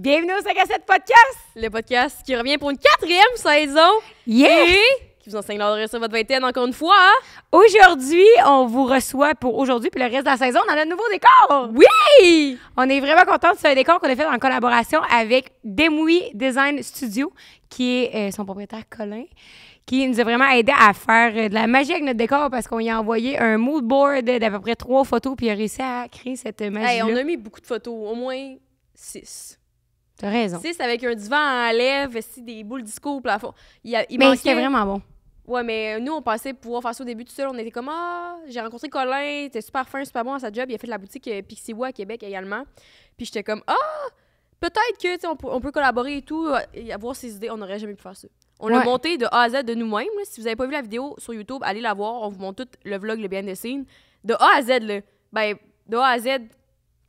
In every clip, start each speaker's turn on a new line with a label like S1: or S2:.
S1: Bienvenue au 5 7 podcast! Le podcast qui revient pour une quatrième saison. Yes!
S2: qui vous enseigne l'ordre sur votre vingtaine encore une fois. Hein? Aujourd'hui, on vous reçoit pour aujourd'hui puis le reste de la saison dans le nouveau décor. Oui! On est vraiment contents de ce décor qu'on a fait en collaboration avec Demoui Design Studio, qui est euh, son propriétaire Colin, qui nous a vraiment aidé à faire euh, de la magie avec notre décor parce qu'on y a envoyé un mood board d'à peu près trois photos puis il a réussi à créer cette magie. on a mis
S1: beaucoup de photos, au moins six.
S2: T'as raison. c'est
S1: avec un divan à lèvres, des boules disco au plafond. Il, il mais c'était vraiment bon. Ouais, mais nous, on pensait pouvoir faire ça au début tout seul. On était comme, ah, j'ai rencontré Colin, il était super fin, super bon à sa job. Il a fait de la boutique euh, Pixie Wa à Québec également. Puis j'étais comme, ah, peut-être que, on, peut collaborer et tout, euh, et avoir ses idées. On n'aurait jamais pu faire ça. On a monté de A à Z de nous-mêmes. Si vous n'avez pas vu la vidéo sur YouTube, allez la voir. On vous montre tout le vlog, le bien de scene. De A à Z, là. Ben, de A à Z,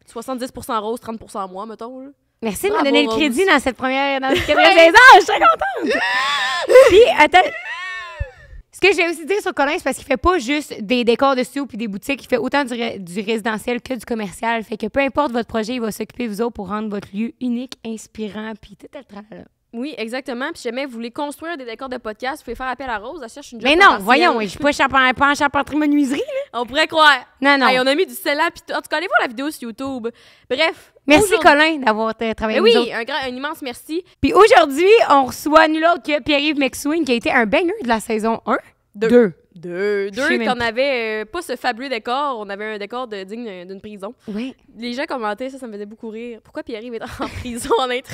S1: 70% rose, 30% moi, mettons. Là.
S2: Merci de me donner le crédit dans cette première dans cette première saison. Je suis très contente. Puis, attends. Ce que j'ai aussi dire sur Colin, c'est parce qu'il fait pas juste des décors de studio puis des boutiques. Il fait autant du, résidentiel que du commercial. Fait que peu importe votre projet, il va s'occuper de vous autres pour rendre votre lieu unique, inspirant, puis tout à
S1: oui, exactement. Puis si jamais vous voulez construire des décors de podcast, vous pouvez faire appel à Rose, elle cherche une job Mais non, voyons, je suis
S2: pas, en charpenterie-menuiserie,
S1: là. On pourrait croire. Non, non. Hey, on a mis du cela. puis en tout cas, allez voir la vidéo sur YouTube. Bref. Merci, Colin,
S2: d'avoir travaillé ben avec nous. Oui, un,
S1: grand, un immense merci.
S2: Puis aujourd'hui, on reçoit nul autre que Pierre-Yves McSween, qui a été un banger de la saison 1. 2. Deux. Deux, qu'on on
S1: avait euh, pas ce fabuleux décor, on avait un décor digne d'une prison. Oui. Les gens commentaient ça, ça me faisait beaucoup rire. Pourquoi Pierre-Yves est en prison en être...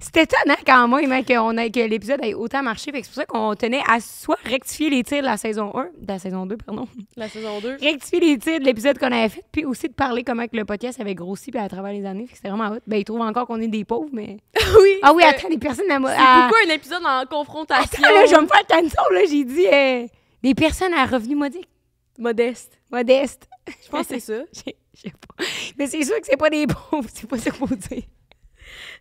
S2: C'était étonnant quand même hein, que, a, que l'épisode ait autant marché. C'est pour ça qu'on tenait à soit rectifier les tirs de la saison 1, de la saison 2, pardon. La saison 2. rectifier les tirs de l'épisode qu'on avait fait, puis aussi de parler comment que le podcast avait grossi puis à travers les années. C'était vraiment hot. Ben, ils trouvent encore qu'on est des pauvres, mais. oui. Ah oui, attends, les personnes à pas. un
S1: épisode en confrontation? Attends, là, je vais me
S2: faire là, j'ai dit. Euh, des personnes à revenus modiques. Modeste. Modeste. Je pense que c'est ça. pas. Mais c'est sûr que c'est pas des pauvres, c'est pas ça qu'on faut dire.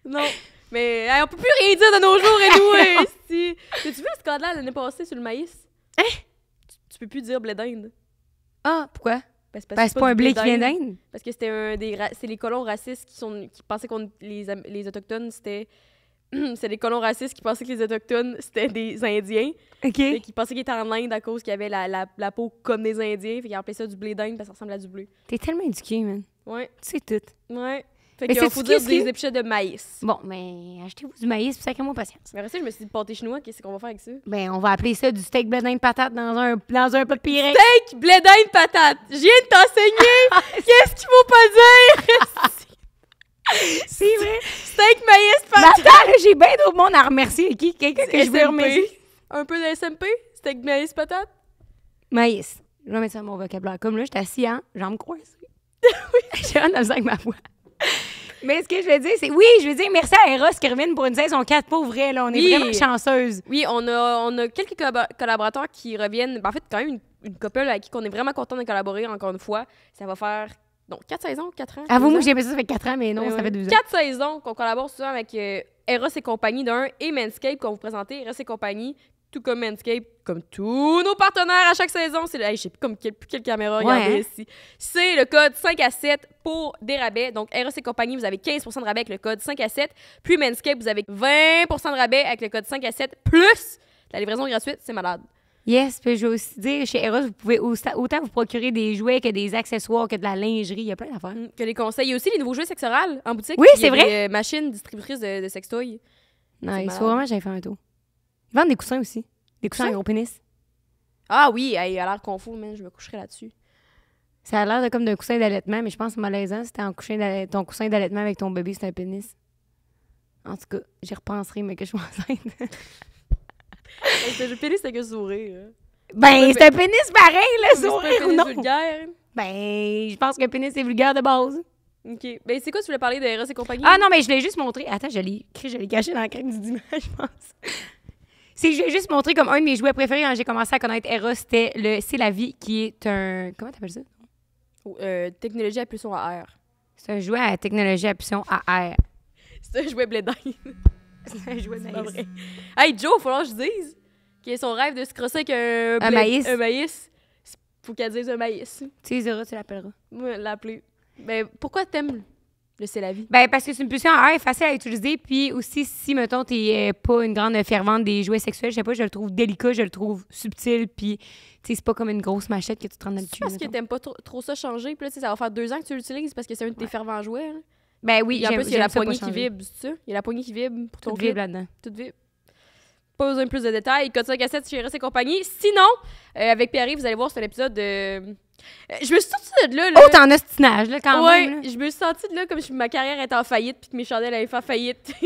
S1: Non. Mais on on peut plus rien dire de nos jours et nous. hein, tu vu le scandale l'année passée sur le maïs? Hein? Tu, ne peux plus dire blé d'Inde.
S2: Ah, pourquoi? Ben, c'est parce pas, pas un blé qui vient d'Inde.
S1: Parce que c'était un des. C'est les colons racistes qui, sont, qui pensaient que les, les Autochtones, c'était c'est des colons racistes qui pensaient que les Autochtones, c'était des Indiens. OK. Et qui pensaient qu'ils étaient en Inde à cause qu'ils avaient la, la, la, peau comme des Indiens. Fait qu'ils appelaient ça du blé d'Inde parce que ça ressemble à du bleu.
S2: T'es tellement éduqué, man. Ouais. sais tout. Ouais. Fait qu'il faut dire des
S1: épluchures de maïs.
S2: Bon, mais achetez-vous du maïs, puis ça moi patience.
S1: Mais après je me suis dit, pâté chinois, qu'est-ce qu'on va faire avec ça?
S2: Ben, on va appeler ça du steak blé d'Inde patate dans un, dans un pire Steak blé d'Inde patate! Je viens de t'enseigner! qu'est-ce qu'il faut pas dire? C'est vrai steak maïs patate! attends, j'ai bien d'autres monde à remercier. Qui? Quelqu'un que je veux remercier.
S1: Un peu de SMP? Steak maïs patate?
S2: Maïs. Je vais mettre ça dans mon vocabulaire. Comme là, j'étais assis, hein? Jambes croisées. oui. J'ai rien dans avec ma voix. Mais ce que je veux dire, c'est oui, je veux dire merci à Eros Kervin pour une saison 4 pour vrai. Là, on est vraiment chanceuse.
S1: Oui, on a, on a quelques collaborateurs qui reviennent. Ben, en fait, quand même, une, une couple avec qui on est vraiment content de collaborer encore une fois. Ça va faire donc, quatre saisons, 4 ans. Avoue, ah, moi, j'ai aimé ça, ça fait
S2: quatre ans, mais non, ça fait deux ans. Quatre
S1: saisons qu'on collabore souvent avec euh, Eros et compagnie d'un et Manscaped qu'on vous présenter. Eros et compagnie, tout comme Manscaped, comme tous nos partenaires à chaque saison. C'est, sais plus, comme quelle caméra, ici. Hein? C'est le code 5 à 7 pour des rabais. Donc, Eros et compagnie, vous avez 15 de rabais avec le code 5 à 7. Puis Manscaped, vous avez 20 de rabais avec le code 5 à 7, plus la livraison gratuite,
S2: c'est malade. Yes, puis je vais aussi dire, chez Eros, vous pouvez autant vous procurer des jouets que des accessoires, que de la lingerie. Il y a plein d'affaires.
S1: Que les conseils. Il y a aussi les nouveaux jouets sexorales en boutique. Oui, c'est vrai. Des machines distributrices de, sextoy.
S2: Non, il faut vraiment j'avais fait un tour. Ils vendent des coussins aussi. Des coussins à gros pénis.
S1: Ah oui, il a l'air confus, mais je me coucherai là-dessus.
S2: Ça a l'air comme d'un coussin d'allaitement, mais je pense malaisant, c'était en coucher ton coussin d'allaitement avec ton bébé, c'est un pénis. En tout cas, j'y repenserai, mais que je suis enceinte.
S1: Le pénis avec un sourire. Hein.
S2: Ben, c'est un pénis pareil, le sourire ou non? vulgaire. Ben, je pense qu'un pénis, c'est vulgaire de base.
S1: OK. Ben, c'est quoi, tu voulais parler de et compagnie? Ah non, mais je l'ai
S2: juste montré. Attends, je l'ai, je l'ai caché dans la crème du dimanche, je pense. C'est, je l'ai juste montré comme un de mes jouets préférés quand j'ai commencé à connaître Eros, c'était le C'est la vie qui est un. Comment t'appelles ça?
S1: Euh, technologie à puissance à air.
S2: C'est un jouet à technologie à puissance à air. C'est
S1: un jouet blédin c'est un Hey, Joe, il falloir que je dise que son rêve de se crosser avec un, maïs. Un maïs. Faut qu'elle dise un maïs.
S2: Tu Zora, tu l'appelleras.
S1: Oui, l'appeler. Ben, pourquoi t'aimes
S2: le c'est la vie? Ben, parce que c'est une pulsion facile à utiliser. Puis aussi, si, mettons, t'es euh, pas une grande fervente des jouets sexuels, je sais pas, je le trouve délicat, je le trouve subtil. Puis, tu sais, c'est pas comme une grosse machette que tu te rends dans le cul. parce mettons. que
S1: t'aimes pas trop, trop ça changer. Puis là, ça va faire deux ans que tu l'utilises parce que c'est un de tes fervents jouets. Hein.
S2: Ben oui, plus, il y a la poignée qui vibre,
S1: tu. ça? Il y a la poignée qui vibre pour ton Tout vibre là-dedans. Tout vibre. Pas besoin de plus de détails. Code 5 à 7 chez et compagnie. Sinon, euh, avec Pierre, vous allez voir, c'est l'épisode de. Euh, je me suis sortie de là. Oh, en ostinage, là, quand même. je me suis sentie de là comme si ma carrière était en faillite puis que mes chandelles avaient fait faillite.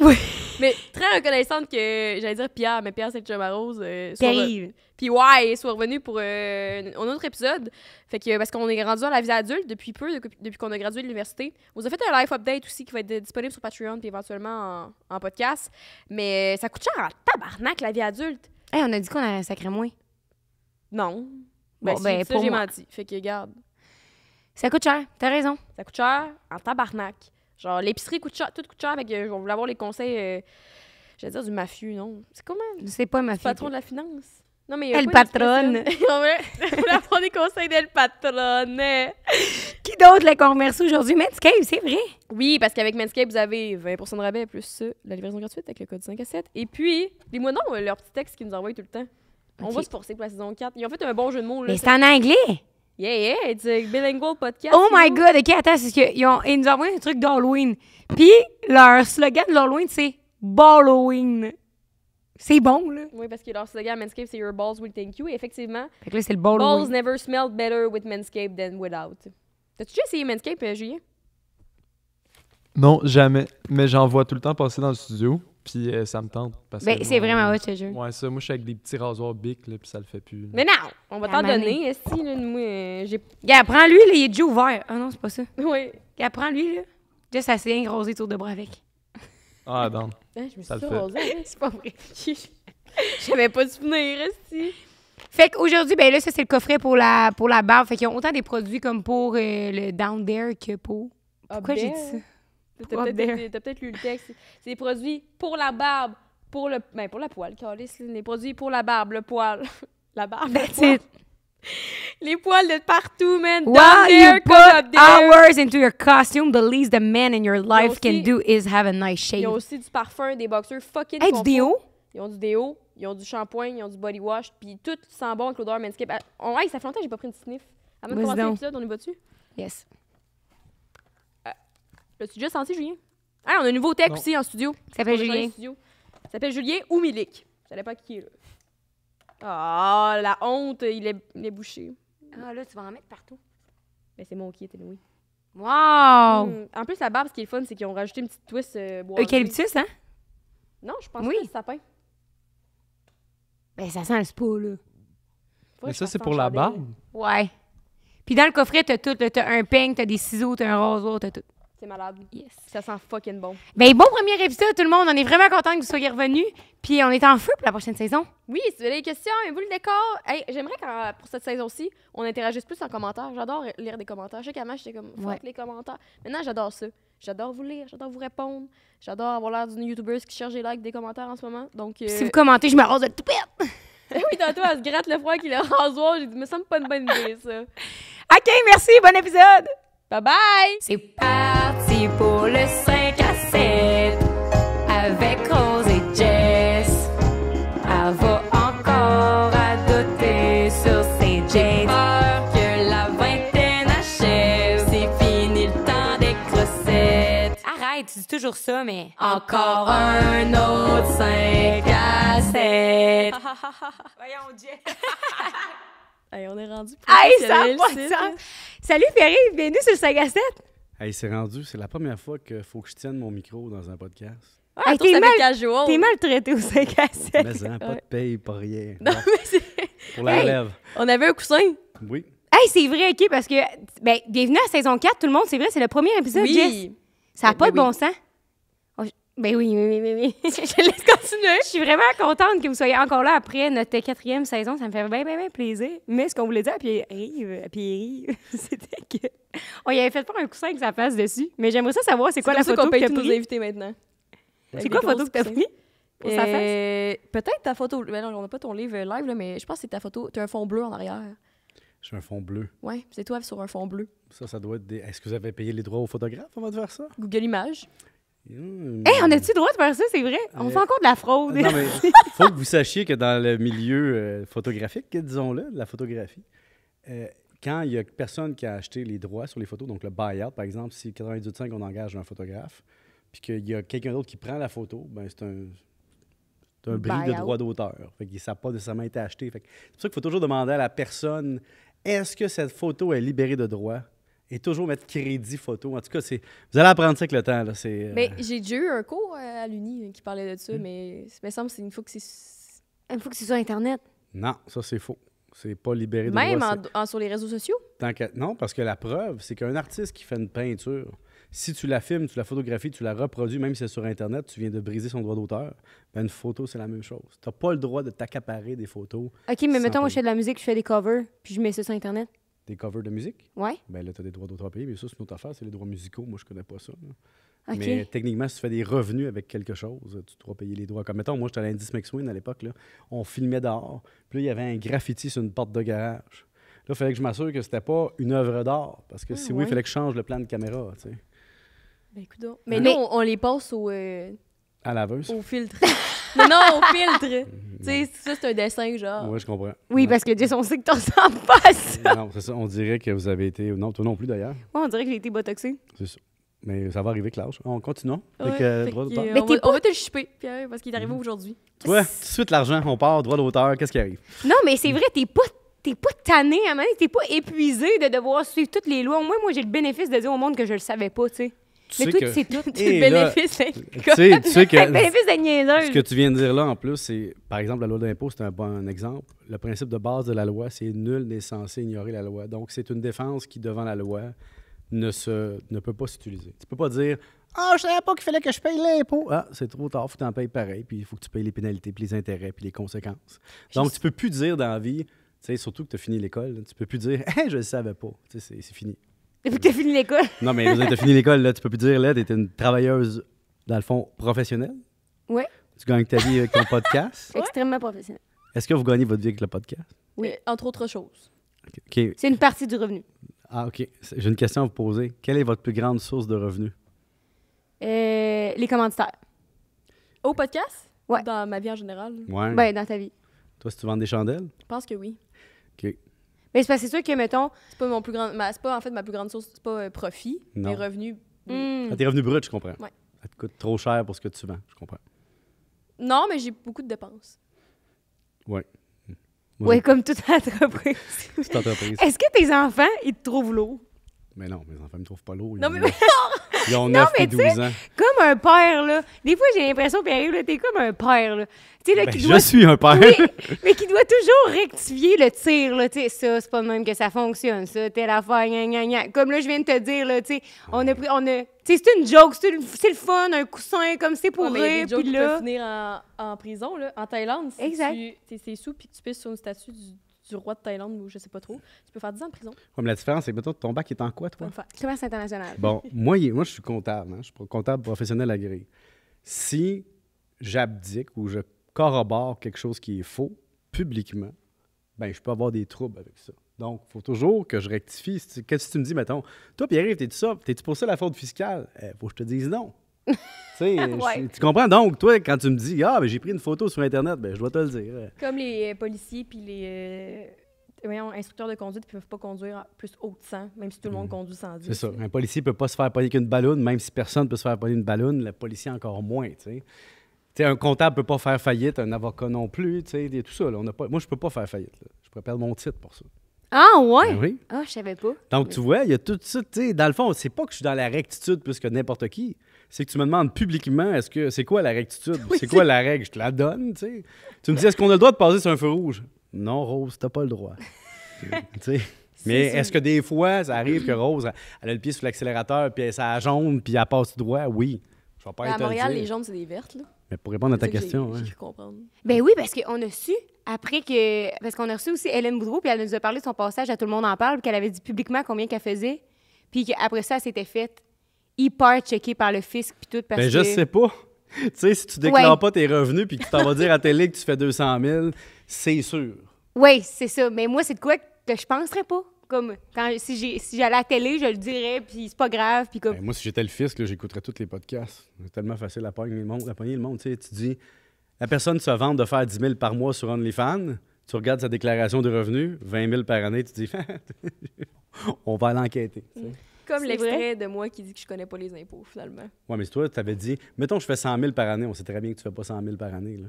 S1: oui. Mais très reconnaissante que, j'allais dire Pierre, mais Pierre, c'est euh, le Puis ouais, soit revenu pour euh, un autre épisode. Fait que, parce qu'on est grandi à la vie adulte depuis peu, depuis qu'on a gradué de l'université. On vous a fait un live update aussi qui va être disponible sur Patreon puis éventuellement en, podcast. Mais ça coûte cher en tabarnak, la vie adulte.
S2: Hey, on a dit qu'on un sacré moins. Non bon, ben, ben ça, j'ai menti.
S1: Fait que, garde.
S2: Ça coûte cher, t'as raison.
S1: Ça coûte cher en tabarnak. Genre, l'épicerie coûte cher, tout coûte cher, mais on voulait avoir les conseils, je euh, j'allais dire du
S2: mafieux, non? C'est comment? C'est pas mafieux. patron de la
S1: finance. Non, mais Elle patronne. on voulait avoir des conseils d'elle patronne. Qui d'autre les qu'on aujourd'hui? Medscape, c'est vrai. Oui, parce qu'avec Medscape, vous avez 20 de rabais plus la livraison gratuite avec le code 5 à 7. Et puis, les moi non, euh, leur petit texte qu'ils nous envoient tout le temps. On va se forcer pour la saison 4. Ils ont fait un bon jeu de mots. Là, Mais c'est en anglais! Yeah, yeah, it's a bilingual podcast. Oh my god, ok, attends,
S2: c'est qu'ils ont, ils nous ont envoyé un truc d'Halloween. Puis leur slogan de l'Halloween, c'est Balloween. C'est bon, là.
S1: Oui, parce que leur slogan à Manscaped, c'est Your balls will thank you. Et effectivement,
S2: là, c'est le balls
S1: never smelled better with Manscaped than without. T'as-tu déjà essayé Manscaped, euh, Julien?
S3: Non, jamais. Mais j'en vois tout le temps passer dans le studio. Puis euh, ça me tente. Parce ben, c'est vraiment euh, hot, ce jeu. Ouais, ça, moi, je suis avec des petits rasoirs bic, là, puis ça le fait plus. Mais
S2: non! On va t'en donner, Esti, là. Nous, euh, j'ai. prends-lui, il est déjà ouvert. Ah non, c'est pas ça. Oui. Gars, prends-lui, là. Juste assez engrosé tour de bras avec.
S1: Ah, non. je me suis
S2: fait. c'est pas vrai. J'avais pas souvenir venir, Fait qu'aujourd'hui, ben là, ça, c'est le coffret pour la, pour la barbe. Fait qu'ils ont autant des produits comme pour le Down There que pour. Ah, Pourquoi j'ai dit ben. ça? T'as peut-être
S1: peut lu le texte. C'est des produits pour la barbe, pour le. Ben, pour la poêle, Carlis. Les produits pour la barbe, le poil. la barbe. That's Les poils de partout, man. Down While you put hours
S2: into your costume, the least the man in your life can do is have a nice shave. Ils ont aussi
S1: du parfum, des boxers fucking. Hey, du déo? Ils ont du déo, ils ont du shampoing, ils ont du body wash, puis tout sent bon avec l'odeur Manscaped. Ah, on, ça fait longtemps que j'ai pas pris une sniff. Avant de commencer l'épisode, on est va Yes. L'as-tu déjà senti, Julien? Ah, on a un nouveau tech aussi en studio. Ça s'appelle Julien. Ça s'appelle Julien ou Milik. Je savais pas qui est là. Ah, la honte, il est, bouché. Ah, là, tu vas en mettre partout. Mais ben, c'est mon qui était Louis. Wow! Hmm. En plus, la barbe, ce qui est fun, c'est qu'ils ont rajouté une petite twist. Euh,
S2: Eucalyptus, hein? Non, je pense que c'est sapin. Ben, ça sent le spa, là. Mais ça, c'est pour la barbe? Ouais. Puis dans le coffret, t'as tout. T'as un peigne, t'as des ciseaux, t'as un rasoir, t'as tout
S1: malade. Yes. Ça sent fucking bon.
S2: Ben, bon premier épisode, tout le monde. On est vraiment content que vous soyez revenus. Puis on est en feu pour la prochaine saison.
S1: Oui, si vous avez des questions, et vous le décor? J'aimerais que pour cette saison-ci, on interagisse plus en commentaire. J'adore lire des commentaires. Je sais j'étais comme, Faut les commentaires. Maintenant, j'adore ça. J'adore vous lire, j'adore vous répondre. J'adore avoir l'air d'une youtubeuse qui cherche des likes, des commentaires en ce moment. Donc, euh, Si vous commentez, je me rase
S2: de tout pète!
S1: oui, tantôt, elle se gratte le froid qui le rasoir. J'ai me semble pas une bonne idée, ça.
S2: OK, merci, bon épisode! Bye bye! C'est parti pour le 5 à 7 avec Rose et Jess. Elle va encore doter sur ses jeans. Peur que la vingtaine achève, c'est fini le temps des crossettes. Arrête, tu dis toujours ça, mais... Encore un autre 5 à 7. Voyons, Jess! Hey, on est rendu pour ça Salut pierre bienvenue sur le 7.
S3: Hey, c'est rendu, c'est la première fois qu'il faut que je tienne mon micro dans un podcast.
S2: Ah, t'es mal, traité au 5 à 7. Mais hein, pas de
S3: paye, pas rien.
S2: Non, mais Pour la lèvre. On avait un coussin. Oui. Hey, c'est vrai, OK, parce que... Ben, bienvenue à saison 4, tout le monde. C'est vrai, c'est le premier épisode, oui. Ça n'a ben, pas de ben bon sens. Ben oui, oui, oui, oui. je laisse continuer. Je suis vraiment contente que vous soyez encore là après notre quatrième saison. Ça me fait bien, bien, bien plaisir. Mais ce qu'on voulait dire à Pierre-Yves, c'était que. On avait fait pas un coussin que ça passe dessus. Mais j'aimerais ça savoir c'est quoi la photo qu que as pris. maintenant. C'est quoi la photo que
S1: as pris? Euh, peut-être ta photo. Ben non, on n'a pas ton livre live, mais je pense que c'est ta photo. Tu as un fond bleu en arrière.
S3: J'ai un fond bleu.
S1: Oui, c'est toi sur un fond bleu.
S3: Ça, ça doit être des. Est-ce que vous avez payé les droits aux photographes
S2: avant de faire ça? Google Images.
S3: Hé, on
S2: hmm. a-tu droit de faire ça? C'est vrai. On euh, fait encore de la fraude. Il
S3: faut que vous sachiez que dans le milieu euh, photographique, disons-le, de la photographie, euh, quand il n'y a personne qui a acheté les droits sur les photos, donc le buy-out, par exemple, si 98.5, on engage un photographe, puis qu'il y a quelqu'un d'autre qui prend la photo, ben c'est un, c'est un bris de droit d'auteur. Fait ça n'a pas nécessairement été acheté. c'est pour ça qu'il faut toujours demander à la personne est-ce que cette photo est libérée de droits? et toujours mettre crédit photo. En tout cas, c'est vous allez apprendre ça avec le temps. Euh, ben,
S1: j'ai déjà eu un cours euh, à l'Uni euh, qui parlait de ça, hmm. mais il ben, me semble que c'est une que c'est. que sur Internet.
S3: Non, ça, c'est faux. C'est pas libéré de Même droit,
S1: Même sur les réseaux sociaux?
S3: Tant non, parce que la preuve, c'est qu'un artiste qui fait une peinture, si tu la filmes, tu la photographies, tu la reproduis, même si c'est sur Internet, tu viens de briser son droit d'auteur, ben une photo, c'est la même chose. Tu n'as pas le droit de t'accaparer des photos. OK, mais mettons,
S2: moi, je fais de la musique, je fais des covers, puis je mets ça sur Internet
S3: des covers de musique. Oui. Ben là, tu as des droits d'autres pays mais ça, c'est une autre affaire, c'est les droits musicaux. Moi, je connais pas ça. Mais techniquement, si tu fais des revenus avec quelque chose, tu dois payer les droits. Comme mettons, moi, j'étais à l'Indice McSween à l'époque, on filmait dehors, puis là, il y avait un graffiti sur une porte de garage. Là, il fallait que je m'assure que c'était pas une œuvre d'art, parce que ah, si oui, il fallait que je change le plan de caméra, tu
S1: ben, écoute Mais nous on, les passe au. Euh,
S3: à la laveuse. Au filtre.
S1: non, non, au filtre. tu sais, ça, c'est un dessin,
S2: genre. Oui, je comprends. Oui, parce que Jess, on sait que tu en pas
S3: Non, c'est ça. On dirait que vous avez été. Non, toi non plus d'ailleurs.
S2: Oui, on dirait que j'ai été botoxé.
S3: C'est ça. Mais ça va arriver que l'âge. On continue. avec le droit d'auteur. Euh,
S2: mais on, va, pas- te le Pierre, parce qu'il est arrivé mhm. aujourd'hui.
S3: Ouais, tout de suite l'argent, on part, droit d'auteur, qu'est-ce qui arrive?
S2: Non, mais c'est vrai, t'es pas. T'es pas tanné à t'es pas épuisé de devoir suivre toutes les lois. Au moins, moi, j'ai le bénéfice de dire au monde que je le savais pas, tu sais mais c'est tout. C'est bénéfice tu sais, tu sais que... Ce que
S3: tu viens de dire là, en plus, c'est, par exemple, la loi d'impôt, c'est un bon exemple. Le principe de base de la loi, c'est nul n'est censé ignorer la loi. Donc, c'est une défense qui, devant la loi, ne, se, ne peut pas s'utiliser. Tu peux pas dire « Ah, oh, je savais pas qu'il fallait que je paye l'impôt! » Ah, c'est trop tard, faut que tu en payes pareil, puis il faut que tu payes les pénalités, puis les intérêts, puis les conséquences. Donc, tu peux plus dire dans la vie, surtout que tu as fini l'école, tu peux plus dire je le savais pas! » C'est fini.
S2: Depuis que t'as fini l'école. non, mais t'as fini
S3: l'école, là, tu peux plus dire, là, t'es une travailleuse, dans le fond, professionnelle. Oui. Tu gagnes ta vie avec ton podcast.
S2: Extrêmement professionnelle.
S3: Est-ce que vous gagnez votre vie avec le podcast?
S2: Oui, euh, entre autres choses. OK. C'est une partie du revenu.
S3: Ah, OK. J'ai une question à vous poser. Quelle est votre plus grande source de revenus?
S2: Euh, les commanditaires.
S1: Au podcast? Oui. Dans ma vie en général? Oui. Ben, dans ta vie.
S3: Toi, si tu vends des chandelles? Je pense que oui. OK.
S1: Mais c'est parce que c'est sûr que, mettons, c'est pas mon plus grand. ma- C'est pas en fait ma plus grande source, c'est pas euh, profit, Non. mais revenus. Hmm. Ah, tes revenus
S3: bruts, je comprends. Ouais. Ça te coûte trop cher pour ce que tu vends, je comprends.
S1: Non, mais j'ai beaucoup de dépenses.
S3: Oui.
S2: Oui, comme toute entreprise. entreprise. Est-ce que tes enfants, ils te trouvent l'eau
S3: Mais non, mes enfants me trouvent pas l'eau Non, mais-
S2: ils ont 9 et 12 ans. Comme un père, là. Des fois, j'ai l'impression, Pierre-Yves, t'es comme un père, là. Là, ben, qui doit... Je suis un
S3: père. mais
S2: qui doit toujours rectifier le tir. Là, sais, ça, c'est pas le même que ça fonctionne, ça, telle affaire, gna, gna, gna. Comme là, je viens de te dire, là, sais, on a pris. On a... C'est une joke, c'est, le fun, un coussin comme c'est pour ouais, rire. Puis là... finir
S1: en, en, prison, là, en Thaïlande. Si exact. Tu sous puis que tu pisses sur une statue du du roi de Thaïlande ou je sais pas trop, tu peux faire 10 ans de prison.
S3: Ouais, mais la différence, c'est que ton bac est en quoi, toi?
S2: Commerce international. Bon,
S3: moi, moi, je suis comptable. Hein. Je suis comptable professionnel agréé. Si j'abdique ou je corrobore quelque chose qui est faux publiquement, ben je peux avoir des troubles avec ça. Donc, il faut toujours que je rectifie. Qu'est-ce que tu me dis, mettons, toi, Pierre-Yves, t'es-tu ça? pour ça la faute fiscale? Il eh, faut que je te dise non. Tu comprends? Donc, toi, quand tu me dis Ah, mais ben, j'ai pris une photo sur Internet, ben, je dois te le dire.
S1: Comme les euh, policiers puis les euh, instructeurs de conduite ne peuvent pas conduire plus haut de 100, même si tout le monde mm. conduit sans doute. C'est ça.
S3: Un policier ne peut pas se faire pogner qu'une ballonne, même si personne ne peut se faire pogner une ballonne, le policier encore moins. Tu sais, un comptable ne peut pas faire faillite, un avocat non plus, et tout ça. Là, on pas... Moi, je ne peux pas faire faillite. Je pourrais mon titre pour ça.
S2: Ah, ouais? Ben oui. Ah, je savais pas. Donc, tu
S3: vois, il y a tout ça. sais dans le fond, c'est pas que je suis dans la rectitude plus que n'importe qui c'est que tu me demandes publiquement est-ce que c'est quoi la rectitude, c'est quoi la règle, je te la donne, tu sais. Tu me dis est-ce qu'on a le droit de passer sur un feu rouge Non, Rose, t'as pas le droit. Mais est-ce que des fois, ça arrive que Rose, elle a le pied sur l'accélérateur, puis ça jaune, puis elle passe droit? Oui. Je à Montréal, les
S2: jaunes, c'est des vertes, là.
S3: Mais pour répondre à ta question.
S2: Ben oui, parce qu'on a su, après que. Parce qu'on a reçu aussi Hélène Boudreau, puis elle nous a parlé de son passage à Tout le monde en parle, puis qu'elle avait dit publiquement combien qu'elle faisait. Puis qu'après ça, elle s'était faite hyper checké par le fisc puis tout parce ben, je sais
S3: pas. tu sais, si tu déclares pas tes revenus puis que tu t'en vas dire à télé que tu fais 200 000, c'est sûr.
S2: Oui, c'est ça. Mais moi, c'est de quoi que je penserais pas. Comme quand, si j'allais si à la télé, je le dirais, puis c'est pas grave. Puis comme... Ben,
S3: moi, si j'étais le fisc, j'écouterais tous les podcasts. C'est tellement facile à pogner le monde. le monde tu dis, la personne se vante de faire 10 000 par mois sur OnlyFans tu regardes sa déclaration de revenus, 20 000 par année, tu dis, on va l'enquêter.
S1: Mm. Comme l'extrait de moi qui dit que je connais pas les impôts, finalement.
S3: Oui, mais toi, tu avais dit, mettons, je fais 100 000 par année. On sait très bien que tu ne fais pas 100 000 par année. Là.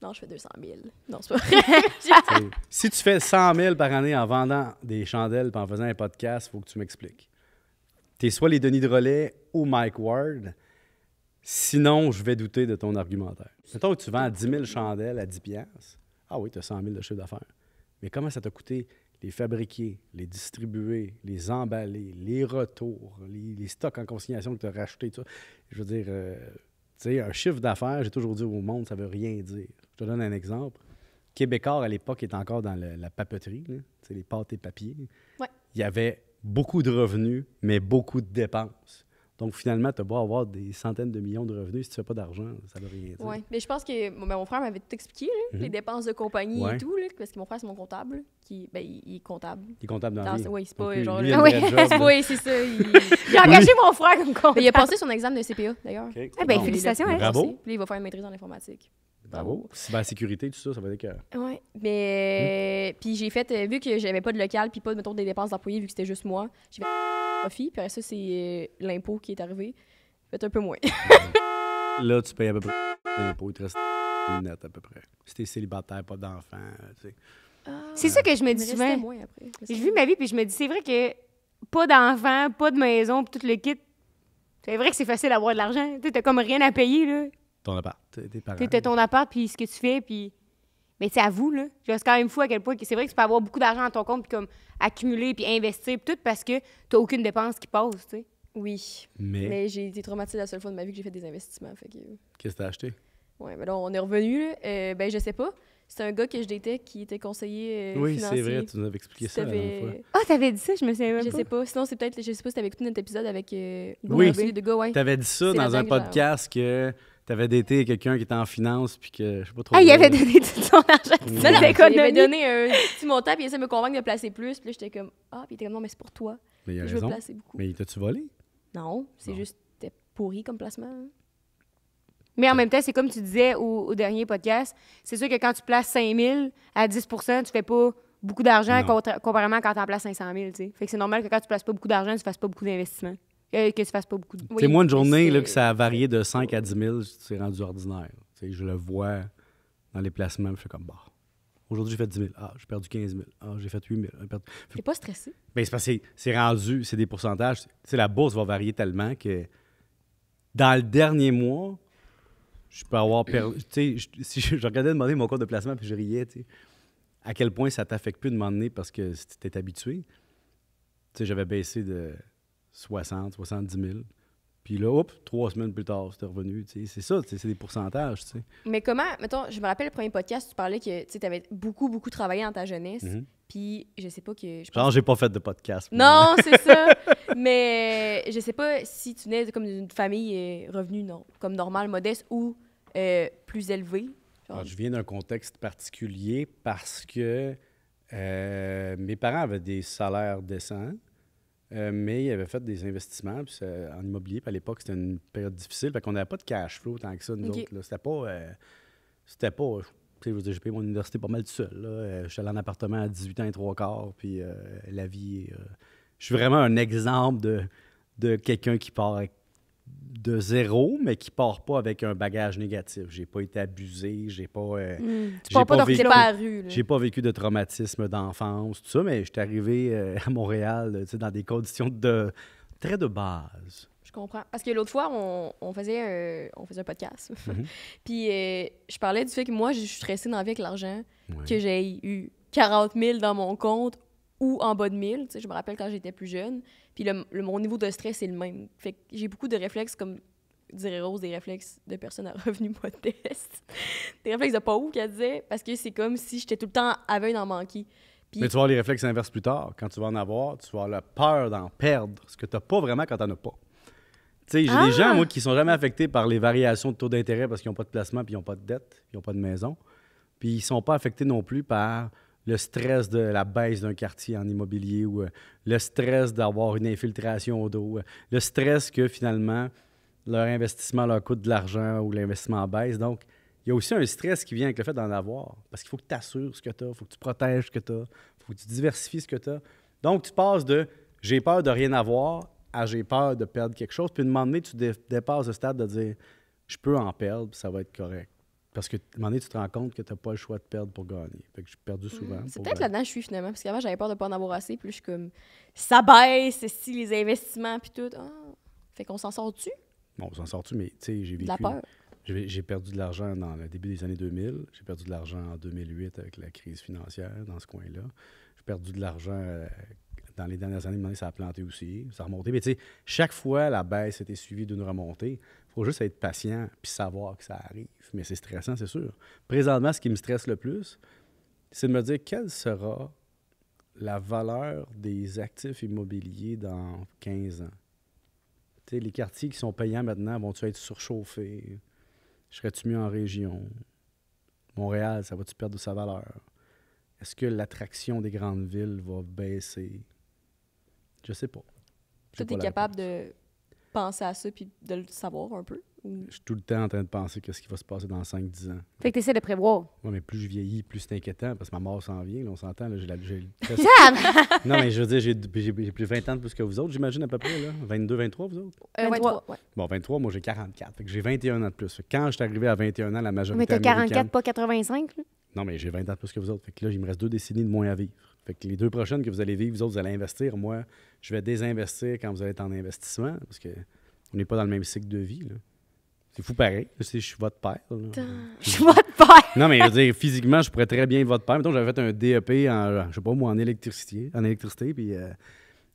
S1: Non, je fais 200 000. Non, c'est pas vrai.
S3: si tu fais 100 000 par année en vendant des chandelles et en faisant un podcast, il faut que tu m'expliques. Tu es soit les Denis de ou Mike Ward. Sinon, je vais douter de ton argumentaire. Mettons que tu vends 10 000 chandelles à 10 Ah oui, tu as 100 000 de chiffre d'affaires. Mais comment ça t'a coûté les fabriquer, les distribuer, les emballer, les retours, les, stocks en consignation que tu as rachetés, tout ça. Je veux dire, euh, tu sais, un chiffre d'affaires, j'ai toujours dit au monde, ça veut rien dire. Je te donne un exemple. Québécois, à l'époque, était encore dans la papeterie, sais, les pâtes et papiers. Il y avait beaucoup de revenus, mais beaucoup de dépenses. Donc, finalement, tu vas avoir des centaines de millions de revenus, si tu n'as pas d'argent, ça ne veut rien dire. Oui,
S1: mais je pense que mon ben, frère m'avait tout expliqué, mhm. les dépenses de compagnie et tout, parce que mon frère, c'est mon comptable. Qui, ben, il est comptable. Il est comptable dans, le... Oui, c'est pas genre. oui, c'est ça. Il... J'ai engagé mon frère comme comptable. Il a passé son examen de CPA, e, d'ailleurs. Okay. Ah, ben, félicitations, hein. Bravo. Puis il va faire une maîtrise en informatique.
S3: Bravo. Ben, sécurité, tout ça, ça veut dire
S1: que. Oui. Mais. Mhm. Puis j'ai fait, euh, vu que j'avais pas de local, puis pas, mettons, des dépenses d'employés, vu que c'était juste moi, j'ai fait. Puis ça, c'est euh, l'impôt qui est arrivé. Fait un peu moins.
S3: là, tu payes à peu près l'impôt. Il te reste net à peu près. Si t'es célibataire, pas d'enfant, euh, tu sais.
S2: Ah. c'est ça que je me dis souvent. J'ai vu ma vie, puis je me dis, c'est vrai que pas d'enfant, pas de maison, puis tout le kit. C'est vrai que c'est facile d'avoir de l'argent. Tu comme rien à payer, là.
S3: Ton appart, tes parents. ton
S2: appart, puis ce que tu fais, puis mais c'est à vous, là, c'est quand même fou à quel point c'est vrai que tu peux avoir beaucoup d'argent dans ton compte, puis comme accumuler, puis investir, puis tout, parce que t'as aucune dépense qui passe, tu sais. Oui. Mais, mais j'ai été traumatisée la seule fois de ma vie que j'ai fait des investissements. Euh,
S3: Qu'est-ce que t'as acheté?
S1: Ouais, mais là, on est revenu, là. Euh, ben, je sais pas. C'est un gars que je détais qui était conseiller oui, euh, financier. Oui, c'est vrai, tu nous avais expliqué ça la dernière fois.
S2: Ah, t'avais dit ça, je me souviens même je pas. Je sais pas, sinon c'est
S1: peut-être, je sais pas si t'avais écouté notre épisode avec oui, de gars, ouais. t'avais dit ça dans un podcast
S3: que tu avais daté quelqu'un qui était en finance, puis que je sais pas trop. Ah, il avait donné tout son argent Il
S1: avait donné un petit montant, puis il essayait de me convaincre de placer plus. Puis là, j'étais comme, ah, puis il était comme, non, mais c'est pour toi. Mais il a je raison.
S3: veux placer beaucoup. Mais il t'a-tu volé?
S2: Non, c'est juste, t'es pourri comme placement. Mais en même temps, c'est comme tu disais au, dernier podcast, c'est sûr que quand tu places 5 000 à 10 tu fais pas beaucoup d'argent comparément à quand tu en places 500 000. Fait que c'est normal que quand tu places pas beaucoup d'argent, tu fasses pas beaucoup d'investissement euh, que tu fasses pas beaucoup de. Oui, moi, une journée là, que ça
S3: a varié de 5 à 10 000, c'est rendu ordinaire. je le vois dans les placements, je fais comme bah. Aujourd'hui, j'ai fait 10 000. Ah, j'ai perdu 15 000. Ah, j'ai fait 8 000. Tu n'es pas stressé? Ben, c'est parce que c'est rendu, c'est des pourcentages. la bourse va varier tellement que dans le dernier mois, je peux avoir perdu. Je, si je, regardais demander mon compte de placement puis je riais, à quel point ça t'affecte plus de m'emmener parce que tu t'es habitué. J'avais baissé de 60, 70 000. Puis là, hop, trois semaines plus tard, c'était revenu. C'est ça, c'est des pourcentages.
S1: Mais comment, mettons, je me rappelle le premier podcast, tu parlais que tu avais beaucoup, beaucoup travaillé dans ta jeunesse. Mhm. Puis je sais pas que. Je pense... j'ai pas fait de podcast. Non, c'est ça. Mais je sais pas si tu nais comme d'une famille euh, revenue, non, comme normale, modeste ou euh, plus élevée.
S3: Ah, je viens d'un contexte particulier parce que euh, mes parents avaient des salaires décents. Euh, mais il avait fait des investissements puis en immobilier. Puis à l'époque, c'était une période difficile. parce qu'on n'avait pas de cash flow tant que ça, nous autres. C'était pas. Euh, c'était pas. Je veux j'ai payé mon université pas mal tout seul. Euh, je suis allé en appartement à 18 ans et trois quarts. Puis la vie. je suis vraiment un exemple de, de quelqu'un qui part avec de zéro, mais qui part pas avec un bagage négatif. J'ai pas été abusé, j'ai pas. Euh, hmm. pas, vécu, J'ai pas vécu de traumatisme d'enfance, tout ça, mais j'étais arrivé euh, à Montréal dans des conditions de très de base.
S1: Je comprends. Parce que l'autre fois, on, faisait, un, on faisait un podcast. Mhm. Puis euh, je parlais du fait que moi, je suis stressée dans la vie avec l'argent, que j'ai eu 40 000 dans mon compte ou en bas de 1000. Tu je me rappelle quand j'étais plus jeune. Puis le, mon niveau de stress est le même. Fait que j'ai beaucoup de réflexes, comme dirait Rose, des réflexes de personnes à revenu modeste. des réflexes de où, qu'elle disait, parce que c'est comme si j'étais tout le temps aveugle d'en manquer. Mais tu
S3: vois les réflexes inverses plus tard. Quand tu vas en avoir, tu vas la peur d'en perdre, ce que tu n'as pas vraiment quand tu n'en as pas. Tu sais, j'ai des ah! gens, moi, qui sont jamais affectés par les variations de taux d'intérêt parce qu'ils n'ont pas de placement, puis ils n'ont pas de dette, ils n'ont pas de maison. Puis ils sont pas affectés non plus par le stress de la baisse d'un quartier en immobilier ou euh, le stress d'avoir une infiltration au dos. Euh, le stress que finalement leur investissement leur coûte de l'argent ou l'investissement baisse. Donc, il y a aussi un stress qui vient avec le fait d'en avoir parce qu'il faut que tu assures ce que tu as, il faut que tu protèges ce que tu as, il faut que tu diversifies ce que tu as. Donc, tu passes de j'ai peur de rien avoir à j'ai peur de perdre quelque chose. Puis, à un moment donné, tu dépasses le stade de dire je peux en perdre, ça va être correct. Parce que, à un moment donné, tu te rends compte que tu n'as pas le choix de perdre pour gagner. Fait que j'ai perdu hmm. souvent. C'est peut-être
S1: là-dedans que je suis finalement. Parce qu'avant, j'avais peur de ne pas en avoir assez. Puis je suis comme, ça baisse, si les investissements, puis tout. Ah. Fait qu'on s'en sort-tu?
S3: Bon, on s'en sort-tu, mais tu sais, j'ai vécu. De la peur. J'ai perdu de l'argent dans le début des années 2000. J'ai perdu de l'argent en 2008 avec la crise financière dans ce coin-là. J'ai perdu de l'argent euh, dans les dernières années. Ça a planté aussi. Ça a remonté. Mais tu sais, chaque fois, la baisse était suivie d'une remontée faut juste être patient puis savoir que ça arrive. Mais c'est stressant, c'est sûr. Présentement, ce qui me stresse le plus, c'est de me dire quelle sera la valeur des actifs immobiliers dans 15 ans. les quartiers qui sont payants maintenant vont-tu être surchauffés? Serais-tu mieux en région? Montréal, ça va-tu perdre de sa valeur? Est-ce que l'attraction des grandes villes va baisser? Je sais pas.
S1: tu es capable de penser à ça puis de le savoir un peu? Je suis
S3: tout le temps en train de penser à ce qui va se passer dans 5-10 ans. Fait que tu essaies de prévoir. Oui, mais plus je vieillis, plus c'est inquiétant parce que ma mort s'en vient. on s'entend. Là, j'ai la, j'ai non, mais je veux dire, j'ai, j'ai, plus 20 ans de plus que vous autres, j'imagine à peu près. Là. 22, 23, vous autres? 23, euh, oui. Bon, 23, moi j'ai 44. Fait que j'ai 21 ans de plus. Quand je suis arrivé à 21 ans, la majorité. Mais t'as 44,
S2: pas 85? Là?
S3: Non, mais j'ai 20 ans de plus que vous autres. Fait que là, il me reste deux décennies de moins à vivre. Fait que les deux prochaines que vous allez vivre, vous autres, vous allez investir. Moi, je vais désinvestir quand vous allez être en investissement parce que on n'est pas dans le même cycle de vie. Là. C'est fou pareil. Je suis votre père. Je suis votre père. non, mais je veux dire, physiquement, je pourrais très bien être votre père. Mettons, j'avais fait un DEP en, pas moi, en électricité, en électricité puis euh,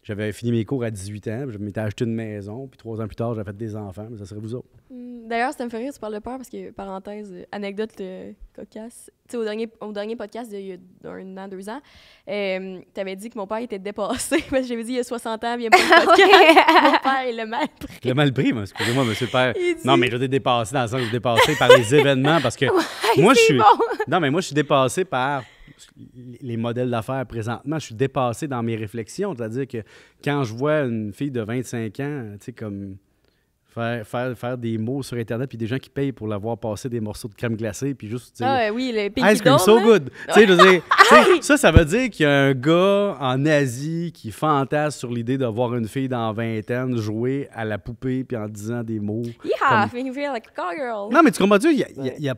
S3: j'avais fini mes cours à 18 ans, je m'étais acheté une maison, puis trois ans plus tard, j'avais fait des enfants, mais ça serait vous autres.
S1: Mm, d'ailleurs, ça me fait rire, tu parles de peur, parce que, parenthèse, euh, anecdote euh, cocasse. Tu sais, au dernier, podcast il y a un an, deux ans, euh, tu avais dit que mon père était dépassé, parce que j'avais dit il y a 60 ans, il a pas de podcast. mon père, il le mal pris.
S3: Il mal pris, excusez-moi, monsieur le père. Non, mais j'étais dépassé dans le sens que je suis dépassé par les événements, parce que moi, je non, mais moi, je suis dépassé par les modèles d'affaires présentement. Je suis dépassé dans mes réflexions. C'est-à-dire que quand je vois une fille de 25 ans, tu sais, comme faire, des mots sur Internet, puis des gens qui payent pour voir passer des morceaux de crème glacée, puis juste dire ah, oui, le Ice cream so good. Je ça, ça veut dire qu'il y a un gars en Asie qui fantasme sur l'idée de voir une fille dans vingtaine jouer à la poupée, puis en disant des mots.
S2: Yeah, feel like girl. Non, mais tu
S3: comprends-tu, il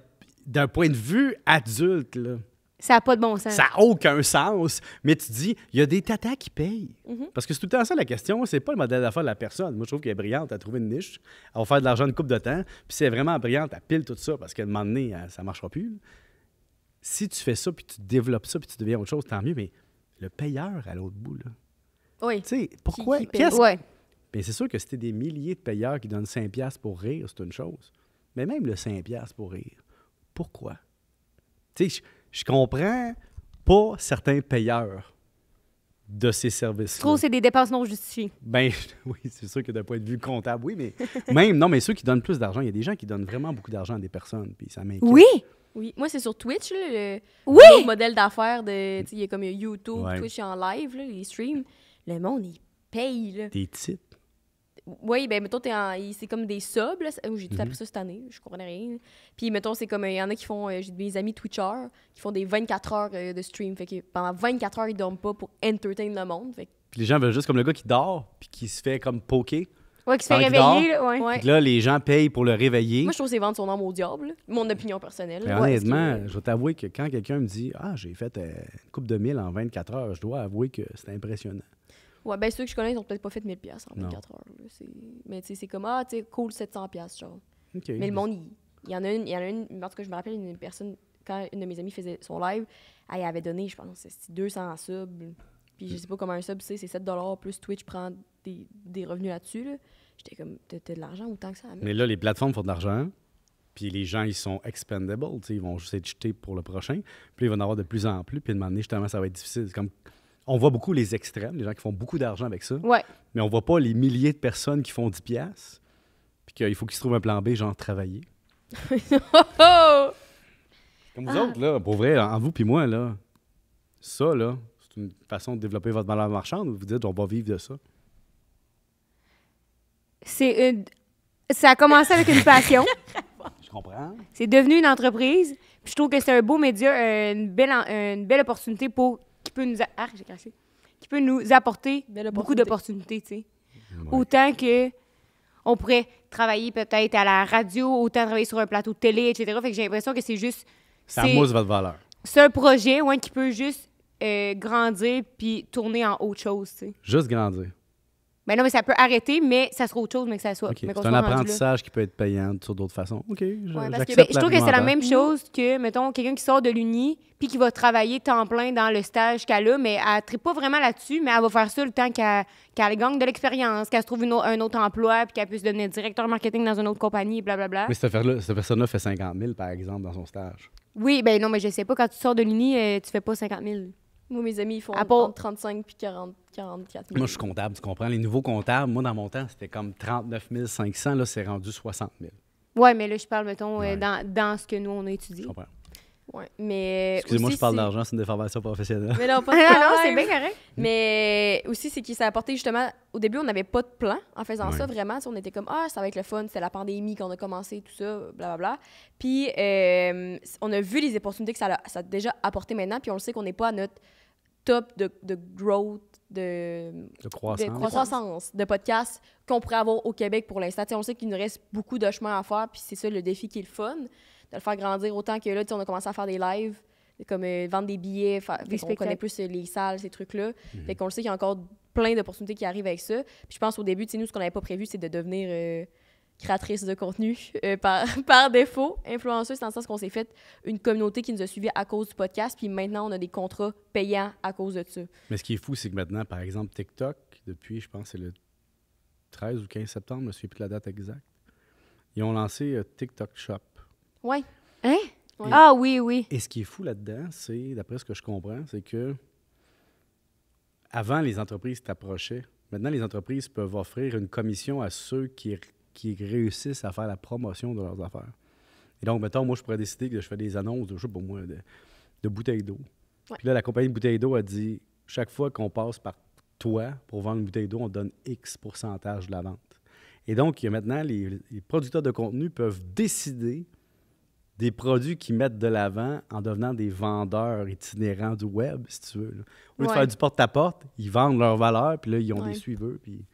S3: d'un point de vue adulte, là,
S2: ça n'a pas de bon sens. Ça n'a
S3: aucun sens. Mais tu dis, il y a des tatas qui payent. Mhm. Parce que c'est tout le temps ça la question. C'est pas le modèle d'affaires de la personne. Moi, je trouve qu'elle est brillante à trouver une niche, à faire de l'argent une coupe de temps. Puis c'est vraiment brillante, à pile tout ça parce qu'à un moment donné, ça ne marchera plus. Si tu fais ça, puis tu développes ça, puis tu deviens autre chose, tant mieux. Mais le payeur à l'autre bout, là.
S4: Oui. Tu sais, pourquoi?
S3: c'est sûr que c'était des milliers de payeurs qui donnent 5$ pour rire, c'est une chose. Mais même le 5$ pour rire, pourquoi? je comprends pas certains payeurs de ces services. Je
S2: trouve que c'est des dépenses non justifiées.
S3: Ben oui, c'est sûr que d'un point de vue comptable, oui, mais même, non, mais ceux qui donnent plus d'argent, il y a des gens qui donnent vraiment beaucoup d'argent à des personnes, puis ça m'inquiète. Oui!
S1: Oui, moi, c'est sur Twitch, le modèle d'affaires de, il y a comme YouTube, Twitch en live, les streams. Le monde, il paye, Des titres. Oui, ben mettons, t'es en... c'est comme des subs. Oh, j'ai tout appris mhm. ça cette année, je comprenais rien. Puis mettons, c'est comme, il euh, y en a qui font, euh, j'ai des amis Twitchers, qui font des 24 heures euh, de stream. Fait que pendant 24 heures, ils dorment pas pour entertain le monde. Puis
S3: les gens veulent juste comme le gars qui dort, puis qui se fait comme poker.
S1: Oui, qui se fait réveiller. là, là,
S3: les gens payent pour le réveiller. Moi, je
S1: trouve c'est vendre son nom au diable. Mon opinion personnelle. honnêtement,
S3: je vais t'avouer que quand quelqu'un me dit Ah, j'ai fait une coupe de mille en 24 heures, je dois avouer que c'est impressionnant.
S1: Ouais, ben ceux que je connais, ils ont peut-être pas fait 1000$ en 24 heures. mais tu sais, c'est comme, ah, tu sais, cool 700$, genre. Mais le monde, il, y en a une, il y en a une, tout cas, je me rappelle, une personne, quand une de mes amies faisait son live, elle avait donné, je pense, 200 subs. Puis je mm. sais pas comment un sub, c'est 7$, plus Twitch prend des, des revenus là-dessus. Là. J'étais comme, t'as de l'argent autant que ça. Mais
S3: là, les plateformes font de l'argent. Puis les gens, ils sont expendables. Ils vont juste être jetés pour le prochain. Puis ils vont en avoir de plus en plus. Puis à moment justement, ça va être difficile. C'est comme on voit beaucoup les extrêmes, les gens qui font beaucoup d'argent avec ça. Ouais. Mais on voit pas les milliers de personnes qui font 10 piastres, puis qu'il faut qu'ils se trouvent un plan B, genre travailler.
S4: Oh! Comme vous autres,
S3: là, pour vrai, en vous puis moi, là, ça, là, c'est une façon de développer votre valeur marchande Vous vous dites on va vivre de ça?
S2: C'est une... Ça a commencé avec une passion. Je comprends. C'est devenu une entreprise. Puis je trouve que c'est un beau média, euh, une belle, une belle opportunité pour nous. Ah, qui peut nous apporter beaucoup d'opportunités, Autant que on pourrait travailler peut-être à la radio, autant travailler sur un plateau de télé, etc. Fait que j'ai l'impression que c'est juste. Ça mousse votre valeur. C'est un projet qui peut juste euh, grandir puis tourner en autre chose, tu
S3: Juste grandir.
S2: Mais ben non, mais ça peut arrêter, mais ça sera autre chose, mais que ça soit. C'est un apprentissage
S3: qui peut être payant sur d'autres façons.
S2: OK, je, ben,
S4: trouve que c'est la même chose
S2: que, mettons, quelqu'un qui sort de l'Uni puis qui va travailler temps plein dans le stage qu'elle a, mais elle ne pas vraiment là-dessus, mais elle va faire ça le temps qu'elle gagne de l'expérience, qu'elle se trouve un autre emploi puis qu'elle puisse devenir directeur marketing dans une autre compagnie, blablabla. Bla,
S3: bla. Mais cette, personne-là fait 50 000, par exemple, dans son stage.
S2: Oui, ben non, mais je sais pas. Quand tu sors de l'Uni, euh, tu fais pas 50 000. Moi, mes amis, ils font entre 35 puis 40, 44 000. Moi,
S3: je suis comptable, tu comprends. Les nouveaux comptables, moi, dans mon temps, c'était comme 39 500. Là, c'est rendu 60 000.
S2: Oui, mais là, je parle, mettons, euh, dans, dans, ce que nous, on a étudié. Je comprends. Ouais, mais euh, Excusez-moi, je parle
S3: d'argent, c'est une déformation professionnelle.
S4: Mais non, pas de non, c'est bien
S1: correct. Mais euh, aussi, c'est qu'il s'est apporté justement. Au début, on n'avait pas de plan en faisant ça vraiment. On était comme Ah, ça va être le fun, c'est la pandémie qu'on a commencé, tout ça, blablabla. Puis, on a vu les opportunités que ça a, déjà apporté maintenant, puis on le sait qu'on n'est pas à notre top de, growth, de, croissance. de, podcasts qu'on pourrait avoir au Québec pour l'instant. On sait qu'il nous reste beaucoup de chemin à faire, puis c'est ça le défi qui est le fun, de le faire grandir autant que là, on a commencé à faire des lives, comme euh, vendre des billets, on connaît plus euh, les salles, ces trucs-là. et mhm. Fait qu'on le sait qu'il y a encore plein d'opportunités qui arrivent avec ça. Puis je pense au début, nous, ce qu'on n'avait pas prévu, c'est de devenir. Euh, créatrice de contenu euh, par, par défaut. Influenceuse, dans le sens qu'on s'est fait une communauté qui nous a suivis à cause du podcast, puis maintenant, on a des contrats payants à cause de ça.
S3: Mais ce qui est fou, c'est que maintenant, par exemple, TikTok, depuis, je pense, c'est le 13 ou 15 septembre, je ne me plus la date exacte, ils ont lancé euh, TikTok Shop.
S2: Oui. Hein? Ah oui, oui.
S3: Et ce qui est fou là-dedans, c'est, d'après ce que je comprends, c'est que avant, les entreprises t'approchaient. Maintenant, les entreprises peuvent offrir une commission à ceux qui qui réussissent à faire la promotion de leurs affaires. Et donc, mettons, moi, je pourrais décider que je fais des annonces de, je sais moi, de, bouteilles d'eau. Puis là, la compagnie de bouteilles d'eau a dit chaque fois qu'on passe par toi pour vendre une bouteille d'eau, on donne X pourcentage de la vente. Et donc, il maintenant, les, producteurs de contenu peuvent décider des produits qu'ils mettent de l'avant en devenant des vendeurs itinérants du web, si tu veux. Au lieu de faire du porte-à-porte, ils vendent leur valeur, puis là, ils ont des suiveurs. Puis...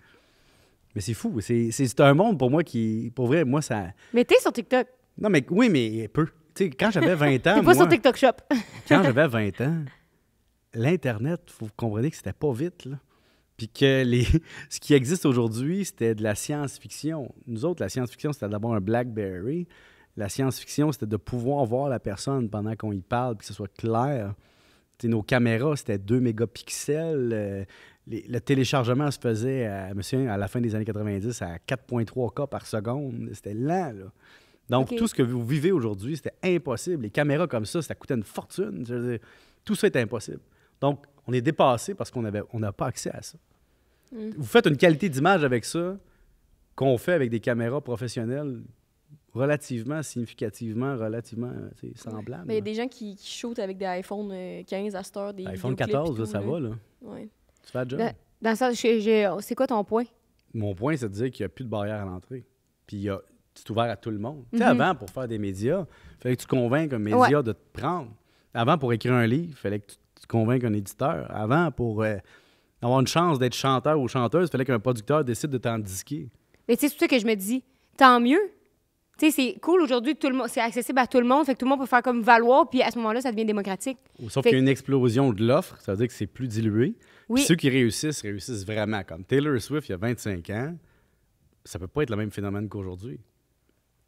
S3: Mais c'est fou. C'est un monde pour moi qui. Pour vrai, moi, ça.
S2: Mais t'es sur TikTok. Non,
S3: mais oui, mais peu. quand j'avais 20 ans. t'es pas sur TikTok
S2: Shop. quand j'avais
S3: 20 ans, l'Internet, faut comprenez que c'était pas vite, là. Puis que ce qui existe aujourd'hui, c'était de la science-fiction. Nous autres, la science-fiction, c'était d'abord un Blackberry. La science-fiction, c'était de pouvoir voir la personne pendant qu'on y parle, puis que ce soit clair. nos caméras, c'était 2 mégapixels. Euh, le téléchargement se faisait, à, euh, monsieur, à la fin des années 90, à 4,3 cas par seconde. C'était lent, là. Donc, tout ce que vous vivez aujourd'hui, c'était impossible. Les caméras comme ça, ça coûtait une fortune. tout ça est impossible. Donc, on est dépassé parce qu'on n'a on pas accès à ça. Hmm. Vous faites une qualité d'image avec ça qu'on fait avec des caméras professionnelles relativement, significativement, relativement euh, semblables. Il y
S1: a des gens qui, shootent avec des iPhone 15 euh, à cette heure. Des
S2: iPhone 14, ça va, là. Dans, c'est quoi ton point?
S3: Mon point, c'est de dire qu'il n'y a plus de barrière à l'entrée. Puis tu y ouvert à tout le monde. Mm-hmm. avant, pour faire des médias, il fallait que tu convainques un média de te prendre. Avant, pour écrire un livre, il fallait que tu, convainques un éditeur. Avant, pour euh, avoir une chance d'être chanteur ou chanteuse, il fallait qu'un producteur décide de t'en disquer.
S2: Mais tu sais, c'est ça que je me dis. Tant mieux tu sais, c'est cool aujourd'hui, c'est accessible à tout le monde, fait que tout le monde peut faire comme valoir, puis à ce moment-là, ça devient démocratique. Sauf qu'il y a une
S3: explosion de l'offre, ça veut dire que c'est plus dilué. ceux qui réussissent, réussissent vraiment. Comme Taylor Swift, il y a 25 ans, ça peut pas être le même phénomène qu'aujourd'hui.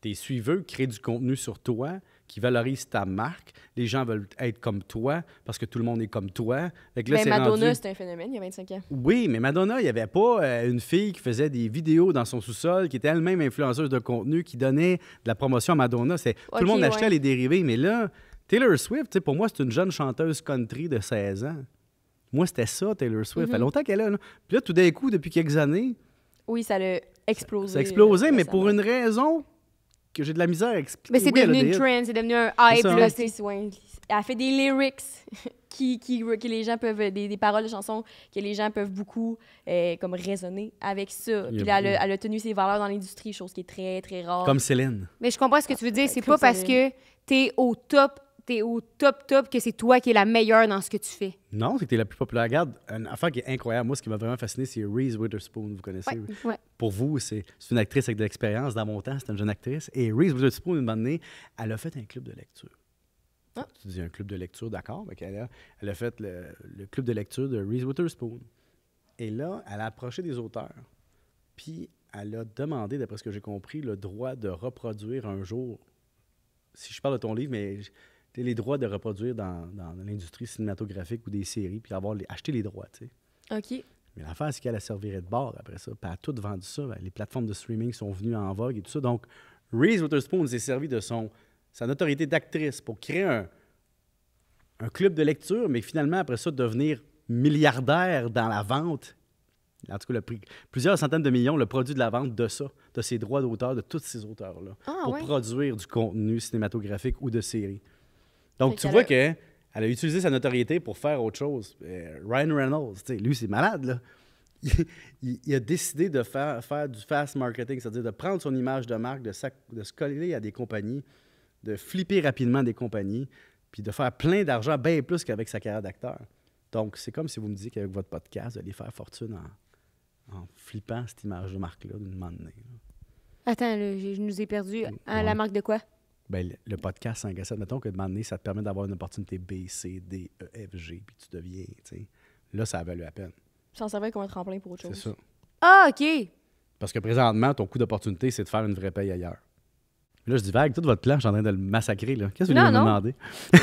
S3: Tes suiveux créent du contenu sur toi, qui valorise ta marque. Les gens veulent être comme toi parce que tout le monde est comme toi. mais Madonna,
S1: c'était un phénomène il y a 25 ans.
S3: Oui, mais Madonna, il n'y avait pas euh, une fille qui faisait des vidéos dans son sous-sol, qui était elle-même influenceuse de contenu, qui donnait de la promotion à Madonna. tout le monde achetait les dérivés, mais là, Taylor Swift, pour moi, c'est une jeune chanteuse country de 16 ans. Moi, c'était ça, Taylor Swift. Ça fait mhm. longtemps qu'elle est Là. Puis là, tout d'un coup, depuis quelques années.
S1: Oui, ça l'a explosé. Ça a explosé, euh, mais pour
S3: une raison que j'ai de la misère à expliquer. Mais c'est
S1: devenu une trend, c'est devenu un hype. Là, ouais. Elle fait des lyrics qui, qui, les gens peuvent, des, paroles de chansons que les gens peuvent beaucoup euh, comme raisonner avec ça.
S2: Puis elle, a, elle, a tenu ses valeurs dans l'industrie, chose qui est très, très rare. Comme Céline. Mais je comprends ce que tu veux dire. Ah, c'est pas parce que tu es au top t'es au top top, que c'est toi qui es la meilleure dans ce que tu fais.
S3: Non, c'est que la plus populaire. Regarde, une affaire qui est incroyable, moi, ce qui m'a vraiment fasciné, c'est Reese Witherspoon, vous connaissez? Pour vous, c'est une actrice avec de l'expérience. Dans mon temps, c'était une jeune actrice. Et Reese Witherspoon, une année, elle a fait un club de lecture. Ah. Tu dis un club de lecture, d'accord. Elle a, elle a fait le, le club de lecture de Reese Witherspoon. Et là, elle a approché des auteurs. Puis, elle a demandé, d'après ce que j'ai compris, le droit de reproduire un jour si je parle de ton livre, mais les droits de reproduire dans, l'industrie cinématographique ou des séries, puis avoir les, acheter les droits. OK. Mais l'affaire, c'est qu'elle a servirait de bord après ça. Puis elle a tout vendu ça. Ben, les plateformes de streaming sont venues en vogue et tout ça. Donc, Reese Witherspoon s'est servi de son, sa notoriété d'actrice pour créer un, club de lecture, mais finalement, après ça, devenir milliardaire dans la vente en tout cas, le prix, plusieurs centaines de millions, le produit de la vente de ça, de ses droits d'auteur, de tous ces auteurs-là, ah, pour produire du contenu cinématographique ou de séries. Donc, tu vois qu'elle a... utilisé sa notoriété pour faire autre chose. Euh, Ryan Reynolds, lui, c'est malade, là. Il, a décidé de faire, faire du fast marketing, c'est-à-dire de prendre son image de marque, de, se coller à des compagnies, de flipper rapidement des compagnies, puis de faire plein d'argent, bien plus qu'avec sa carrière d'acteur. Donc, c'est comme si vous me disiez qu'avec votre podcast, vous allez faire fortune en, flippant cette image de marque-là d'une manière.
S2: Attends, je, nous ai perdu. Ah, la marque de quoi?
S3: ben, le podcast 5 à 7, mettons que de ça te permet d'avoir une opportunité B, C, D, E, F, G, puis tu deviens, tu sais. Là, ça a valu la peine.
S1: Ça en servait comme un tremplin pour autre chose. C'est ça. Ah, OK!
S3: Parce que présentement, ton coût d'opportunité, c'est de faire une vraie paye ailleurs. Là, je dis, vague, toute votre plan, je suis en train de le massacrer. là. Qu'est-ce que vous voulez me demander?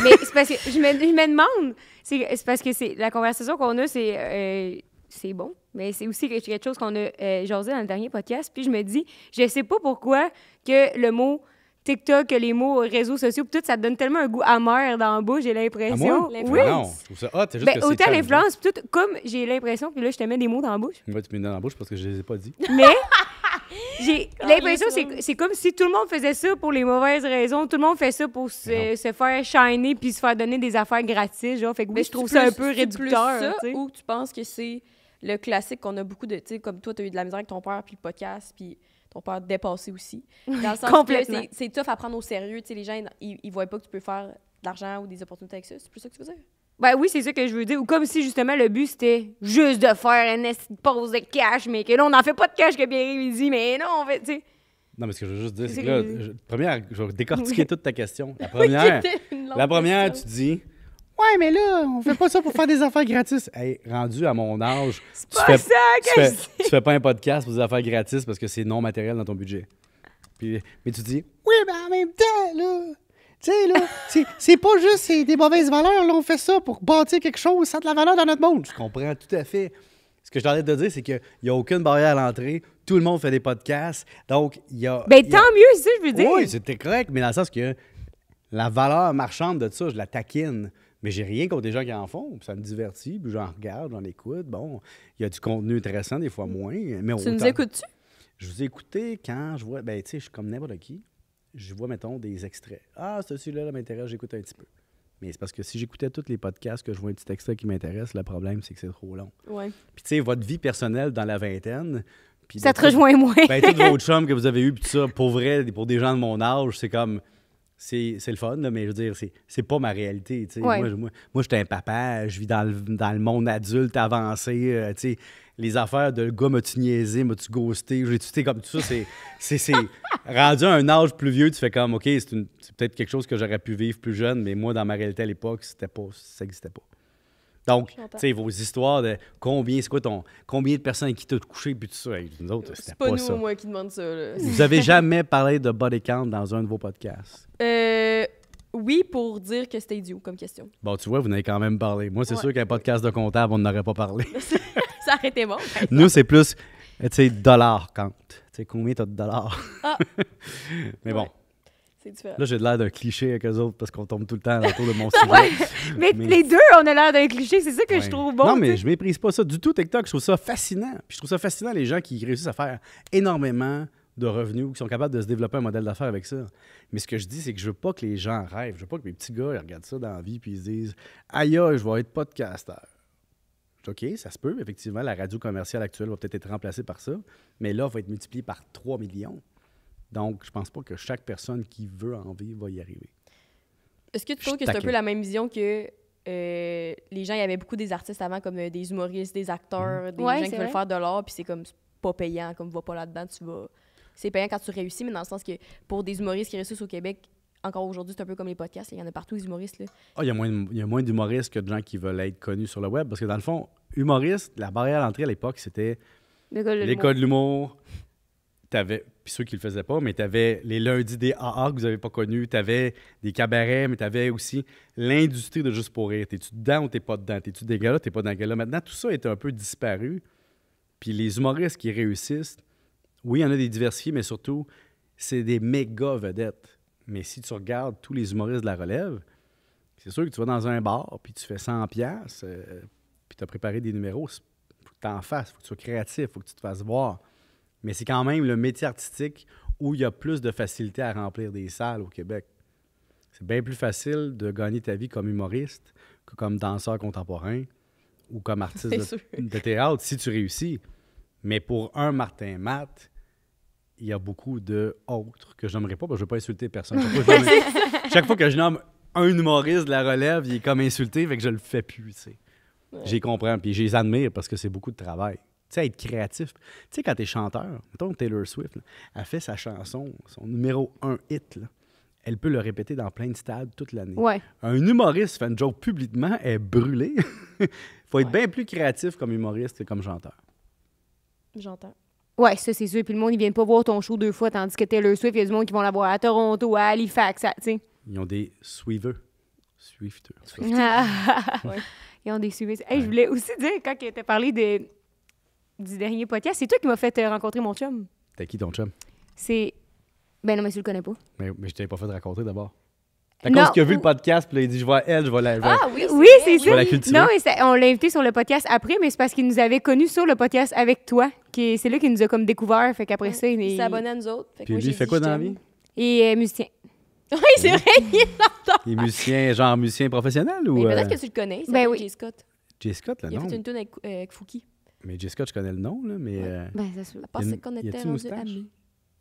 S2: Mais c'est parce que je me, demande. C'est parce que c'est la conversation qu'on a, c'est euh, c'est bon. Mais c'est aussi quelque chose qu'on a euh, dans le dernier podcast. Puis je me dis, je sais pas pourquoi que le mot TikTok, les mots, euh, réseaux sociaux, tout, ça te donne tellement un goût amer dans la bouche, j'ai l'impression. oui. Non, je
S3: trouve ça hot. Ah, juste ben, l'influence,
S2: tout, comme j'ai l'impression, que là, je te mets des mots dans la bouche.
S3: tu mets dans la bouche parce que je les ai pas dit.
S2: Mais j'ai l'impression, c'est comme si tout le monde faisait ça pour les mauvaises raisons. Tout le monde fait ça pour se, faire shiner puis se faire donner des affaires gratis. Genre. Mais je trouve ça un peu réducteur. Plus ça, ou tu penses que c'est le classique qu'on a beaucoup de. Tu comme toi, tu as eu de la misère avec ton
S1: père, puis le podcast, puis on peut dépasser aussi. Dans le sens c'est tough à prendre au sérieux. les gens, ils, voient pas que tu peux faire de l'argent ou des opportunités avec ça. C'est plus ça que tu veux dire? Ben
S2: oui, c'est ça que je veux dire. Ou comme si justement le but c'était juste de faire une pause de cash, mais que là on n'en fait pas de cash que il dit, mais non, en fait, tu sais.
S3: Non, mais ce que je veux juste dire, c'est que là, première, je vais décortiquer toute ta question. La première, tu dis,
S2: Ouais, mais là, on fait pas ça pour faire
S3: des affaires gratuites. Hey, rendu à mon âge, tu, fais, tu, fais, pas un podcast pour des affaires gratuites parce que c'est non matériel dans ton budget. mais tu dis, oui, mais en même temps, là, tu sais, là, c'est pas juste des mauvaises valeurs, là, on fait ça pour bâtir quelque chose,
S2: ça de la valeur dans notre monde. Je
S3: comprends tout à fait. Ce que je t'arrête de dire, c'est qu'il n'y a aucune barrière à l'entrée. Tout le monde fait des podcasts. Donc, il y a. Mais ben, tant
S2: mieux, si je veux dire. Oui,
S3: c'était correct, mais dans le sens que la valeur marchande de ça, je la taquine. Mais j'ai rien contre des gens qui en font. ça me divertit, puis j'en regarde, j'en écoute. Bon, il y a du contenu intéressant, des fois moins. Mais tu nous écoutes-tu? Je vous écoutais quand je vois. Ben, tu sais, je suis comme n'importe qui. Je vois, mettons, des extraits. Ah, celui-là, m'intéresse, j'écoute un petit peu. Mais c'est parce que si j'écoutais tous les podcasts que je vois un petit extrait qui m'intéresse, le problème, c'est que c'est trop long. Oui. Puis, tu sais, votre vie personnelle dans la vingtaine, ça te rejoint moins. ben, vos chums que vous avez eu, puis ça, pour vrai, pour des gens de mon âge, c'est comme, c'est, le fun, mais je veux dire, c'est, pas ma réalité. Moi, moi, un papa, je vis dans le, dans le monde adulte avancé. Euh, les affaires de le gars, ma tu niaisé, m'as-tu ghosté, j'ai comme tout ça, c'est. rendu à un âge plus vieux, tu fais comme, OK, c'est, peut-être quelque chose que j'aurais pu vivre plus jeune, mais moi, dans ma réalité à l'époque, c'était pas, ça n'existait pas. Donc, tu sais, vos histoires de combien, c'est quoi ton, combien de personnes qui t'ont couché, puis tout ça, avec nous autres, c'était
S1: pas, nous, moi, qui demande ça. Vous avez
S3: jamais parlé de body count dans un de vos podcasts?
S1: Euh, oui, pour dire que c'était idiot comme question.
S3: Bon, tu vois, vous n'avez quand même parlé. Moi, c'est sûr qu'un podcast de comptable, on n'aurait pas parlé.
S1: ça aurait été bon.
S3: Nous, c'est plus, tu sais, dollars count. Tu sais, combien t'as de dollars? Ah. Mais bon. Là, j'ai l'air d'un cliché avec eux autres parce qu'on tombe tout le temps autour de mon sujet. mais, les deux,
S2: on a l'air d'un cliché. C'est ça que je trouve bon. Non, mais je
S3: je méprise pas ça du tout, TikTok. Je trouve ça fascinant. je trouve ça fascinant, les gens qui réussissent à faire énormément de revenus, qui sont capables de se développer un modèle d'affaires avec ça. Mais ce que je dis, c'est que je veux pas que les gens rêvent. Je veux pas que mes petits gars regardent ça dans la vie puis ils se disent Aïe, je vais être podcasteur. OK, ça se peut. Effectivement, la radio commerciale actuelle va peut-être être remplacée par ça. Mais là, va être multiplié par 3 millions. Donc, je pense pas que chaque personne qui veut en vivre va y arriver.
S1: Est-ce que tu trouves que c'est un peu la même vision que euh, les gens, il y avait beaucoup des artistes avant, comme euh, des humoristes, des acteurs, mhm. des gens qui veulent faire de l'art, puis c'est comme pas payant, comme va pas là-dedans, tu vas. C'est payant quand tu réussis, mais dans le sens que pour des humoristes qui réussissent au Québec, encore aujourd'hui, c'est un peu comme les podcasts, il y en a partout les humoristes.
S3: Ah, il y a moins, d'humoristes que de gens qui veulent être connus sur le web, parce que dans le fond, humoriste, la barrière d'entrée à l'époque, c'était
S1: l'école de
S3: l'humour, t'avais, puis ceux qui le faisaient pas, mais tu avais les lundis des AA que vous avez pas connus, tu avais des cabarets, mais tu avais aussi l'industrie de Juste pour rire. T'es-tu dedans ou t'es pas dedans? T'es-tu des gars-là, t'es pas dans gars-là? Maintenant, tout ça est un peu disparu. Puis les humoristes qui réussissent, oui, il y en a des diversifiés, mais surtout, c'est des méga vedettes. Mais si tu regardes tous les humoristes de la relève, c'est sûr que tu vas dans un bar, puis tu fais 100 pièces euh, puis tu as préparé des numéros, faut que tu en fasses, faut que tu sois créatif, faut que tu te fasses voir mais c'est quand même le métier artistique où il y a plus de facilité à remplir des salles au Québec. C'est bien plus facile de gagner ta vie comme humoriste que comme danseur contemporain ou comme artiste de, théâtre si tu réussis. Mais pour un Martin Matt, il y a beaucoup de autres que je n'aimerais pas, parce que je ne veux pas insulter personne. Chaque fois, que je nomme un humoriste de la relève, il est comme insulté, fait que je le fais plus. Tu sais. J'y comprends, puis je les admire parce que c'est beaucoup de travail. Tu sais, être créatif. Tu sais, quand t'es chanteur, mettons Taylor Swift, a fait sa chanson, son numéro un hit, Elle peut le répéter dans plein de stades toute l'année. Un humoriste fait joke publiquement, est brûlé. faut être bien plus créatif comme humoriste que comme chanteur.
S1: J'entends.
S2: Ouais, ça, c'est sûr. Puis le monde, ils viennent pas voir ton show deux fois, tandis que Taylor Swift, il y a du monde qui vont la voir à Toronto, à Halifax, tu
S3: Ils ont des suiveurs. Swifters.
S2: Ils ont des suiveurs. Je voulais aussi dire, quand tu était parlé des, du dernier podcast. C'est toi qui m'as fait euh, rencontrer mon chum. T'as qui ton chum? C'est. Ben non, mais tu le connais pas.
S3: Mais, je t'avais pas fait rencontrer d'abord. T'as cause qu'il a vu le podcast, puis là, il dit Je vois elle, je vois la. Ah oui, oui c'est ça. Non,
S2: on l'a invité sur le podcast après, mais c'est parce qu'il nous avait connus sur le podcast avec toi. qui- C'est là qu'il nous a comme découvert. Fait qu'après ça, il s'est abonné à nous autres. Fait
S3: Puis lui, il fait quoi dans la vie?
S2: Il est euh, musicien. Oui, c'est vrai, il est
S3: Il est musicien, genre musicien professionnel ou. Mais euh, peut-être
S1: que tu le connais. c'est ben Scott.
S3: J. Scott, là, Il a fait
S2: une tune avec Fouki.
S3: Mais Scott, je connais le nom, là, mais. Ouais. Euh, ben, c'est sûr. La pensée qu'on était amis.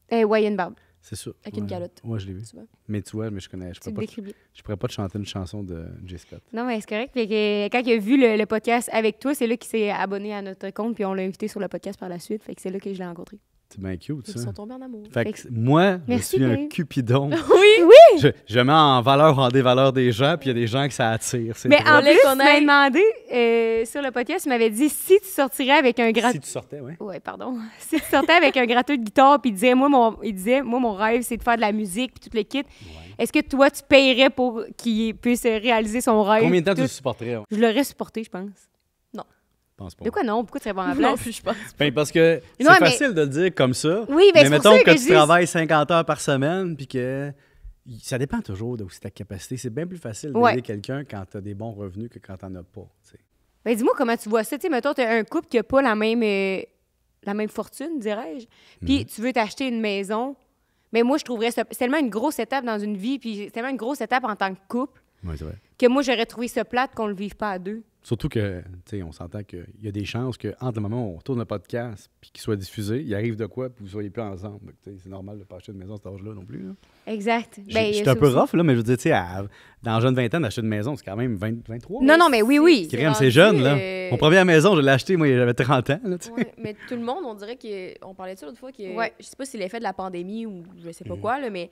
S2: Eh, il C'est sûr. Avec une calotte. Ouais, je l'ai vu.
S3: Mais tu vois, mais je connais. Je pourrais, pas, te, pourrais pas te chanter une chanson de J. Scott.
S2: Non, mais c'est correct. Euh, quand il a vu le, le podcast avec toi, c'est là qu'il s'est abonné à notre compte, puis on l'a invité sur le podcast par la suite. Fait que c'est là que je l'ai rencontré.
S3: C'est bien cute, ça. Ils sont tombés en amour. moi, je suis un cupidon.
S2: oui, oui!
S3: Je, mets en valeur, en dévaleur des gens, puis il y a des gens que ça attire. Mais en plus,
S2: on a demandé sur le podcast, tu m'avais dit si tu sortirais avec un gratuit. Si tu sortais, oui. Oui, pardon. Si sortais avec un gratteux de guitare, puis il disait, moi, mon, il disait, mon rêve, c'est de faire de la musique, puis tout le kit. Est-ce que toi, tu paierais pour qu'il puisse réaliser son rêve? Combien de temps tu le
S3: supporterais? Hein? Je
S2: l'aurais supporté, je pense. De quoi non? Pourquoi tu Non, je pense
S3: ben, parce que c'est facile de le dire comme ça. Oui, ben, mais mettons que, tu travailles 50 heures par semaine, puis que ça dépend toujours de ta capacité. C'est bien plus facile d'aider quelqu'un quand tu as des bons revenus que quand tu n'en as pas.
S2: Ben, dis-moi comment tu vois ça. sais mettons, tu as un couple qui n'a pas la même, euh, la même fortune, dirais-je, puis mhm. tu veux t'acheter une maison. Mais ben, moi, je trouverais ça tellement une grosse étape dans une vie, puis tellement une grosse étape en tant que couple, ouais, que moi, j'aurais trouvé ça plate qu'on ne le vive pas à deux.
S3: Surtout que, tu sais, on s'entend qu'il y a des chances qu'entre le moment où on tourne le podcast puis qu'il soit diffusé, il arrive de quoi, puis vous soyez plus ensemble. C'est normal de pas acheter de maison à cet âge-là non plus.
S2: Exact. Ben, un peu rough,
S3: là, mais je veux dire, tu sais, dans jeune vingtaine, d'acheter une maison, c'est quand même 20, 23. Non, non,
S2: mais oui, oui. C'est
S3: jeune, là. Euh, Mon premier maison, je l'ai acheté, moi, j'avais 30 ans.
S1: mais tout le monde, on dirait qu'on parlait de ça l'autre fois, que ouais. je sais pas si c'est l'effet de la pandémie ou je sais pas mm-hmm. quoi, là, mais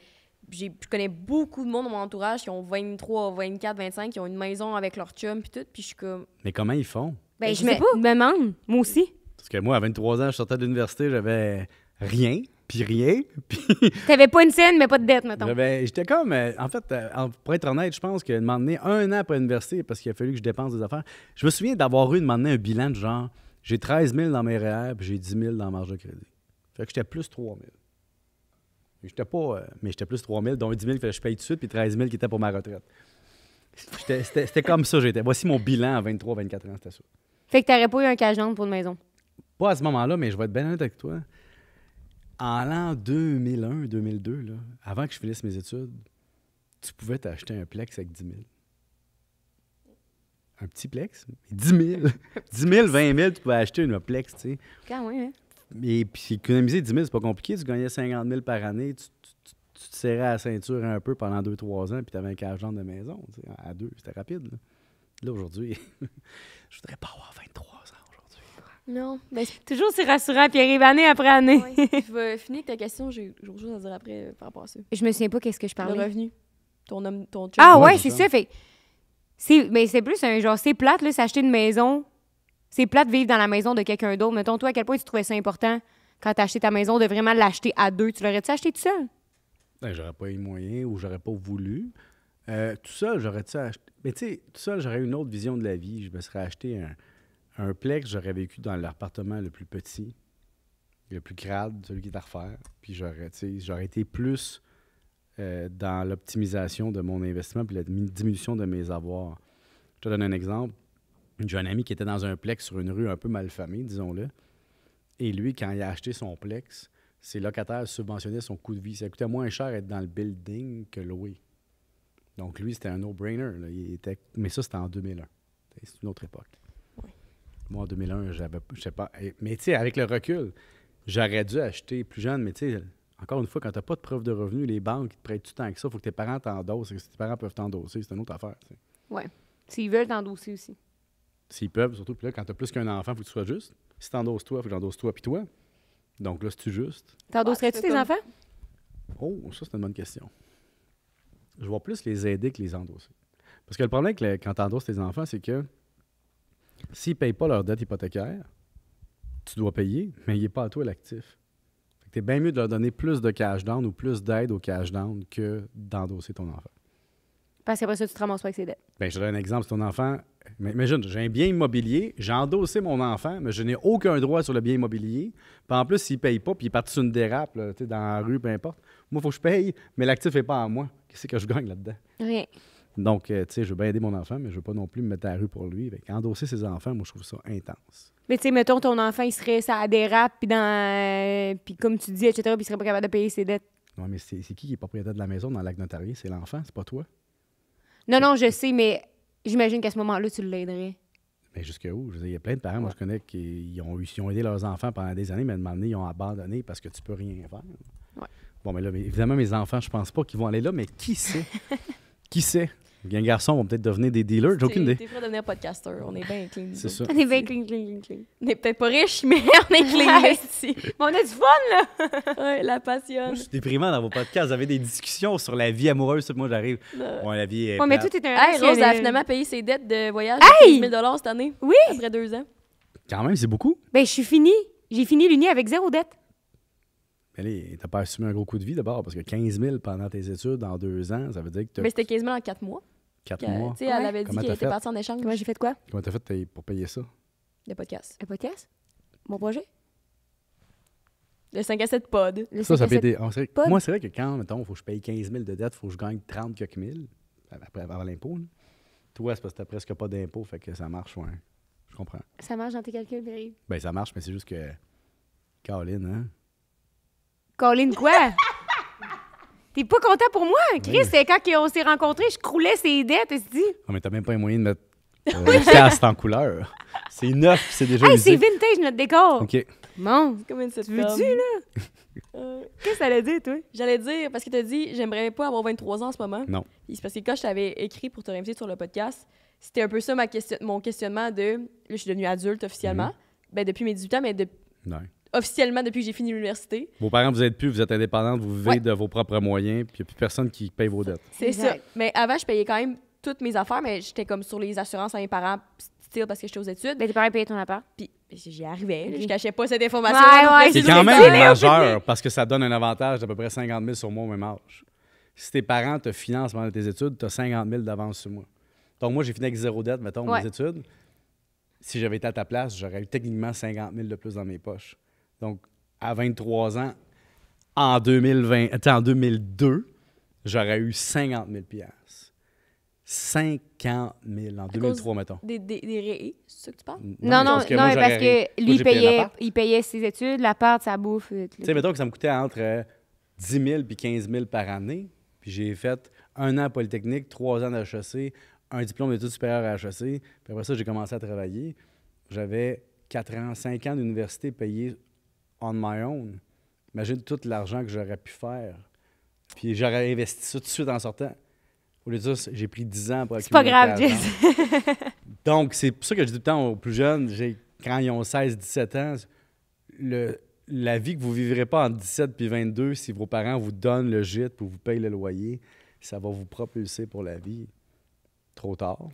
S1: je connais beaucoup de monde dans mon entourage qui ont 23, 24, 25, qui ont une maison avec leur chum, puis tout, puis je suis comme...
S3: Mais comment ils font?
S2: Ben, ben je, me, demande, moi aussi.
S3: Parce que moi, à 23 ans, je sortais de l'université, j'avais rien puis rien.
S2: Tu T'avais pas une scène, mais pas de dette, mettons.
S3: j'étais comme, euh, en fait, euh, pour être honnête, je pense que de moment donné, un an après l'université, parce qu'il a fallu que je dépense des affaires, je me souviens d'avoir eu de donné un bilan de genre, j'ai 13 000 dans mes réels, puis j'ai 10 000 dans marge de crédit. Fait que j'étais plus 3 000. J'étais pas. Euh, mais j'étais plus 3 000, dont 10 000 que je paye tout de suite, puis 13 000 qui étaient pour ma retraite. C'était comme ça, j'étais. Voici mon bilan à 23-24 ans, c'était ça.
S2: Fait que tu n'aurais pas eu un cajon pour une maison?
S3: Pas à ce moment-là, mais je vais être bien honnête avec toi. En l'an 2001-2002, avant que je finisse mes études, tu pouvais t'acheter un plex avec 10 000 un petit plex. 10 000. 10 000, 20 000, tu pouvais acheter une plex, tu sais. Quand oui, hein? Et puis, économiser 10 000, c'est pas compliqué. Tu gagnais 50 000 par année, tu, te serrais à la ceinture un peu pendant 2-3 ans, puis tu avais un cash de maison. à deux, c'était rapide. Là, là aujourd'hui,
S1: je voudrais pas avoir 23 ans.
S2: aujourd'hui Non. Ben, toujours, c'est rassurant, puis arrive année après année. tu
S1: Je vais finir avec ta question, j'ai autre chose à dire après euh, par rapport à ça. Je me souviens pas qu'est-ce que je parlais. Le revenu. Ton homme, ton Ah ouais, c'est ça.
S2: ça. Fait... C'est, mais c'est plus un genre, c'est plate, là, s'acheter une maison c'est plat de vivre dans la maison de quelqu'un d'autre. Mettons, toi, à quel point tu trouvais ça important quand as acheté ta maison de vraiment l'acheter à deux? Tu l'aurais-tu acheté tout seul?
S3: Ben, j'aurais pas eu moyen ou j'aurais pas voulu. Euh, tout seul, j'aurais-tu acheté. Mais tu sais, tout seul, j'aurais une autre vision de la vie. Je me serais acheté un, un plex, j'aurais vécu dans l'appartement le plus petit, le plus crade, celui qui est à refaire. Puis j'aurais, j'aurais été plus euh, dans l'optimisation de mon investissement puis la diminution de mes avoirs. Je te donne un exemple une jeune ami qui était dans un plex sur une rue un peu malfamée, disons-le. Et lui, quand il a acheté son plex, ses locataires subventionnaient son coût de vie. Ça coûtait moins cher être dans le building que louer. Donc lui, c'était un no-brainer. Mais ça, c'était en 2001. C'est une autre époque. Moi, en 2001, j'avais, je sais pas. Mais tu sais, avec le recul, j'aurais dû acheter plus jeune. Mais tu sais, encore une fois, quand tu n'as pas de preuve de revenu, les banques te prêtent tout le temps que ça. Il faut que tes parents t'endossent. Et que tes parents peuvent t'endosser, c'est une autre affaire.
S2: Oui. S'ils veulent t'endosser aussi.
S3: S'ils peuvent, surtout. Puis là, quand as plus qu'un enfant, il faut que tu sois juste. Si tu endosses toi, il faut que j'endosse toi puis toi. Donc là, c'est-tu juste?
S2: T'endosserais-tu tes enfants?
S3: Oh, ça, c'est une bonne question. Je vois plus les aider que les endosser. Parce que le problème quand t'endosses tes enfants, c'est que s'ils ne payent pas leur dette hypothécaire, tu dois payer, mais il n'est pas à toi l'actif. Fait que t'es bien mieux de leur donner plus de cash down ou plus d'aide au cash down que d'endosser ton enfant.
S2: Parce qu'après ça, tu te pas avec ses dettes.
S3: Bien, je donne un exemple. Si ton enfant. imagine, j'ai un bien immobilier, j'ai endossé mon enfant, mais je n'ai aucun droit sur le bien immobilier. Puis en plus, s'il ne paye pas, puis il est parti sur une dérape, dans la rue, peu importe. Moi, il faut que je paye, mais l'actif n'est pas à moi. Qu'est-ce que je gagne là-dedans? Rien. Donc, euh, tu sais, je veux bien aider mon enfant, mais je ne veux pas non plus me mettre à la rue pour lui. endosser ses enfants, moi, je trouve ça intense.
S2: Mais tu sais, mettons, ton enfant, il serait, ça dérape, puis dans. Euh, puis comme tu dis, etc., puis il serait pas capable de payer ses dettes.
S3: Non, mais c'est qui qui est propriétaire de la maison dans l'acte notarié? C'est l'enfant, c'est pas toi.
S2: Non, non, je sais, mais j'imagine qu'à ce moment-là, tu l'aiderais.
S3: Mais jusqu'à où? Je il y a plein de parents, moi, je connais, qui ont, aidé leurs enfants pendant des années, mais à un moment donné, ils ont abandonné parce que tu peux rien faire. Ouais. Bon, mais là, évidemment, mes enfants, je pense pas qu'ils vont aller là, mais qui sait? qui sait? Bien garçons vont peut-être devenir des dealers, j'ai aucune idée. T'es
S1: pour devenir podcaster, on est bien clean. C'est ça. On est bien clean, clean, clean, On n'est peut-être pas riche, mais on est clean ici. Mais on a du fun, là! ouais, la passion. je suis
S3: déprimant dans vos podcasts. Vous avez des discussions sur la vie amoureuse, moi j'arrive. Ouais, la vie est. mais tout est
S1: un. Hey, Rose a finalement payé ses dettes de voyage hey! de 000 cette année. Oui!
S2: Après deux ans.
S3: Quand même, c'est beaucoup.
S2: Ben, je suis fini. J'ai fini l'uni avec zéro dette.
S3: Allez, t'as pas assumé un gros coup de vie d'abord, parce que 15 000 pendant tes études en deux ans, ça veut dire que Mais
S1: c'était 15 000 en quatre mois.
S3: Quatre mois. Tu sais, elle avait dit qu'elle était partie
S1: en échange. Moi, j'ai fait quoi?
S3: Comment t'as fait pour payer ça?
S1: Le podcast. Le podcast Mon projet Le 5 à 7 pod. Ça, ça peut être. Ah, moi, c'est
S3: vrai que quand, mettons, il faut que je paye 15 000 de dette, il faut que je gagne 30 quelques après, avant l'impôt. Toi, c'est parce que t'as presque pas d'impôt, fait que ça marche, ouais. Je comprends.
S2: Ça marche dans tes calculs, Véry.
S3: Ben, ça marche, mais c'est juste que. Caroline, hein?
S2: Caroline, quoi T'es pas content pour moi? Chris, c'est quand on s'est rencontrés, je croulais ses dettes, tu dit.
S3: Oh mais t'as même pas un moyen de mettre ton euh, cast en couleur. C'est neuf, c'est déjà. Hey, c'est
S2: vintage notre décor. OK. Bon. comme une tu Veux-tu, là?
S1: Euh. Qu'est-ce que ça allait dire, toi? J'allais dire, parce que t'as dit, j'aimerais pas avoir 23 ans en ce moment. Non. C'est parce que quand je t'avais écrit pour te réinviter sur le podcast, c'était un peu ça mon questionnement de. Là, je suis devenue adulte officiellement. Mhm. Ben, depuis mes 18 ans, mais depuis... non officiellement depuis que j'ai fini l'université.
S3: Vos parents, vous n'êtes plus, vous êtes indépendante, vous vivez de vos propres moyens, puis il n'y a plus personne qui paye vos dettes. C'est
S1: ça. Mais avant, je payais quand même toutes mes affaires, mais j'étais comme sur les assurances à mes parents, style parce que j'étais aux études. Mais tes parents payaient ton appart? Puis j'y arrivais. je cachais pas cette information. c'est quand même majeur
S3: parce que ça donne un avantage d'à peu près 50 000 sur moi au même âge. Si tes parents te financent pendant tes études, tu as 50 000 d'avance sur moi. Donc moi, j'ai fini avec zéro dette, mettons, mes études. Si j'avais été à ta place, j'aurais eu techniquement 50 000 de plus dans mes poches. Donc, à 23 ans, en, 2020, euh, en 2002, j'aurais eu 50 000 50 000 en 2003, mettons.
S2: Des, des, des ré... c'est ça que tu parles? Non, non, non, parce que, lui, payait, il payait ses études, la part, sa bouffe. Euh, tu sais, mettons
S3: que ça me coûtait entre 10 000 et 15 000 par année. Puis j'ai fait un an à Polytechnique, trois ans à e un diplôme d'études supérieures à HEC. Puis après ça, j'ai commencé à travailler. J'avais 4 ans, 5 ans d'université payés on my own. Imagine tout l'argent que j'aurais pu faire. Puis j'aurais investi ça tout de suite en sortant. Au lieu de ça, j'ai pris 10 ans pour C'est pas grave, Donc, c'est pour ça que je dis tout le temps aux plus jeunes, quand ils ont 16, 17 ans, la vie que vous vivrez pas en 17 puis 22, si vos parents vous donnent le gîte pour vous payer le loyer, ça va vous propulser pour la vie trop tard.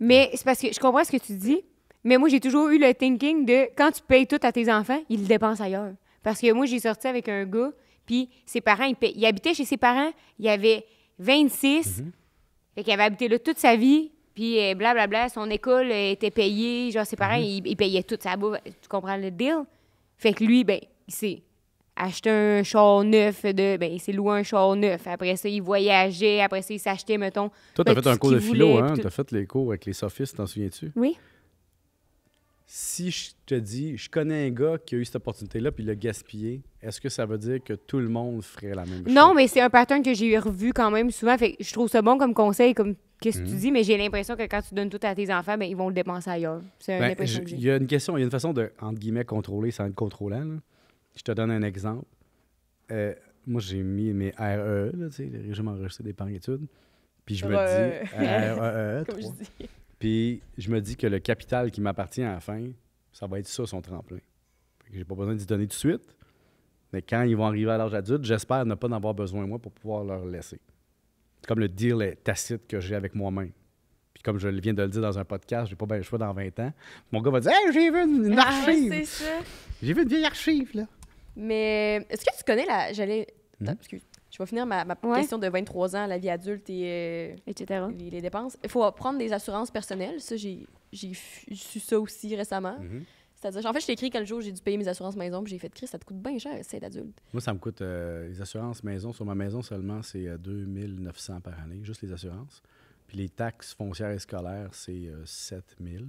S2: Mais c'est parce que je comprends ce que tu dis, mais moi, j'ai toujours eu le thinking de quand tu payes tout à tes enfants, ils le dépensent ailleurs. Parce que moi, j'ai sorti avec un gars, puis ses parents, il, habitait chez ses parents, il y avait 26, et mhm. qu'il avait habité là toute sa vie, puis euh, blablabla, son école était payée, genre ses parents, mhm. ils, payaient tout tu comprends le deal? Fait que lui, ben, il s'est acheté un char neuf, de, ben, il s'est loué un char neuf, après ça, il voyageait, après ça, il s'achetait, mettons. Toi, t'as ben, fait un cours de philo, hein? T'as
S3: fait les cours avec les sophistes, t'en souviens-tu? Oui si je te dis, je connais un gars qui a eu cette opportunité-là puis l'a gaspillé, est-ce que ça veut dire que tout le monde ferait la même chose? Non,
S2: mais c'est un pattern que j'ai revu quand même souvent. Fait je trouve ça bon comme conseil, comme qu'est-ce que tu mhm. dis, mais j'ai l'impression que quand tu donnes tout à tes enfants, ben, ils vont le dépenser ailleurs. C'est ben, Il y a
S3: une question, il y a une façon de, entre guillemets, contrôler sans être contrôlant. Je te donne un exemple. Euh, moi, j'ai mis mes RE, e, là, les régimes enregistrés d'épargne études. Puis je me dis, REE, e e, Puis je me dis que le capital qui m'appartient à la fin, ça va être ça, son tremplin. J'ai pas besoin d'y donner tout de suite, mais quand ils vont arriver à l'âge adulte, j'espère ne pas en avoir besoin, moi, pour pouvoir leur laisser. comme le deal est tacite que j'ai avec moi-même. Puis comme je viens de le dire dans un podcast, j'ai pas bien le choix dans 20 ans. Mon gars va dire Hey, j'ai vu une, ah, archive! j'ai vu une vieille archive, là!
S1: Mais est-ce que tu connais la. J'allais. Hmm? excuse. Je vais finir ma, question de 23 ans, la vie adulte et, euh, Les, dépenses. Il faut prendre des assurances personnelles. Ça, j'ai su ça aussi récemment. Mhm. C'est-à-dire, en fait, je t'ai écrit quel jour j'ai dû payer mes assurances maison, puis j'ai fait, crise. ça te coûte bien cher, c'est adulte.
S3: Moi, ça me coûte, euh, les assurances maison, sur ma maison seulement, c'est 2 euh, 900 par année, juste les assurances. Puis les taxes foncières et scolaires, c'est 7 000.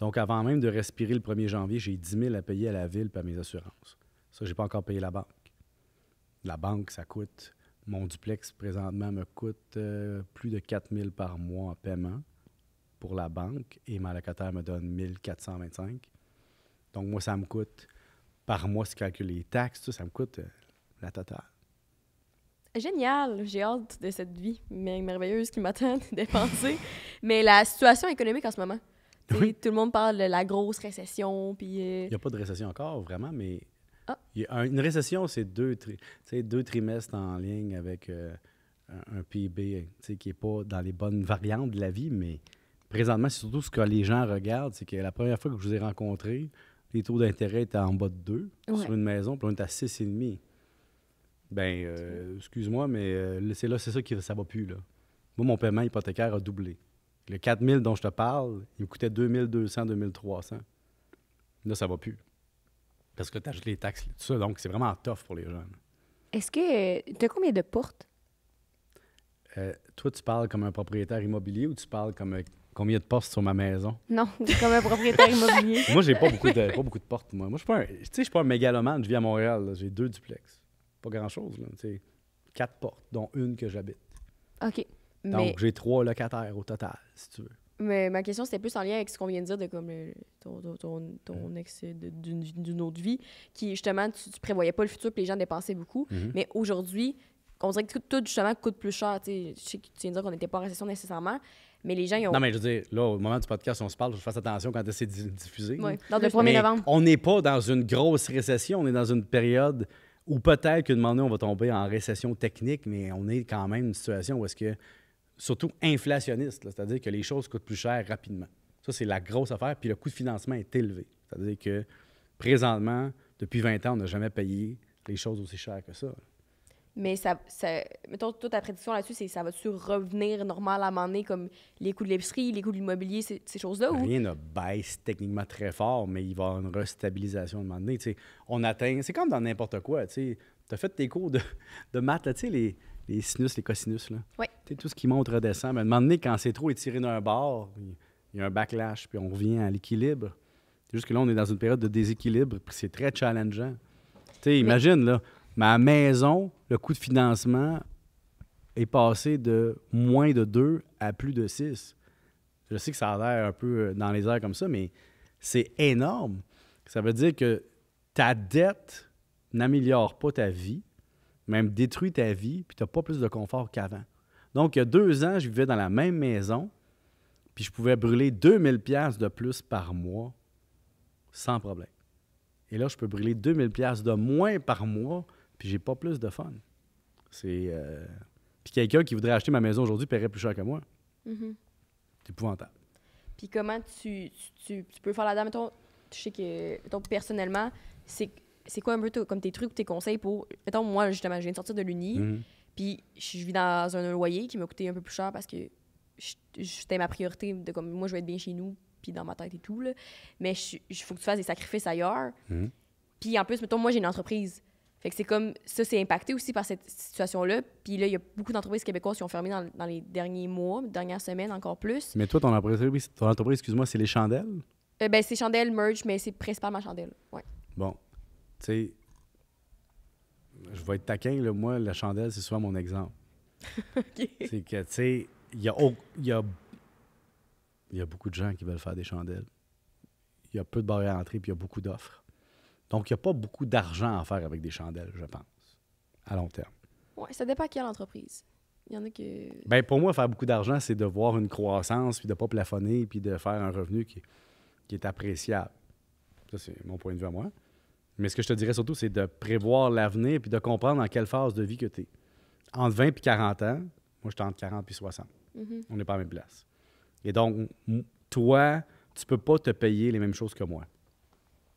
S3: Donc, avant même de respirer le 1er janvier, j'ai 10 000 à payer à la ville par mes assurances. Ça, j'ai pas encore payé la banque. La banque, ça coûte. Mon duplex, présentement, me coûte euh, plus de 4 000 par mois en paiement pour la banque et ma locataire me donne 1425. Donc, moi, ça me coûte, par mois, si je calcule les taxes, ça me coûte euh, la totale.
S1: Génial, j'ai hâte de cette vie merveilleuse qui m'attend de dépenser. mais la situation économique en ce moment, oui. tout le monde parle de la grosse récession. Euh, Il n'y a
S3: pas de récession encore, vraiment, mais ah. une récession, c'est deux, trimestres en ligne avec euh, un, PIB qui n'est pas dans les bonnes variantes de la vie, mais présentement, c'est surtout ce que les gens regardent, c'est que la première fois que je vous ai rencontré, les taux d'intérêt étaient en bas de 2 sur une maison, puis on est à 6,5. Ben, euh, excuse-moi, mais euh, c'est là, c'est ça qui ça va plus, là. Moi, mon paiement hypothécaire a doublé. Le 4 000 dont je te parle, il me coûtait 2200, 2300. Là, ça va plus. Parce que tu ajoutes les taxes, Donc, c'est vraiment tough pour les jeunes.
S2: Est-ce que. Euh, tu as combien de portes?
S3: Euh, toi, tu parles comme un propriétaire immobilier ou tu parles comme euh, combien de portes sur ma maison?
S2: Non, comme un propriétaire immobilier. moi, j'ai pas beaucoup de, pas
S3: beaucoup de portes, moi. Moi, je suis pas un, je suis pas un mégalomane, je vis à Montréal. J'ai deux duplex. Pas grand-chose, quatre portes, dont une que j'habite.
S2: OK.
S1: Donc,
S3: j'ai trois locataires au total, si tu veux.
S1: Mais ma question, c'était plus en lien avec ce qu'on vient de dire de comme ton, ton, ton, mm-hmm. ex d'une autre vie, qui justement, tu, prévoyais pas le futur, puis les gens dépensaient beaucoup. Mm-hmm. Mais aujourd'hui, on dirait que tout, justement coûte plus cher. Tu sais, tu viens de dire qu'on n'était pas en récession nécessairement, mais les gens, ont. Non,
S3: mais je veux dire, là, au moment du podcast, on se parle, je fasse attention quand c'est diffusé. Oui, dans le 1er novembre. On n'est pas dans une grosse récession, on est dans une période où peut-être qu'une moment donné, on va tomber en récession technique, mais on est quand même une situation où est-ce que surtout inflationniste, c'est-à-dire que les choses coûtent plus cher rapidement. Ça, c'est la grosse affaire, puis le coût de financement est élevé. C'est-à-dire que présentement, depuis 20 ans, on n'a jamais payé les choses aussi chères que ça.
S1: Mais ça, ça mettons, toute ta prédiction là-dessus, c'est ça va-tu revenir normal à un moment donné, comme les coûts de l'épicerie, les coûts de l'immobilier, ces, choses-là? Ou... Rien
S3: ne baisse techniquement très fort, mais il va y avoir une restabilisation à un moment donné. on atteint... C'est comme dans n'importe quoi. Tu as fait tes cours de, de maths, là, les, les sinus, les cosinus. Là. tout ce qui monte redescend. Mais à un moment donné, quand c'est trop étiré d'un bord, il y a un backlash, puis on revient à l'équilibre. C'est juste que là, on est dans une période de déséquilibre, puis c'est très challengeant. Tu imagine, ma maison, le coût de financement est passé de moins de 2 à plus de 6. Je sais que ça a l'air un peu euh, dans les airs comme ça, mais c'est énorme. Ça veut dire que ta dette n'améliore pas ta vie, même détruit ta vie, puis tu n'as pas plus de confort qu'avant. Donc, il y a deux ans, je vivais dans la même maison, puis je pouvais brûler 2000 pièces de plus par mois sans problème. Et là, je peux brûler 2000 pièces de moins par mois, puis j'ai pas plus de fun. C'est... Euh, puis quelqu'un qui voudrait acheter ma maison aujourd'hui paierait plus cher que moi. Mm-hmm. C'est épouvantable.
S1: Puis comment tu, tu, peux faire la dame, je sais que, mettons, personnellement, c'est c'est quoi un peu comme tes trucs ou tes conseils pour. Mettons, moi, justement, je viens de sortir de l'Uni, mhm. puis je vis dans un loyer qui m'a coûté un peu plus cher parce que c'était ma priorité de comme moi, je veux être bien chez nous, puis dans ma tête et tout. Là. Mais il faut que tu fasses des sacrifices ailleurs. Mhm. Puis en plus, mettons, moi, j'ai une entreprise. Fait que c'est comme ça, c'est impacté aussi par cette situation-là. Puis là, il y a beaucoup d'entreprises québécoises qui ont fermé dans, les derniers mois, dernières semaines encore plus.
S3: Mais toi, ton entreprise, excuse-moi, c'est les chandelles?
S1: Euh, ben, c'est chandelles, merge, mais c'est principalement chandelles. Ouais.
S3: Bon, tu sais, je vais être taquin, moi, la chandelle, c'est souvent mon exemple. C'est que, tu sais, il y a, y, y a beaucoup de gens qui veulent faire des chandelles. Il y a peu de barrières à entrée puis il y a beaucoup d'offres. Donc, il n'y a pas beaucoup d'argent à faire avec des chandelles, je pense, à long terme.
S1: Oui, ça dépend à a l'entreprise. Il y en a que.
S3: Ben, pour moi, faire beaucoup d'argent, c'est de voir une croissance, puis de ne pas plafonner, puis de faire un revenu qui, qui est appréciable. Ça, c'est mon point de vue à moi. Mais ce que je te dirais surtout, c'est de prévoir l'avenir puis de comprendre dans quelle phase de vie que tu es. Entre 20 et 40 ans, moi, je suis entre 40 puis 60. Mm-hmm. On n'est pas à la même place. Et donc, toi, tu peux pas te payer les mêmes choses que moi.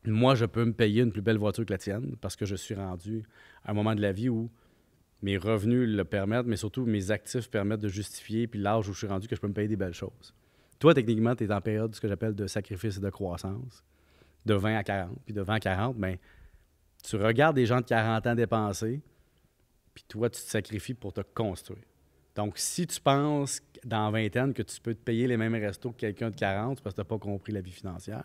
S3: Moi, je peux me payer une plus belle voiture que la tienne parce que je suis rendu à un moment de la vie où mes revenus le permettent, mais surtout mes actifs permettent de justifier, puis l'âge où je suis rendu, que je peux me payer des belles choses. Toi, techniquement, tu es en période de ce que j'appelle de sacrifice et de croissance de 20 à 40. Puis de 20 à 40, mais ben, tu regardes des gens de 40 ans dépensés, puis toi, tu te sacrifies pour te construire. Donc, si tu penses dans ans que tu peux te payer les mêmes restos que quelqu'un de 40 parce que tu n'as pas compris la vie financière.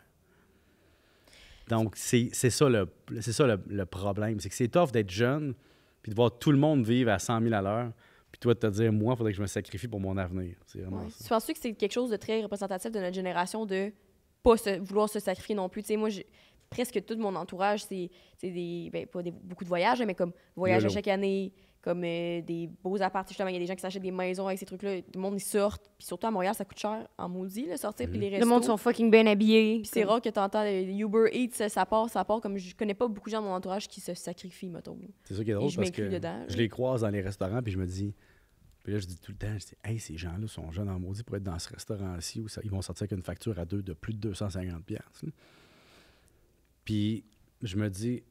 S3: Donc, c'est ça, le, ça le, problème. C'est que c'est tough d'être jeune puis de voir tout le monde vivre à 100 000 à l'heure puis toi de te dire, moi, il faudrait que je me sacrifie pour mon avenir. C'est vraiment Tu
S1: penses que c'est quelque chose de très représentatif de notre génération de vouloir se sacrifier non plus. Tu sais, moi, presque tout mon entourage, c'est des, ben, pas des, beaucoup de voyages, mais comme voyages chaque année, comme euh, des beaux appartements. il y a des gens qui s'achètent des maisons avec ces trucs-là. Tout le monde, ils sortent. Puis surtout à Montréal, ça coûte cher en maudit, là, sortir. Puis mhm. les restos. Le monde sont
S2: fucking bien habillés. c'est rare
S1: que tu entends euh, Uber Eats, ça, part, ça part. Comme je connais pas beaucoup de gens de mon entourage qui se sacrifient, mettons. C'est ça qui est drôle parce que je les
S3: croise dans les restaurants, puis je me dis, puis là, je dis tout le temps, je dis, hey, ces gens-là sont jeunes en maudit pour être dans ce restaurant-ci où ça, ils vont sortir avec une facture à deux de plus de 250$. Puis je me dis,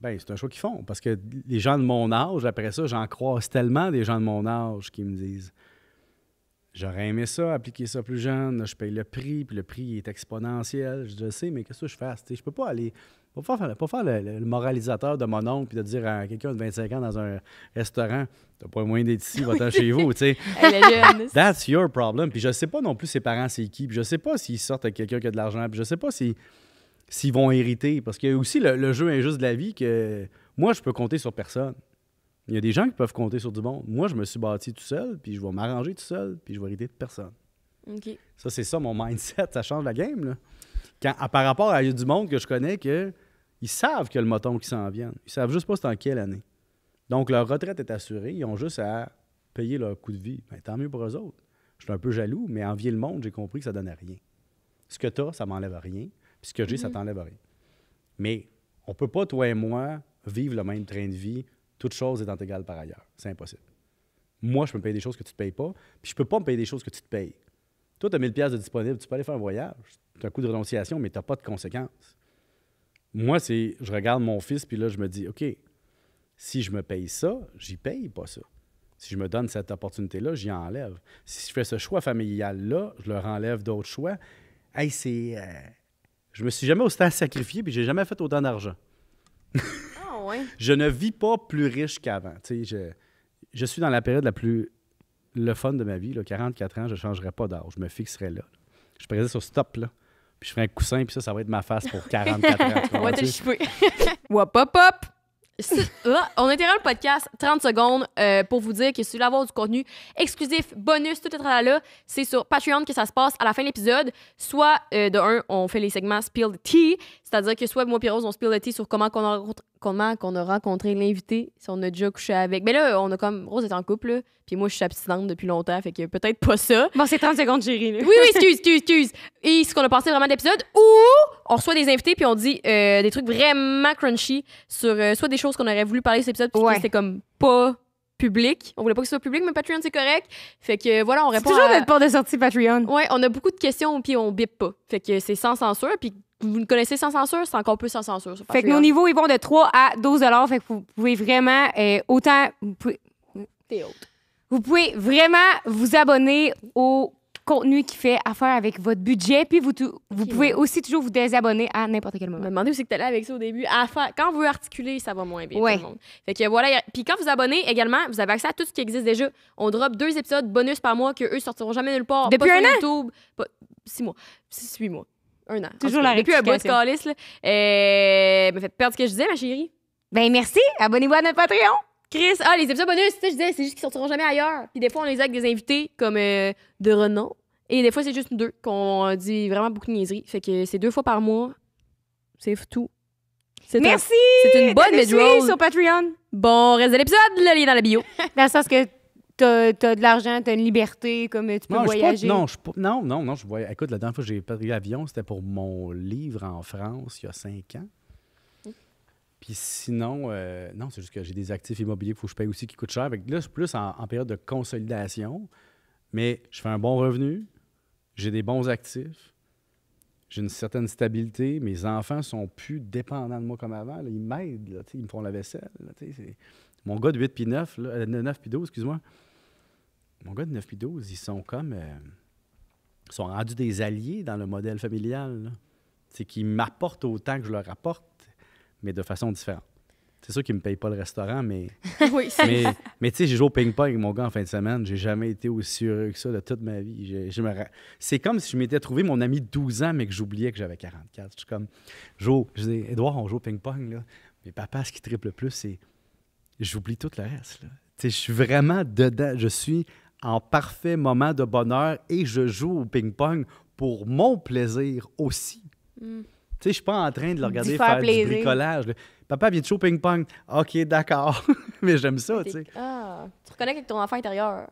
S3: ben c'est un choix qu'ils font parce que les gens de mon âge, après ça, j'en croise tellement des gens de mon âge qui me disent, j'aurais aimé ça, appliquer ça plus jeune, je paye le prix, puis le prix est exponentiel, je le sais, mais qu'est-ce que je fasse? Je je peux pas aller pas faire, le, moralisateur de mon oncle puis de dire à quelqu'un de 25 ans dans un restaurant T'as pas le moyen d'être ici, va-t'en chez vous, tu sais. That's your problem. Puis je sais pas non plus ses parents, c'est qui. Puis je sais pas s'ils sortent avec quelqu'un qui a de l'argent. Puis je sais pas s'ils vont hériter. Parce qu'il y a aussi le, jeu injuste de la vie que moi, je peux compter sur personne. Il y a des gens qui peuvent compter sur du monde. Moi, je me suis bâti tout seul, puis je vais m'arranger tout seul, puis je vais hériter de personne. Ça, c'est ça mon mindset. Ça change la game, là par rapport à du monde que je connais, que, ils savent que le moton qui s'en vient. Ils savent juste pas c'est en quelle année. Donc, leur retraite est assurée. Ils ont juste à payer leur coût de vie. Ben, tant mieux pour eux autres. Je suis un peu jaloux, mais envier le monde, j'ai compris que ça ne donnait rien. Ce que tu as, ça m'enlève rien. Puis ce que j'ai, ça mm-hmm. t'enlève rien. Mais on peut pas, toi et moi, vivre le même train de vie, toutes choses étant égales par ailleurs. C'est impossible. Moi, je peux me payer des choses que tu ne te payes pas, puis je peux pas me payer des choses que tu te payes. Toi, tu as 1000$ de disponible, tu peux aller faire un voyage tu un coup de renonciation, mais tu n'as pas de conséquences. Moi, c'est, je regarde mon fils, puis là, je me dis, OK, si je me paye ça, j'y paye pas ça. Si je me donne cette opportunité-là, j'y enlève. Si je fais ce choix familial-là, je leur enlève d'autres choix. Hey, c'est. Euh, je me suis jamais au stade sacrifié, puis j'ai jamais fait autant d'argent.
S4: Ah,
S3: je ne vis pas plus riche qu'avant. Je, suis dans la période la plus. le fun de ma vie. Là, 44 ans, je ne changerai pas d'âge. Je me fixerai là. Je suis sur stop, là. Puis je ferai un coussin, puis ça, ça va être ma face pour 44 ans. Ouais, t'es chipé.
S1: Wop, hop, hop! on interrompt le podcast 30 secondes euh, pour vous dire que si vous voulez avoir du contenu exclusif, bonus, tout est là, c'est sur Patreon que ça se passe à la fin de l'épisode. Soit, euh, de un, on fait les segments Spill the Tea, c'est-à-dire que soit moi et Rose, on spill le sur comment qu'on a, qu'on a rencontré l'invité, si on a déjà couché avec. Mais là, on a comme. Rose est en couple, puis moi, je suis abstinente depuis longtemps, fait que peut-être pas ça. Bon, c'est 30 secondes, chérie. oui, oui, excuse, excuse, excuse. Et ce qu'on a pensé vraiment de l'épisode, où on reçoit des invités, puis on dit euh, des trucs vraiment crunchy sur euh, soit des choses qu'on aurait voulu parler cet épisode, puis c'était comme pas public. On voulait pas que ce soit public, mais Patreon, c'est correct. Fait que euh, voilà, on répond. toujours notre de sortie Patreon. Ouais, on a beaucoup de questions, puis on bip pas. Fait que c'est sans censure, puis vous ne connaissez sans censure, c'est encore plus sans censure. Fait que nos niveaux,
S2: ils vont de 3 à 12 Fait que vous pouvez vraiment euh, autant. T'es pouvez, vous pouvez vraiment vous abonner au contenu qui fait affaire avec votre budget. Puis vous, vous pouvez aussi toujours vous désabonner à n'importe quel moment. Me demandais où c'est que là avec ça au début. quand vous articulez, ça va moins bien. le monde.
S1: Fait que voilà. Puis quand vous abonnez également, vous avez accès à tout ce qui existe déjà. On drop deux épisodes bonus par mois que eux sortiront jamais nulle part. Depuis un sur an? YouTube. Six mois. Six, huit mois un an. Toujours la Depuis un bout de calice, là. Euh, me fait perdre ce que je disais, ma chérie. Ben merci. Abonnez-vous à notre Patreon. Chris, ah, les épisodes bonus, tu sais, je disais, c'est juste qu'ils sortiront jamais ailleurs. Puis des fois, on les a avec des invités comme euh, de renom. Et des fois, c'est juste nous deux qu'on dit vraiment beaucoup de niaiseries. Fait que c'est deux fois par mois. C'est tout. Merci! C'est une bonne mid Merci sur
S2: Patreon. Bon, reste de l'épisode, le lien dans la bio. Merci parce que t'as, de l'argent, t'as une liberté, comme tu peux voyager. non,
S3: non, non, je voyais. Écoute, la dernière fois que j'ai pris l'avion, c'était pour mon livre en France il y a cinq ans. Puis sinon, euh, non, c'est juste que j'ai des actifs immobiliers qu'il faut que je paye aussi qui coûtent cher. là, je suis plus en, période de consolidation, mais je fais un bon revenu, j'ai des bons actifs, j'ai une certaine stabilité, mes enfants sont plus dépendants de moi comme avant. ils m'aident, ils me font la vaisselle. Mon gars de 8 puis 9, là, 9 euh, puis 12, excuse-moi, mon gars de 9 puis 12, ils sont comme. ils euh, sont rendus des alliés dans le modèle familial. C'est qu'ils m'apportent autant que je leur apporte, mais de façon différente. C'est sûr qu'ils me payent pas le restaurant, mais. oui, Mais, mais tu sais, j'ai joué au ping-pong avec mon gars en fin de semaine. J'ai jamais été aussi heureux que ça de toute ma vie. C'est comme si je m'étais trouvé mon ami de 12 ans, mais que j'oubliais que j'avais 44. Je suis comme. je dis, Edouard, on joue au ping-pong, là. Mais papa, ce qui triple plus, c'est. J'oublie tout le reste, là. Tu sais, je suis vraiment dedans. Je suis en parfait moment de bonheur et je joue au ping-pong pour mon plaisir aussi. Hmm. Tu sais, je suis pas en train de le regarder faire, du bricolage. Papa, vient de jouer au ping-pong. OK, d'accord. mais j'aime ça, tu
S1: sais. Ah, tu reconnais avec ton enfant intérieur.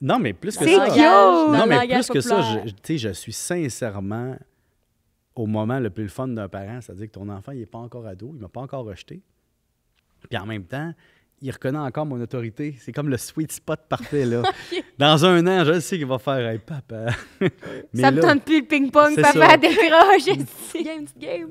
S3: Non, mais plus que ça. C'est Non, mais plus que ça, je, tu sais, je suis sincèrement au moment le plus fun d'un parent. C'est-à-dire que ton enfant, il n'est pas encore ado, il ne m'a pas encore rejeté. Puis en même temps, il reconnaît encore mon autorité. C'est comme le sweet spot parfait, là. Dans un an, je sais qu'il va faire hey, papa. Mais ça me
S2: plus le ping-pong, papa, déroge. c'est
S1: game, game.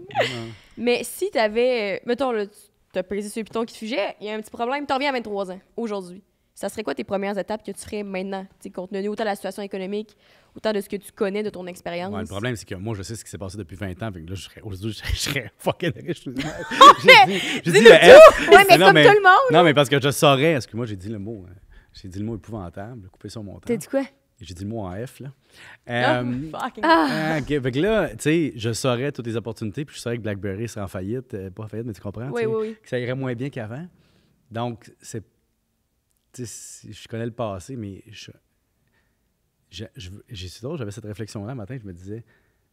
S1: Mais si tu avais. Mettons, là, tu as pris sur le piton qui fugait, il y a un petit problème, t'en reviens à 23 ans, aujourd'hui ça serait quoi tes premières étapes que tu ferais maintenant, compte tenu autant de la situation économique, autant de ce que tu connais de ton expérience? le problème,
S3: c'est que moi, je sais ce qui s'est passé depuis 20 ans, que là, je serais, aujourd'hui, je,
S4: fucking riche.
S1: j'ai
S2: dit, le F. Ouais, mais non, comme tout le monde. Non, mais
S3: parce que je saurais, parce que moi, j'ai dit le mot, hein, j'ai dit le mot épouvantable, couper son montant. T'as dit quoi? J'ai dit le mot en F, là. Oh, euh, oh, fucking. Euh, fait que là, tu sais, je saurais toutes les opportunités, puis je saurais que BlackBerry serait en faillite, euh, pas en faillite, mais tu comprends? Oui, oui, Que ça irait moins bien qu'avant. Donc, c'est je connais le passé, mais je, j'ai, j'avais cette réflexion-là matin, je me disais,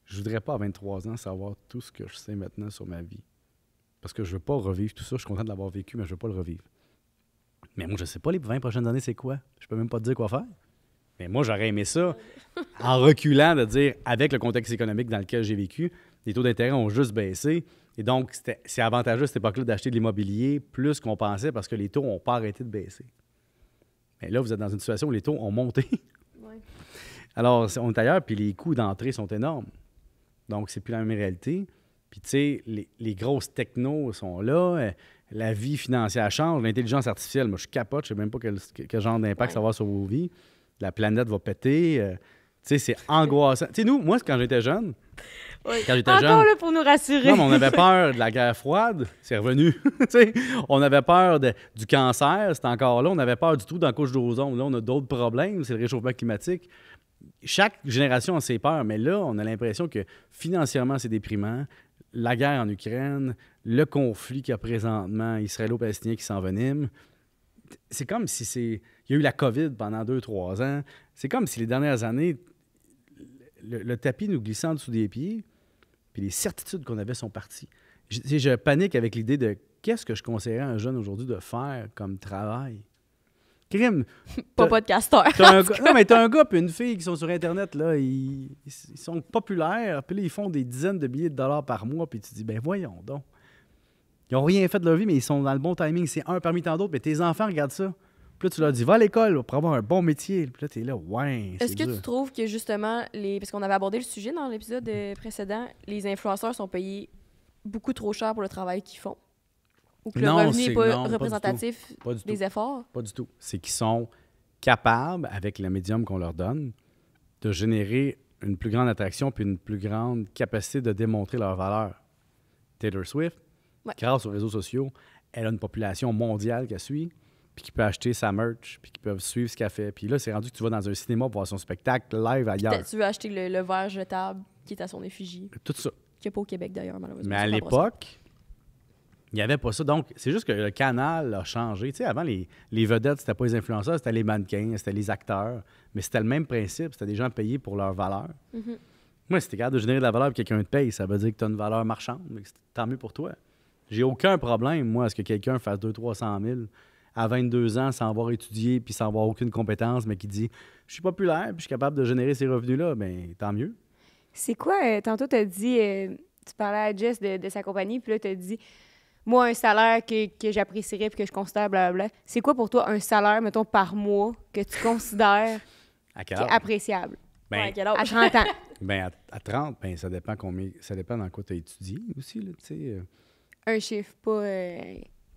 S3: je voudrais pas à 23 ans savoir tout ce que je sais maintenant sur ma vie. Parce que je veux pas revivre tout ça, je suis content de l'avoir vécu, mais je veux pas le revivre. Mais moi, je sais pas les 20 prochaines années, c'est quoi? Je peux même pas te dire quoi faire. Mais moi, j'aurais aimé ça en reculant de dire, avec le contexte économique dans lequel j'ai vécu, les taux d'intérêt ont juste baissé. Et donc, c'est avantageux à cette époque-là d'acheter de l'immobilier plus qu'on pensait parce que les taux n'ont pas arrêté de baisser là, vous êtes dans une situation où les taux ont monté. Alors, on est ailleurs, puis les coûts d'entrée sont énormes. Donc, c'est plus la même réalité. Puis, tu sais, les, grosses technos sont là. Euh, la vie financière change. L'intelligence artificielle, moi, je capote. Je sais même pas quel, genre d'impact ça va avoir sur vos vies. La planète va péter. Euh. tu sais, c'est angoissant. tu sais, nous, moi, quand j'étais jeune,
S2: quand j'étais là pour nous rassurer. Non, on avait peur
S3: de la guerre froide, c'est revenu. on avait peur du cancer, c'est encore là. On avait peur du tout dans la couche d'ozone. Là, on a d'autres problèmes, c'est le réchauffement climatique. Chaque génération a ses peurs, mais là, on a l'impression que financièrement, c'est déprimant. La guerre en Ukraine, le conflit qu'il y a présentement israélo-palestinien qui s'envenime. C'est comme si c'est. Il y a eu la COVID pendant deux, trois ans. C'est comme si les dernières années, le, tapis nous glissant en dessous des pieds, puis les certitudes qu'on avait sont parties. Je, panique avec l'idée de qu'est-ce que je conseillerais à un jeune aujourd'hui de faire comme travail. Crime!
S1: Pas podcasteur. Un, non, mais
S3: t'as un gars puis une fille qui sont sur Internet, là, ils, sont populaires, puis là, ils font des dizaines de milliers de dollars par mois, puis tu dis, ben voyons donc. Ils n'ont rien fait de leur vie, mais ils sont dans le bon timing. C'est un parmi tant d'autres, mais tes enfants regardent ça. Puis tu leur dis, va à l'école pour avoir un bon métier. Puis là, es là, ouais. Est-ce que tu
S1: trouves que justement, les... parce qu'on avait abordé le sujet dans l'épisode euh, précédent, les influenceurs sont payés beaucoup trop cher pour le travail qu'ils font? Ou que le revenu n'est pas représentatif des efforts? Pas
S3: du tout. C'est qu'ils sont capables, avec le médium qu'on leur donne, de générer une plus grande attraction puis une plus grande capacité de démontrer leur valeur. Taylor Swift, grâce aux réseaux sociaux, elle a une population mondiale qu'elle suit puis qui peut acheter sa merch, puis qui peuvent suivre ce qu'elle fait. Puis là, c'est rendu que tu vas dans un cinéma pour voir son spectacle live ailleurs. Tu
S1: veux acheter le, verre jetable qui est à son effigie. Tout ça. Qui n'est pas au Québec d'ailleurs, malheureusement. Mais à l'époque,
S3: il n'y avait pas ça. Donc, c'est juste que le canal a changé. Tu sais, avant, les, les vedettes, c'était pas les influenceurs, c'était les mannequins, c'était les acteurs. Mais c'était le même principe. C'était des gens payés pour leur valeur. Mhm. Moi, si t'es de générer de la valeur et quelqu'un te paye, ça veut dire que tu as une valeur marchande. Tant mieux pour toi. J'ai aucun problème, moi, à ce que quelqu'un fasse 200-300 000 à 22 ans sans avoir étudié puis sans avoir aucune compétence, mais qui dit Je suis populaire puis je suis capable de générer ces revenus-là, bien, tant mieux.
S2: C'est quoi euh, Tantôt, tu dit, euh, tu parlais à Jess de, sa compagnie, puis là, tu dit Moi, un salaire que, que j'apprécierais puis que je considère, blablabla. C'est quoi pour toi un salaire, mettons, par mois que tu considères appréciable ben, à, 30 ans.
S3: ben, à, 30, ben, ça dépend combien, ça dépend dans quoi tu as étudié aussi. Là, euh.
S2: Un chiffre, pas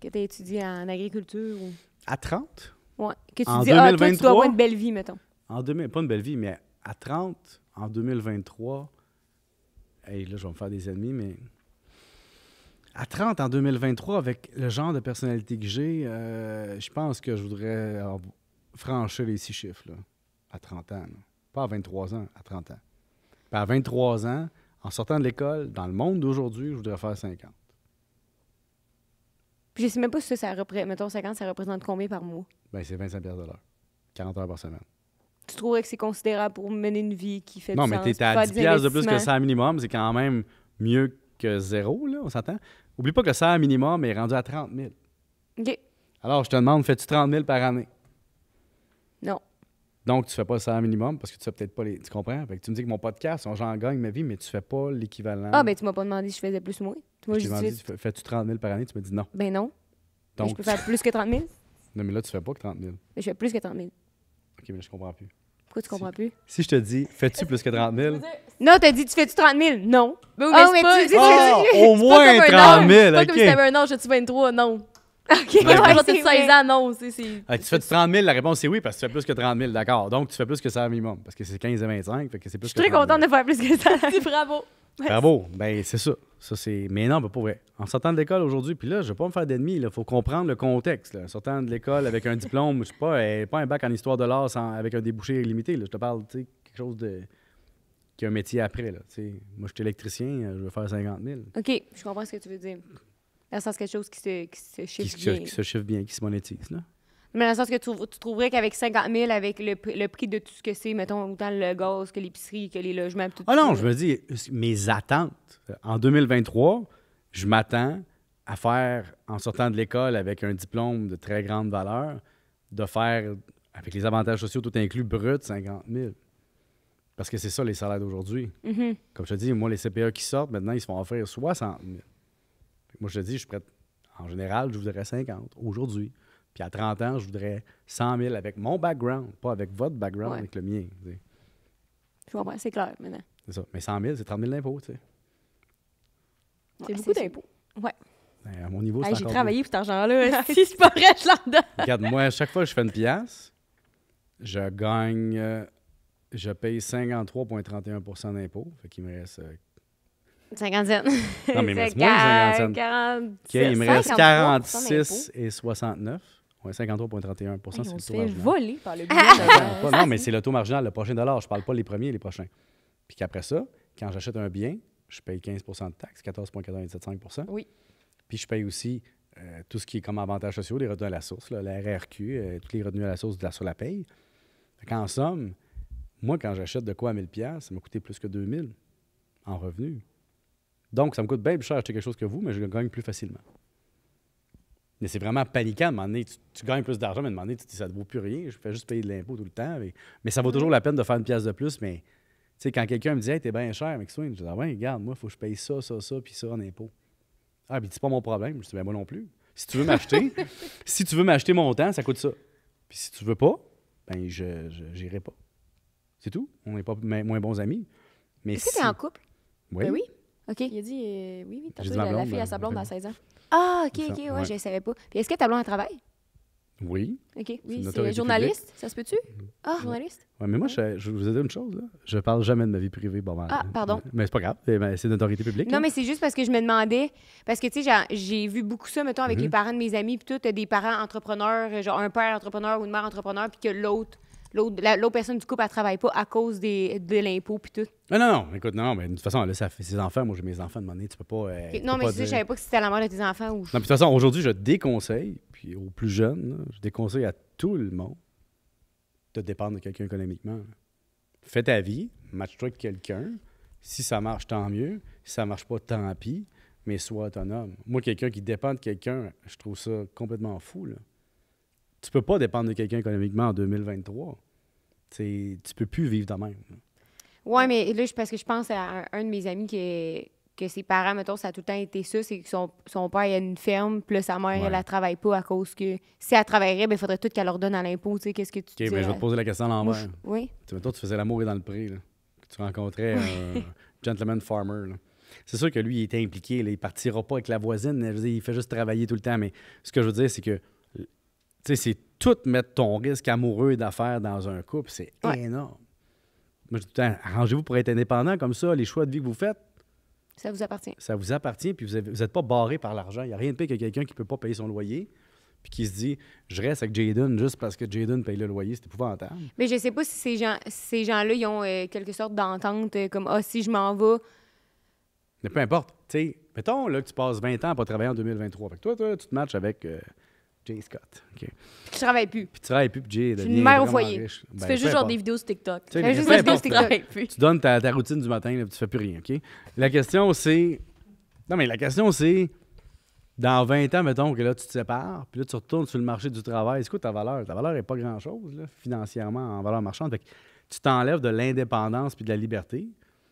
S2: que tu as étudié en agriculture? Ou...
S3: À 30?
S2: Oui. Que tu dis, ah, tu dois avoir une belle vie, mettons.
S3: En pas une belle vie, mais à 30, en 2023, hey, là, je vais me faire des ennemis, mais à 30, en 2023, avec le genre de personnalité que j'ai, euh, je pense que je voudrais franchir les six chiffres, là, à 30 ans. Pas à 23 ans, à 30 ans. Puis à 23 ans, en sortant de l'école, dans le monde d'aujourd'hui, je voudrais faire 50.
S2: Je je sais même pas si ça, ça représente, mettons 50, ça représente combien par mois?
S3: Ben, c'est 25 de l'heure. 40 heures par semaine.
S2: Tu trouverais que c'est considérable pour mener une vie qui fait du sens? Non, mais t'es à 10 de plus que ça
S3: minimum, c'est quand même mieux que zéro, là, on s'entend? Oublie pas que ça salaire minimum est rendu à 30 000. OK. Alors, je te demande, fais-tu 30 000 par année? Non. Donc, tu fais pas ça salaire minimum parce que tu sais peut-être pas les. Tu comprends? Fait que tu me dis que mon podcast, j'en gagne ma vie, mais tu fais pas l'équivalent. Ah, ben,
S2: tu m'as pas demandé si je faisais plus ou moins. Tu je dis...
S3: Fais-tu 30 000 par année? Tu me dis non. Ben non. Donc, je peux faire
S2: plus que 30 000?
S3: Non, mais là, tu fais pas que 30 000.
S2: Mais je fais plus que 30 000.
S3: OK, mais je comprends plus.
S2: Pourquoi tu comprends plus?
S3: Si je te dis, fais-tu plus que 30 000?
S2: Non, t'as dit, tu fais-tu 30 000? Non. Ben mais ah, tu dis,
S4: ah, au
S1: moins 30 000. C'est pas comme si avais un an, je 23? Non. OK, fais tu
S3: fais 30 000, la réponse c'est oui, parce que tu fais plus que 30 000, d'accord. Donc, tu fais plus que ça minimum, parce que c'est 15 et 25. Fait que plus Je suis très
S2: contente de faire plus que ça. bravo. Bravo.
S3: Ben, c'est ça. ça c'est... Mais non, pas pour vrai. En sortant de l'école aujourd'hui, puis là, je ne vais pas me faire d'ennemis. Il faut comprendre le contexte. En sortant de l'école avec un diplôme, je ne pas, euh, pas un bac en histoire de l'art avec un débouché illimité. Je te parle, tu sais, quelque chose de qui a un métier après. Là, Moi, je suis électricien, euh, je veux faire 50 000.
S2: OK, je comprends ce que tu veux dire. Dans le sens quelque chose qui se, chiffre bien. Qui se
S3: chiffre bien, qui se monétise, là.
S2: Mais dans le sens que tu, trouverais qu'avec 50 000, avec le, prix de tout ce que c'est, mettons, autant le gaz que l'épicerie, que les logements, tout Ah non,
S3: je me dis, mes attentes. En 2023, je m'attends à faire, en sortant de l'école avec un diplôme de très grande valeur, de faire, avec les avantages sociaux tout inclus, brut, 50 000. Parce que c'est ça les salaires d'aujourd'hui. Mm-hmm. Comme je te dis, moi, les CPA e qui sortent, maintenant, ils se font offrir 60 000. Moi, je te dis, je prête En général, je voudrais 50 aujourd'hui. Puis à 30 ans, je voudrais 100 000 avec mon background, pas avec votre background, avec le mien. Je
S2: c'est clair maintenant.
S3: C'est ça. Mais 100 000, c'est 30 000 d'impôts, tu sais.
S1: c'est ben, beaucoup d'impôts. Ouais.
S3: Ben, à mon niveau, c'est J'ai travaillé
S1: pour cet argent-là. si c'est pas vrai, je
S2: l'en donne.
S3: Regarde, moi, à chaque fois que je fais une pièce, je gagne, euh, je paye 53,31 d'impôts. Fait qu'il me reste euh,
S2: Cinquantaine. Non, mais il me reste moins de cinquantaine. il me reste 46
S3: et 69. 53,31 c'est le taux marginal. volé par le non, mais c'est le taux marginal, le prochain dollar. Je ne parle pas les premiers et les prochains. Puis qu'après ça, quand j'achète un bien, je paye 15 de taxes, 14,475 Oui. Puis je paye aussi euh, tout ce qui est comme avantages sociaux, les retenues à la source, là, la RRQ, euh, toutes les retenues à la source de la, sur la paye. en somme, moi, quand j'achète de quoi à 1000 ça m'a coûté plus que 2000 en revenus. Donc, ça me coûte bien plus cher acheter quelque chose que vous, mais je gagne plus facilement. Mais c'est vraiment paniquant à un moment donné. Tu, gagnes plus d'argent, mais à un moment donné, tu ça ne vaut plus rien. Je fais juste payer de l'impôt tout le temps. Mais, ça vaut mm-hmm. toujours la peine de faire une pièce de plus. Mais tu sais, quand quelqu'un me dit, hey, t'es bien cher, mais que je dis, ah ben, regarde, moi, il faut que je paye ça, ça, ça, puis ça en impôt. Ah, puis c'est pas mon problème. Je dis, ben, moi non plus. Si tu veux m'acheter, si tu veux m'acheter mon temps, ça coûte ça. Puis si tu veux pas, ben, je n'irai pas. C'est tout. On n'est pas moins bons amis. Mais si... en
S2: couple? Oui. Ben oui. OK. Il a dit, euh, oui, oui, t'as la, fille à hein, sa blonde à 16 ans. Ah, OK, OK, ouais, je ne savais pas. est-ce que ta blonde, travaille? Oui. OK, oui, c'est journaliste, ça se peut-tu? Ah, journaliste.
S3: Oui, mais moi, je, vous ai dit une chose, là. je parle jamais de ma vie privée. Bon, ben, ah, pardon. Mais c'est pas grave, eh ben, c'est d'autorité publique. Non, mais c'est
S2: juste parce que je me demandais, parce que, tu sais, j'ai vu beaucoup ça, mettons, avec mm-hmm. les parents de mes amis, puis tout, des parents entrepreneurs, euh, genre un père entrepreneur ou une mère entrepreneur, puis que l'autre l'autre personne du couple, elle travaille pas à cause des, de l'impôt puis tout.
S3: Non, non, non, écoute, non, mais de toute façon, là, ça fait ses enfants. Moi, j'ai mes enfants de monnaie, tu peux pas. Euh, non, mais pas si je savais
S2: pas que c'était la mort de tes enfants ou. Non, puis de toute
S3: façon, aujourd'hui, je déconseille, puis aux plus jeunes, je déconseille à tout le monde de dépendre de quelqu'un économiquement. Fais ta vie, match-toi avec quelqu'un. Si ça marche, tant mieux. Si ça marche pas, tant pis. Mais sois autonome. Moi, quelqu'un qui dépend de quelqu'un, je trouve ça complètement fou, là. Tu peux pas dépendre de quelqu'un économiquement en 2023. Tu tu peux plus vivre de même.
S2: Oui, mais là, parce que je pense à un, de mes amis qui est que ses parents, mettons, ça a tout le temps été ça, c'est que son, père il a une ferme, puis sa mère, elle, la travaille pas à cause que si elle travaillerait, il ben, faudrait tout qu'elle leur donne à l'impôt, qu'est-ce que tu OK, mais ben, je vais te poser
S3: la question à l'envers. Oui. Tu tu faisais l'amour et dans le pré, là, tu rencontrais un gentleman farmer, C'est sûr que lui, il était impliqué, là, il partira pas avec la voisine, il fait juste travailler tout le temps, mais ce que je veux dire, c'est que tu sais, c'est tout mettre ton risque amoureux et d'affaires dans un couple. C'est énorme. Moi, je dis tout arrangez-vous pour être indépendant comme ça. Les choix de vie que vous faites, ça vous appartient. Ça vous appartient, puis vous n'êtes pas barré par l'argent. Il n'y a rien de pire que quelqu'un qui ne peut pas payer son loyer, puis qui se dit Je reste avec Jaden juste parce que Jaden paye le loyer. C'est épouvantable.
S2: Mais je ne sais pas si ces, gens, ces gens-là, ils ont euh, quelque sorte d'entente, euh, comme Ah, oh, si je m'en vais.
S3: Mais peu importe. Tu sais, mettons là, que tu passes 20 ans à pas travailler en 2023. avec toi, tu te matches avec. Euh, Scott. OK. Puis tu
S1: travailles plus. Puis
S2: tu travailles plus, puis Jay une mère au foyer. tu ben, fais juste genre des vidéos sur TikTok. Tu
S3: donnes ta, routine du matin, puis tu fais plus rien, OK? La question, c'est. Non, mais la question, c'est. Dans 20 ans, mettons que là, tu te sépares, puis là, tu retournes sur le marché du travail. C'est quoi ta valeur? Ta valeur n'est pas grand-chose, financièrement, en valeur marchande. que tu t'enlèves de l'indépendance puis de la liberté.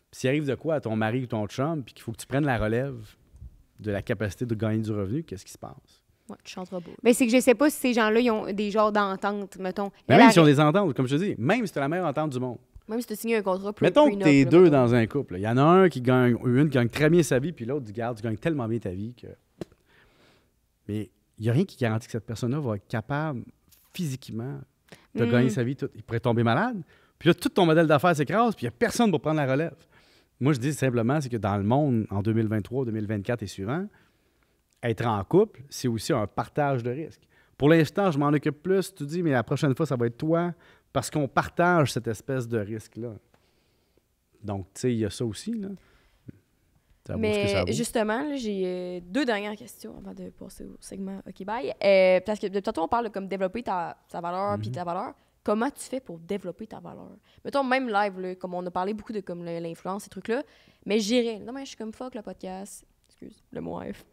S3: Puis s'il arrive de quoi à ton mari ou ton chum, puis qu'il faut que tu prennes la relève de la capacité de gagner du revenu, qu'est-ce qui se passe?
S2: Ouais, tu chanteras beau. Mais c'est que je sais pas si ces gens-là, ils ont des genres d'entente, mettons. Mais même
S3: s'ils ont des ententes, comme je te dis, même si as la meilleure entente du monde.
S2: Même si tu as signé un contrat plus Mettons que tu es deux
S3: dans un couple. Il y en a un qui gagne, une qui gagne très bien sa vie, puis l'autre, garde, tu gagnes tellement bien ta vie que. Mais il n'y a rien qui garantit que cette personne-là va être capable physiquement de hmm. gagner sa vie. Tout. Il pourrait tomber malade. Puis là, tout ton modèle d'affaires s'écrase, puis il n'y a personne pour prendre la relève. Moi, je dis simplement, c'est que dans le monde, en 2023, 2024 et suivant, être en couple, c'est aussi un partage de risques. Pour l'instant, je m'en occupe plus. Tu dis, mais la prochaine fois, ça va être toi, parce qu'on partage cette espèce de risque-là. Donc, tu sais, il y a ça aussi. Là. mais
S1: justement, j'ai euh, deux dernières questions avant de passer au segment OK Bye. Euh, parce que de on parle comme développer ta, valeur puis mhm. ta valeur. Comment tu fais pour développer ta valeur? Mettons, même live, comme on a parlé beaucoup de comme l'influence, ces trucs-là, mais j'irais. Non, mais je suis comme fuck le podcast. Excuse le mot F.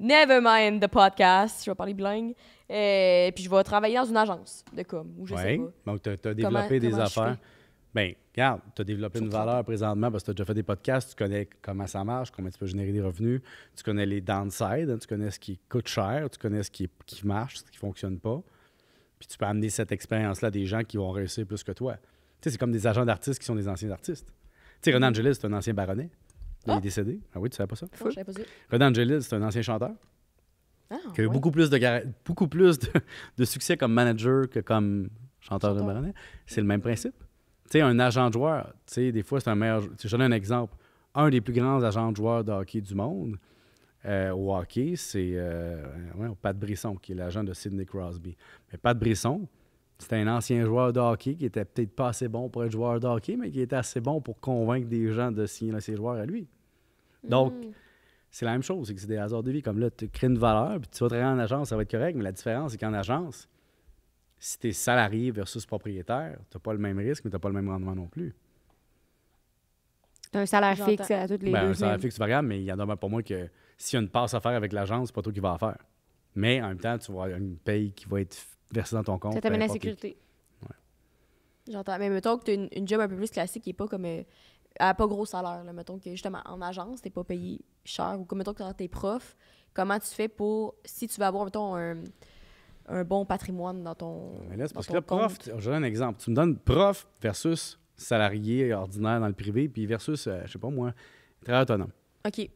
S1: Never mind the podcast, je vais parler bilingue. et euh, puis je vais travailler dans une agence de com, Oui, Donc, tu as, développé des affaires.
S3: Bien, regarde, tu as développé une valeur présentement parce que tu as déjà fait des podcasts, tu connais comment ça marche, comment tu peux générer des revenus, tu connais les downsides, hein, tu connais ce qui coûte cher, tu connais ce qui, marche, ce qui ne fonctionne pas. Puis tu peux amener cette expérience-là à des gens qui vont réussir plus que toi. Tu sais, c'est comme des agents d'artistes qui sont des anciens artistes. Tu sais, Renan mm. Angelis, c'est un ancien baronnet il ah. est décédé. Ah oui, tu savais pas ça? Non, oh, je savais pas Rod Angelis, c'est un ancien chanteur ah, qui a eu beaucoup plus, de, beaucoup plus de, succès comme manager que comme chanteur, de baronnet. C'est le même principe. Tu sais, un agent de joueur, tu sais, des fois, c'est un meilleur. Je donne un exemple. Un des plus grands agents de joueurs de hockey du monde euh, au hockey, c'est euh, ouais, Pat Brisson, qui est l'agent de Sidney Crosby. Mais Pat Brisson, c'est un ancien joueur de hockey qui était peut-être pas assez bon pour être joueur de hockey, mais qui était assez bon pour convaincre des gens de signer ses joueurs à lui. Donc, mm. c'est la même chose, c'est que c'est des hasards de vie. Comme là, tu crées une valeur, puis tu vas travailler en agence, ça va être correct, mais la différence, c'est qu'en agence, si tu es salarié versus propriétaire, tu n'as pas le même risque, mais tu n'as pas le même rendement non plus.
S2: Tu as un salaire fixe à toutes les ben, Un salaire
S3: fixe variable, mais il y en a pour moi que s'il y a une passe à faire avec l'agence, c'est pas toi qui vas la faire. Mais en même temps, tu vas avoir une paye qui va être versée dans ton compte. Ça t'amène la sécurité.
S1: J'entends. Mais mettons que tu as une, job un peu plus classique qui n'est pas comme euh, à pas gros salaire, mettons que justement en agence, t'es pas payé cher, ou comme mettons que quand t'es prof, comment tu fais pour, si tu veux avoir, mettons, un, bon patrimoine dans ton. Ah, mais là, c'est parce que le prof,
S3: un exemple. Tu me donnes prof versus salarié ordinaire dans le privé, puis versus, euh, je sais pas moi, très autonome. OK.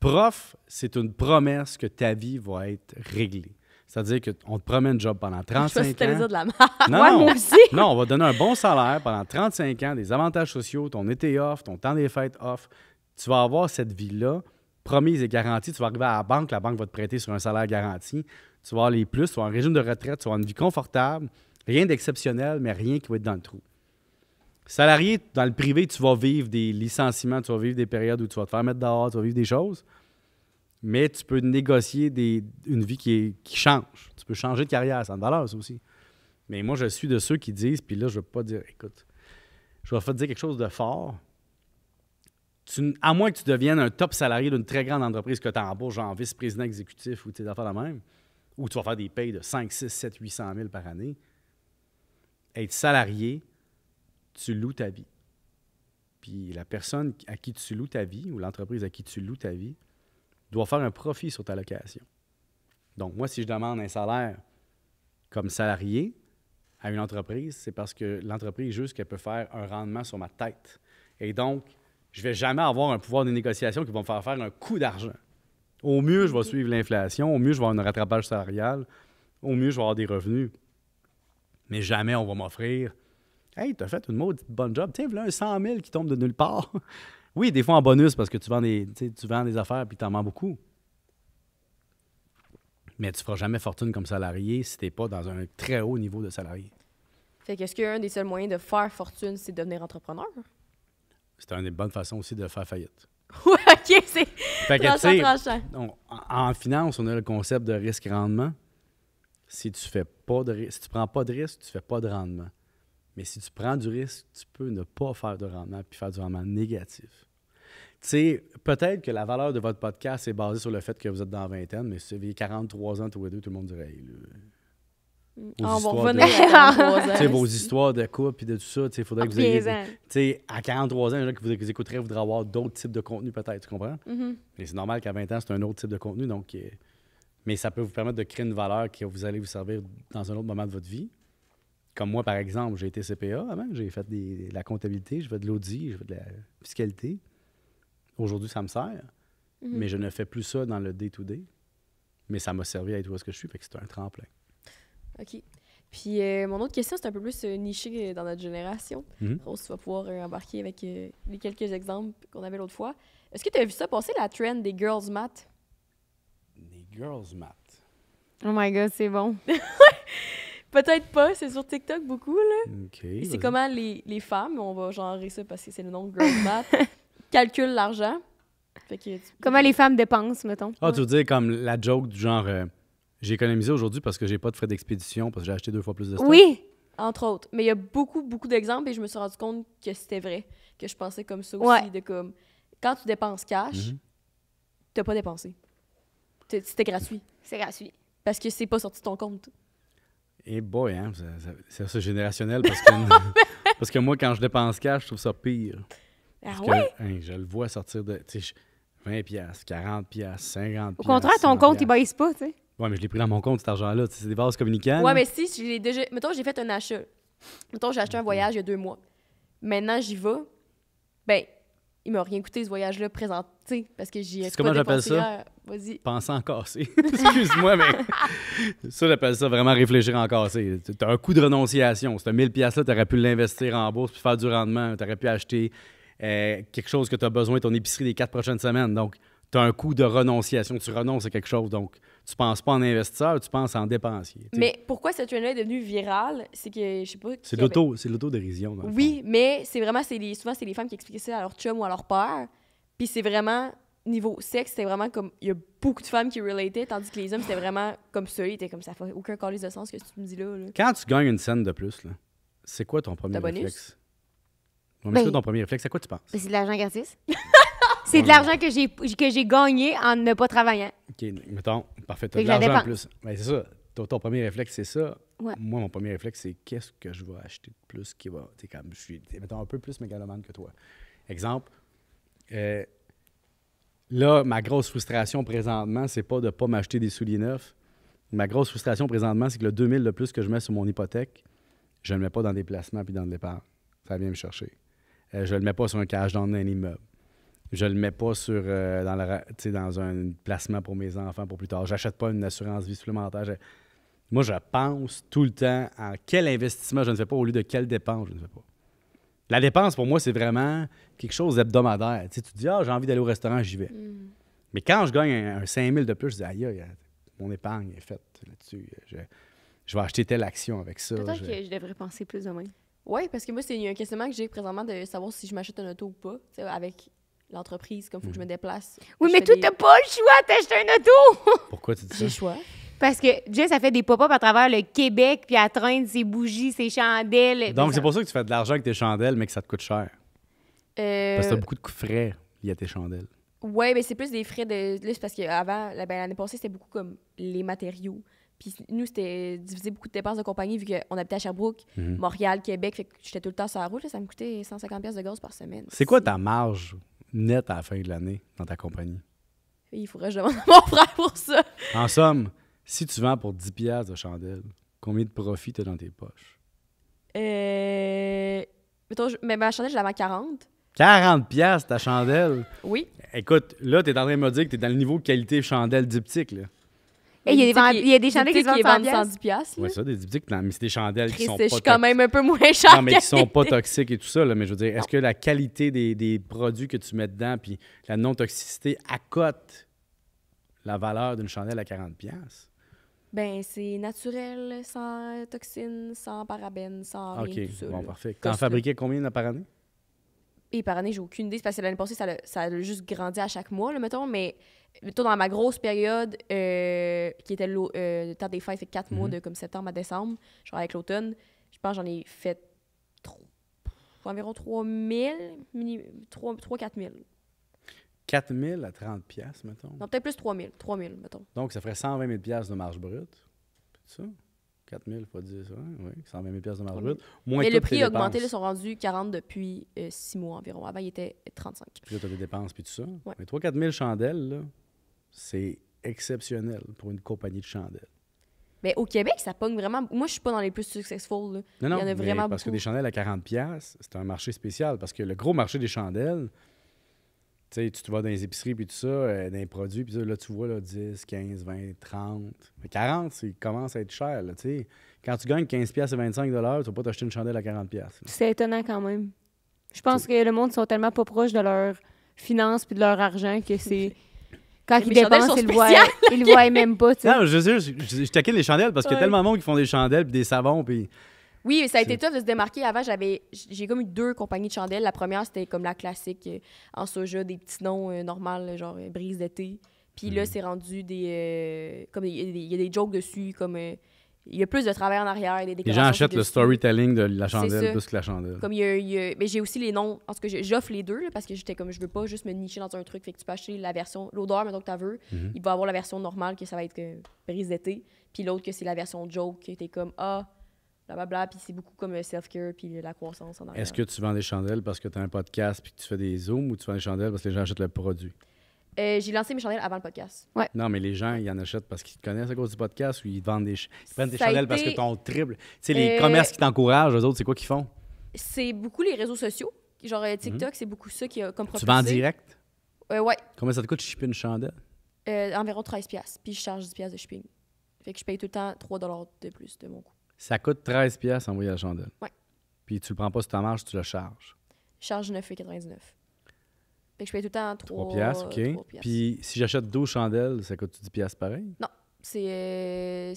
S3: Prof, c'est une promesse que ta vie va être réglée. C'est-à-dire qu'on te promet un job pendant 35 je ans. Dire de la marque. Non, non, on va donner un bon salaire pendant 35 ans, des avantages sociaux, ton été off, ton temps des fêtes off. Tu vas avoir cette vie-là promise et garantie. Tu vas arriver à la banque, la banque va te prêter sur un salaire garanti. Tu vas avoir les plus, tu vas avoir un régime de retraite, tu vas avoir une vie confortable. Rien d'exceptionnel, mais rien qui va être dans le trou. Salarié, dans le privé, tu vas vivre des licenciements, tu vas vivre des périodes où tu vas te faire mettre dehors, tu vas vivre des choses mais tu peux négocier une vie qui, change. Tu peux changer de carrière, ça a de valeur, ça aussi. Mais moi, je suis de ceux qui disent, puis là, je ne veux pas dire, écoute, je vais te dire quelque chose de fort. à moins que tu deviennes un top salarié d'une très grande entreprise que tu embauches, genre vice-président exécutif ou es affaires la même, ou tu vas faire des payes de 5, 6, 7, 800 000 par année, être salarié, tu loues ta vie. Puis la personne à qui tu loues ta vie, ou l'entreprise à qui tu loues ta vie, doit faire un profit sur ta location. Donc, moi, si je demande un salaire comme salarié à une entreprise, c'est parce que l'entreprise juste qu'elle peut faire un rendement sur ma tête. Et donc, je ne vais jamais avoir un pouvoir de négociation qui va me faire faire un coup d'argent. Au mieux, je vais suivre l'inflation, au mieux, je vais avoir un rattrapage salarial, au mieux, je vais avoir des revenus. Mais jamais on va m'offrir Hey, as fait une maudite bonne job. Tu sais, un 100 000 qui tombe de nulle part. Oui, des fois en bonus parce que tu vends des, tu vends des affaires puis tu en vends beaucoup. Mais tu ne feras jamais fortune comme salarié si tu n'es pas dans un très haut niveau de salarié.
S1: Fait que est-ce qu'un des seuls moyens de faire fortune, c'est de devenir entrepreneur?
S3: C'est une des bonnes façons aussi de faire faillite.
S1: OK, c'est tranchant, tranchant.
S3: en finance, on a le concept de risque-rendement. Si tu fais pas de si tu prends pas de risque, tu fais pas de rendement. Mais si tu prends du risque, tu peux ne pas faire de rendement puis faire du rendement négatif. Tu sais, peut-être que la valeur de votre podcast est basée sur le fait que vous êtes dans la vingtaine, mais si vous avez 43 ans tous les deux, tout le monde dirait
S4: mm. ah, on va revenir ans. vos
S3: histoires de couple et de tout ça, il faudrait que vous ayez. à 43 ans, les gens que vous, vous écouteraient voudraient avoir d'autres types de contenu peut-être, tu comprends? Mm-hmm. Mais c'est normal qu'à 20 ans, c'est un autre type de contenu, donc. Euh, mais ça peut vous permettre de créer une valeur que vous allez vous servir dans un autre moment de votre vie comme moi, par exemple, j'ai été CPA avant, j'ai fait des, la comptabilité, je fais de l'audit, je fais de la fiscalité. Aujourd'hui, ça me sert, mhm. mais je ne fais plus ça dans le day-to-day. mais ça m'a servi à être où ce que je suis, parce que c'est un tremplin.
S1: OK. Puis euh, mon autre question, c'est un peu plus euh, niché euh, dans notre génération. Mm Rose, tu vas pouvoir embarquer avec les quelques exemples qu'on avait l'autre fois. Est-ce que tu as vu ça passer, la trend des girls math?
S3: Des girls math.
S2: Oh my god, c'est bon.
S1: Peut-être pas, c'est sur TikTok beaucoup, là. c'est comment les, femmes, on va genrer ça parce que c'est le nom de Girl calculent l'argent. Comment
S2: les femmes dépensent, mettons.
S1: Ah, tu veux
S3: dire comme la joke du genre euh, j'ai économisé aujourd'hui parce que j'ai pas de frais d'expédition parce que j'ai acheté deux fois plus de Oui!
S1: Entre autres. Mais il y a beaucoup, beaucoup d'exemples et je me suis rendu compte que c'était vrai, que je pensais comme ça aussi, de comme, quand tu dépenses cash, mhm. t'as pas dépensé. C'était gratuit. C'est gratuit. Parce que c'est pas sorti de ton compte.
S3: Et eh boy, hein, c'est générationnel parce que, parce que moi, quand je dépense cash, je trouve ça pire. Ah hein, je le vois sortir de 20 pièces, 40 pièces, 50 Au contraire, ton compte, il baisse pas, tu sais. Oui, mais je l'ai pris dans mon compte, cet argent-là. C'est des bases communicantes. Oui, mais
S1: si, j'ai déjà. Mettons, j'ai fait un achat. Mettons, j'ai acheté un voyage il y a deux mois. Maintenant, j'y vais. Ben, il m'a rien coûté ce voyage-là présenté parce que j'y ai pas comment j'appelle ça? Vas-y.
S3: Penser en cassé. Excuse-moi, mais ça, j'appelle ça vraiment réfléchir en c'est Tu as un coup de renonciation. un 1000$-là, tu aurais pu l'investir en bourse puis faire du rendement. Tu aurais pu acheter euh, quelque chose que tu as besoin, ton épicerie des quatre prochaines semaines. Donc, tu as un coup de renonciation. Tu renonces à quelque chose. Donc, tu penses pas en investisseur, tu penses en dépensier.
S1: Mais pourquoi cette trend-là est devenue virale, C'est que, je sais pas. C'est l'auto,
S3: avait... l'autodérision. Oui,
S1: mais c'est vraiment, souvent, c'est les femmes qui expliquaient ça à leur chum ou à leur père. Puis c'est vraiment, niveau sexe, c'est vraiment comme, il y a beaucoup de femmes qui relataient, tandis que les hommes, c'était vraiment comme ça. Ils étaient comme, ça fait aucun corps de
S2: sens que tu me dis là. Quand
S3: tu gagnes une scène de plus, c'est quoi ton premier réflexe? Ben, c'est ton premier réflexe? À quoi tu penses? Ben,
S2: c'est de l'argent gratis. C'est de l'argent que j'ai gagné en ne pas travaillant.
S3: OK, mettons, parfait. de l'argent en plus. Ben, c'est ça. Ton, premier réflexe, c'est ça. Moi, mon premier réflexe, c'est qu'est-ce que je vais acheter de plus qui va. Tu comme je suis, mettons, un peu plus mégalomane que toi. Exemple, euh, là, ma grosse frustration présentement, c'est pas de ne pas m'acheter des souliers neufs. Ma grosse frustration présentement, c'est que le 2000 de plus que je mets sur mon hypothèque, je ne le mets pas dans des placements puis dans le départ. Ça vient me chercher. Euh, je ne le mets pas sur un cash dans un immeuble je le mets pas sur euh, dans, un placement pour mes enfants pour plus tard. J'achète pas une assurance vie supplémentaire. Moi, je pense tout le temps à quel investissement je ne fais pas au lieu de quelle dépense je ne fais pas. La dépense, pour moi, c'est vraiment quelque chose d'hebdomadaire. Tu, te dis, ah, j'ai envie d'aller au restaurant, j'y vais. Mm. Mais quand je gagne un, 5 5000 de plus, je dis, aïe, mon épargne est faite là-dessus. Je, vais acheter telle action avec ça. Peut-être que
S1: je devrais penser plus moins. Oui, parce que moi, c'est un questionnement que j'ai présentement de savoir si je m'achète un auto ou pas, avec l'entreprise, comme il faut que je mm. me déplace.
S2: Oui, mais toi, t'as pas le choix d'acheter un auto! Pourquoi tu dis ça? le choix. Parce que Jess, ça fait des pop-up à travers le Québec, puis à traîne ses bougies, ses chandelles. Donc, c'est
S3: pour ça que tu fais de l'argent avec tes chandelles, mais que ça te coûte cher.
S2: Euh, parce que t'as
S3: beaucoup de frais il y a tes chandelles.
S2: Oui, mais c'est plus des frais
S1: de. parce qu'avant, ben, l'année passée, c'était beaucoup comme les matériaux. Puis nous, c'était diviser beaucoup de dépenses de compagnie vu qu'on habitait à Sherbrooke, mhm. Montréal, Québec. Fait que j'étais tout le temps sur la route. ça me coûtait 150$ de gaz par semaine. C'est
S3: quoi ta marge net à la fin de l'année dans ta compagnie?
S1: Il faudrait que je demande à mon frère pour ça.
S3: En somme, si tu vends pour 10 piastres de chandelle, combien de profit tu as dans tes poches?
S1: Euh... Mais ma chandelle, je la vends 40.
S3: 40 ta chandelle? Oui. Écoute, là, tu es en train de me dire que tu es dans le niveau qualité chandelle diptyque, là.
S2: Il y, a des chandelles qui, se vendent 110 pièces.
S3: Oui, ça, des diptyques, mais c'est des chandelles qui sont pas... suis quand même un peu moins cher. Non, mais qui sont pas toxiques et tout ça, là, mais je veux dire, est-ce que la qualité des, des, produits que tu mets dedans puis la non-toxicité accote la valeur d'une chandelle à 40 pièces?
S1: Ben, c'est naturel, sans toxines, sans parabènes, sans rien. OK, bon,
S3: parfait. Tu en fabriquais combien par année?
S1: Et par année, j'ai aucune idée. C'est parce que l'année passée, ça a, ça juste grandi à chaque mois, là, mettons, mais dans ma grosse période, euh, qui était euh, le temps des fêtes, fait 4 mois, mhm. de comme septembre à décembre, avec l'automne, je pense que j'en ai fait environ 3 000, 3, 3 4 000.
S3: 4 000 à 30 pièces mettons. Non,
S1: peut-être plus 3 000, 3 000, mettons.
S3: Donc, ça ferait 120 000 pièces de marge brute. ça? 4 000 il 10, hein? oui, 120 000 de marge brute. Moins Mais le prix a augmenté, ils sont
S1: rendus 40 depuis 6 euh, mois environ. Avant, il était 35.
S3: Puis là, tu as des dépenses, puis tout ça. Mais 3-4 000 chandelles, là, c'est exceptionnel pour une compagnie de chandelles.
S1: Mais au Québec, ça pogne vraiment. Moi, je suis pas dans les plus successful. Non, non, Il vraiment parce que
S3: des chandelles à 40$, c'est un marché spécial. Parce que le gros marché des chandelles, tu sais, tu te vas dans les épiceries puis tout ça, euh, dans les produits, puis là, tu vois là, 10, 15, 20, 30. 40, c'est commence à être cher, tu Quand tu gagnes 15$ et 25$, tu vas pas t'acheter une chandelle à 40$.
S2: C'est étonnant quand même. Je pense que le monde sont tellement pas proches de leurs finances puis de leur argent que c'est. Quand il dépense, il le il même pas. Non,
S3: je, t'inquiète, je, je les chandelles parce qu'il y a tellement de monde qui font des chandelles des savons. Puis...
S1: Oui, ça a été tough de se démarquer. Avant, j'avais, j'ai comme eu deux compagnies de chandelles. La première, c'était comme la classique euh, en soja, des petits noms euh, normaux, genre euh, brise d'été. Puis là, mm. c'est rendu des. comme il y, a des jokes dessus, comme il y a plus de travail en arrière. Des les gens achètent le storytelling de la chandelle plus que la chandelle. Comme il y a, Mais j'ai aussi les noms. parce que j'offre les deux parce que j'étais comme je veux pas juste me nicher dans un truc. Fait que tu peux acheter la version, l'odeur, mais que tu veux. Mhm. Il va avoir la version normale que ça va être que brise d'été. Puis l'autre que c'est la version joke qui était comme Ah, blablabla. Puis c'est beaucoup comme self-care puis la croissance en arrière. Est-ce que
S3: tu vends des chandelles parce que tu as un podcast puis que tu fais des zooms ou tu vends des chandelles parce que les gens achètent le produit?
S1: Euh, j'ai lancé mes chandelles avant le podcast.
S3: Non, mais les gens, ils en achètent parce qu'ils te connaissent à cause du podcast ou ils te vendent des, ils prennent des chandelles parce que ton triple. Tu sais, les euh, commerces qui t'encouragent, eux autres, c'est quoi qu'ils font?
S1: C'est beaucoup les réseaux sociaux. Genre euh, TikTok, mhm. c'est beaucoup ça qui a comme propulsé. Tu vends direct? Oui. ouais.
S3: Combien ça te coûte de shipper une chandelle?
S1: environ 13$. Puis je charge 10$ de shipping. Fait que je paye tout le temps 3$ de plus de mon coût.
S3: Ça coûte 13$ envoyer la chandelle? Ouais. Puis tu le prends pas sur ta marge, tu le charges?
S1: Je charge 9,99$. Fait que je paye tout le temps 3, 3 piastres, OK. Puis
S3: si j'achète 12 chandelles, ça coûte tu 10 piastres pareil? Non.
S1: C'est, euh,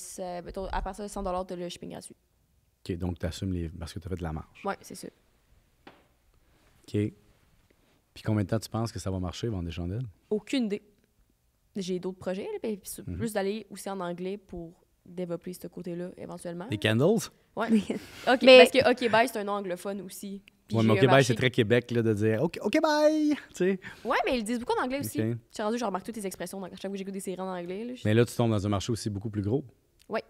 S1: à partir de 100 de le shipping gratuit.
S3: OK, donc tu assumes les... parce que tu as fait de la marge. Oui, c'est sûr. OK. Puis combien de temps tu penses que ça va marcher, vendre des chandelles?
S1: Aucune idée. J'ai d'autres projets, puis mhm. plus d'aller aussi en anglais pour développer ce côté-là éventuellement. Des candles? Oui. OK, parce que OK Bye, c'est un nom anglophone aussi. Ouais, mais au Québec, c'est
S3: très Québec là, de dire OK, OK, bye! T'sais.
S1: Ouais, mais ils disent beaucoup en anglais aussi. Okay. Je suis rendu, je remarque toutes tes expressions donc, chaque fois que j'écoute des séries en anglais. Mais
S3: là, tu tombes dans un marché aussi beaucoup plus gros.
S1: Oui,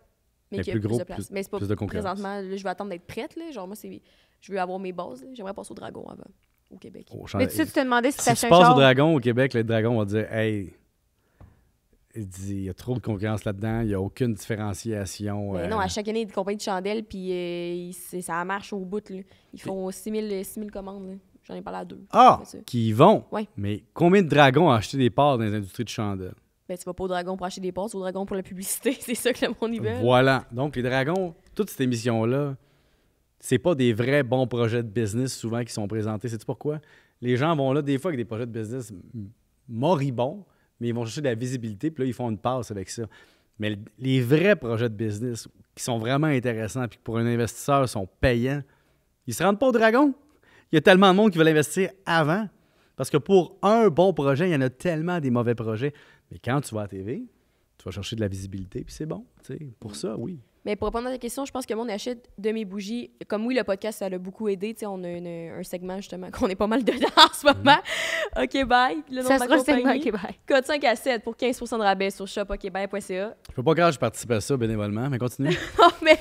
S1: mais, qui plus, a plus de place. mais c'est pas présentement, je vais attendre d'être prête. Là. Genre, moi, je veux avoir mes bases. J'aimerais passer au dragon avant, au Québec.
S3: mais tu, tu te demandais si, si tu change... passes au dragon au Québec, le dragon va dire Hey, il dit il y a trop de concurrence là-dedans, il n'y a aucune différenciation. Euh, non, à
S1: chaque année, il y a des compagnies de chandelles, puis euh, ça marche au bout. Ils font 6 000 commandes. J'en ai parlé à deux.
S3: Ah! Qui y vont? Oui. Mais combien de dragons ont acheté des parts dans les industries de chandelles?
S1: Ben, tu vas pas au dragon pour acheter des parts, c'est au dragon pour la publicité. c'est ça que le monde y veut.
S3: Voilà. Donc, les dragons, toute cette émission-là, c'est pas des vrais bons projets de business souvent qui sont présentés. C'est pourquoi? Les gens vont là des fois avec des projets de business moribonds mais ils vont chercher de la visibilité, puis là, ils font une passe avec ça. Mais les vrais projets de business qui sont vraiment intéressants, puis pour un investisseur sont payants, ils se rendent pas au dragon. Il y a tellement de monde qui veut investir avant. Parce que pour un bon projet, il y en a tellement des mauvais projets. Mais quand tu vas à TV, tu vas chercher de la visibilité, puis c'est bon. Pour ça, oui.
S1: Mais pour répondre à ta question, je pense que mon achète de mes bougies, comme oui, le podcast, ça l'a beaucoup aidé. on a un segment justement qu'on est pas mal dedans en ce mhm. moment. OK, bye. ça sera le segment OK, bye. Code 5 à 7 pour 15 de rabais sur shopokbye.ca.
S3: Je peux pas croire que je participe à ça bénévolement, mais continue.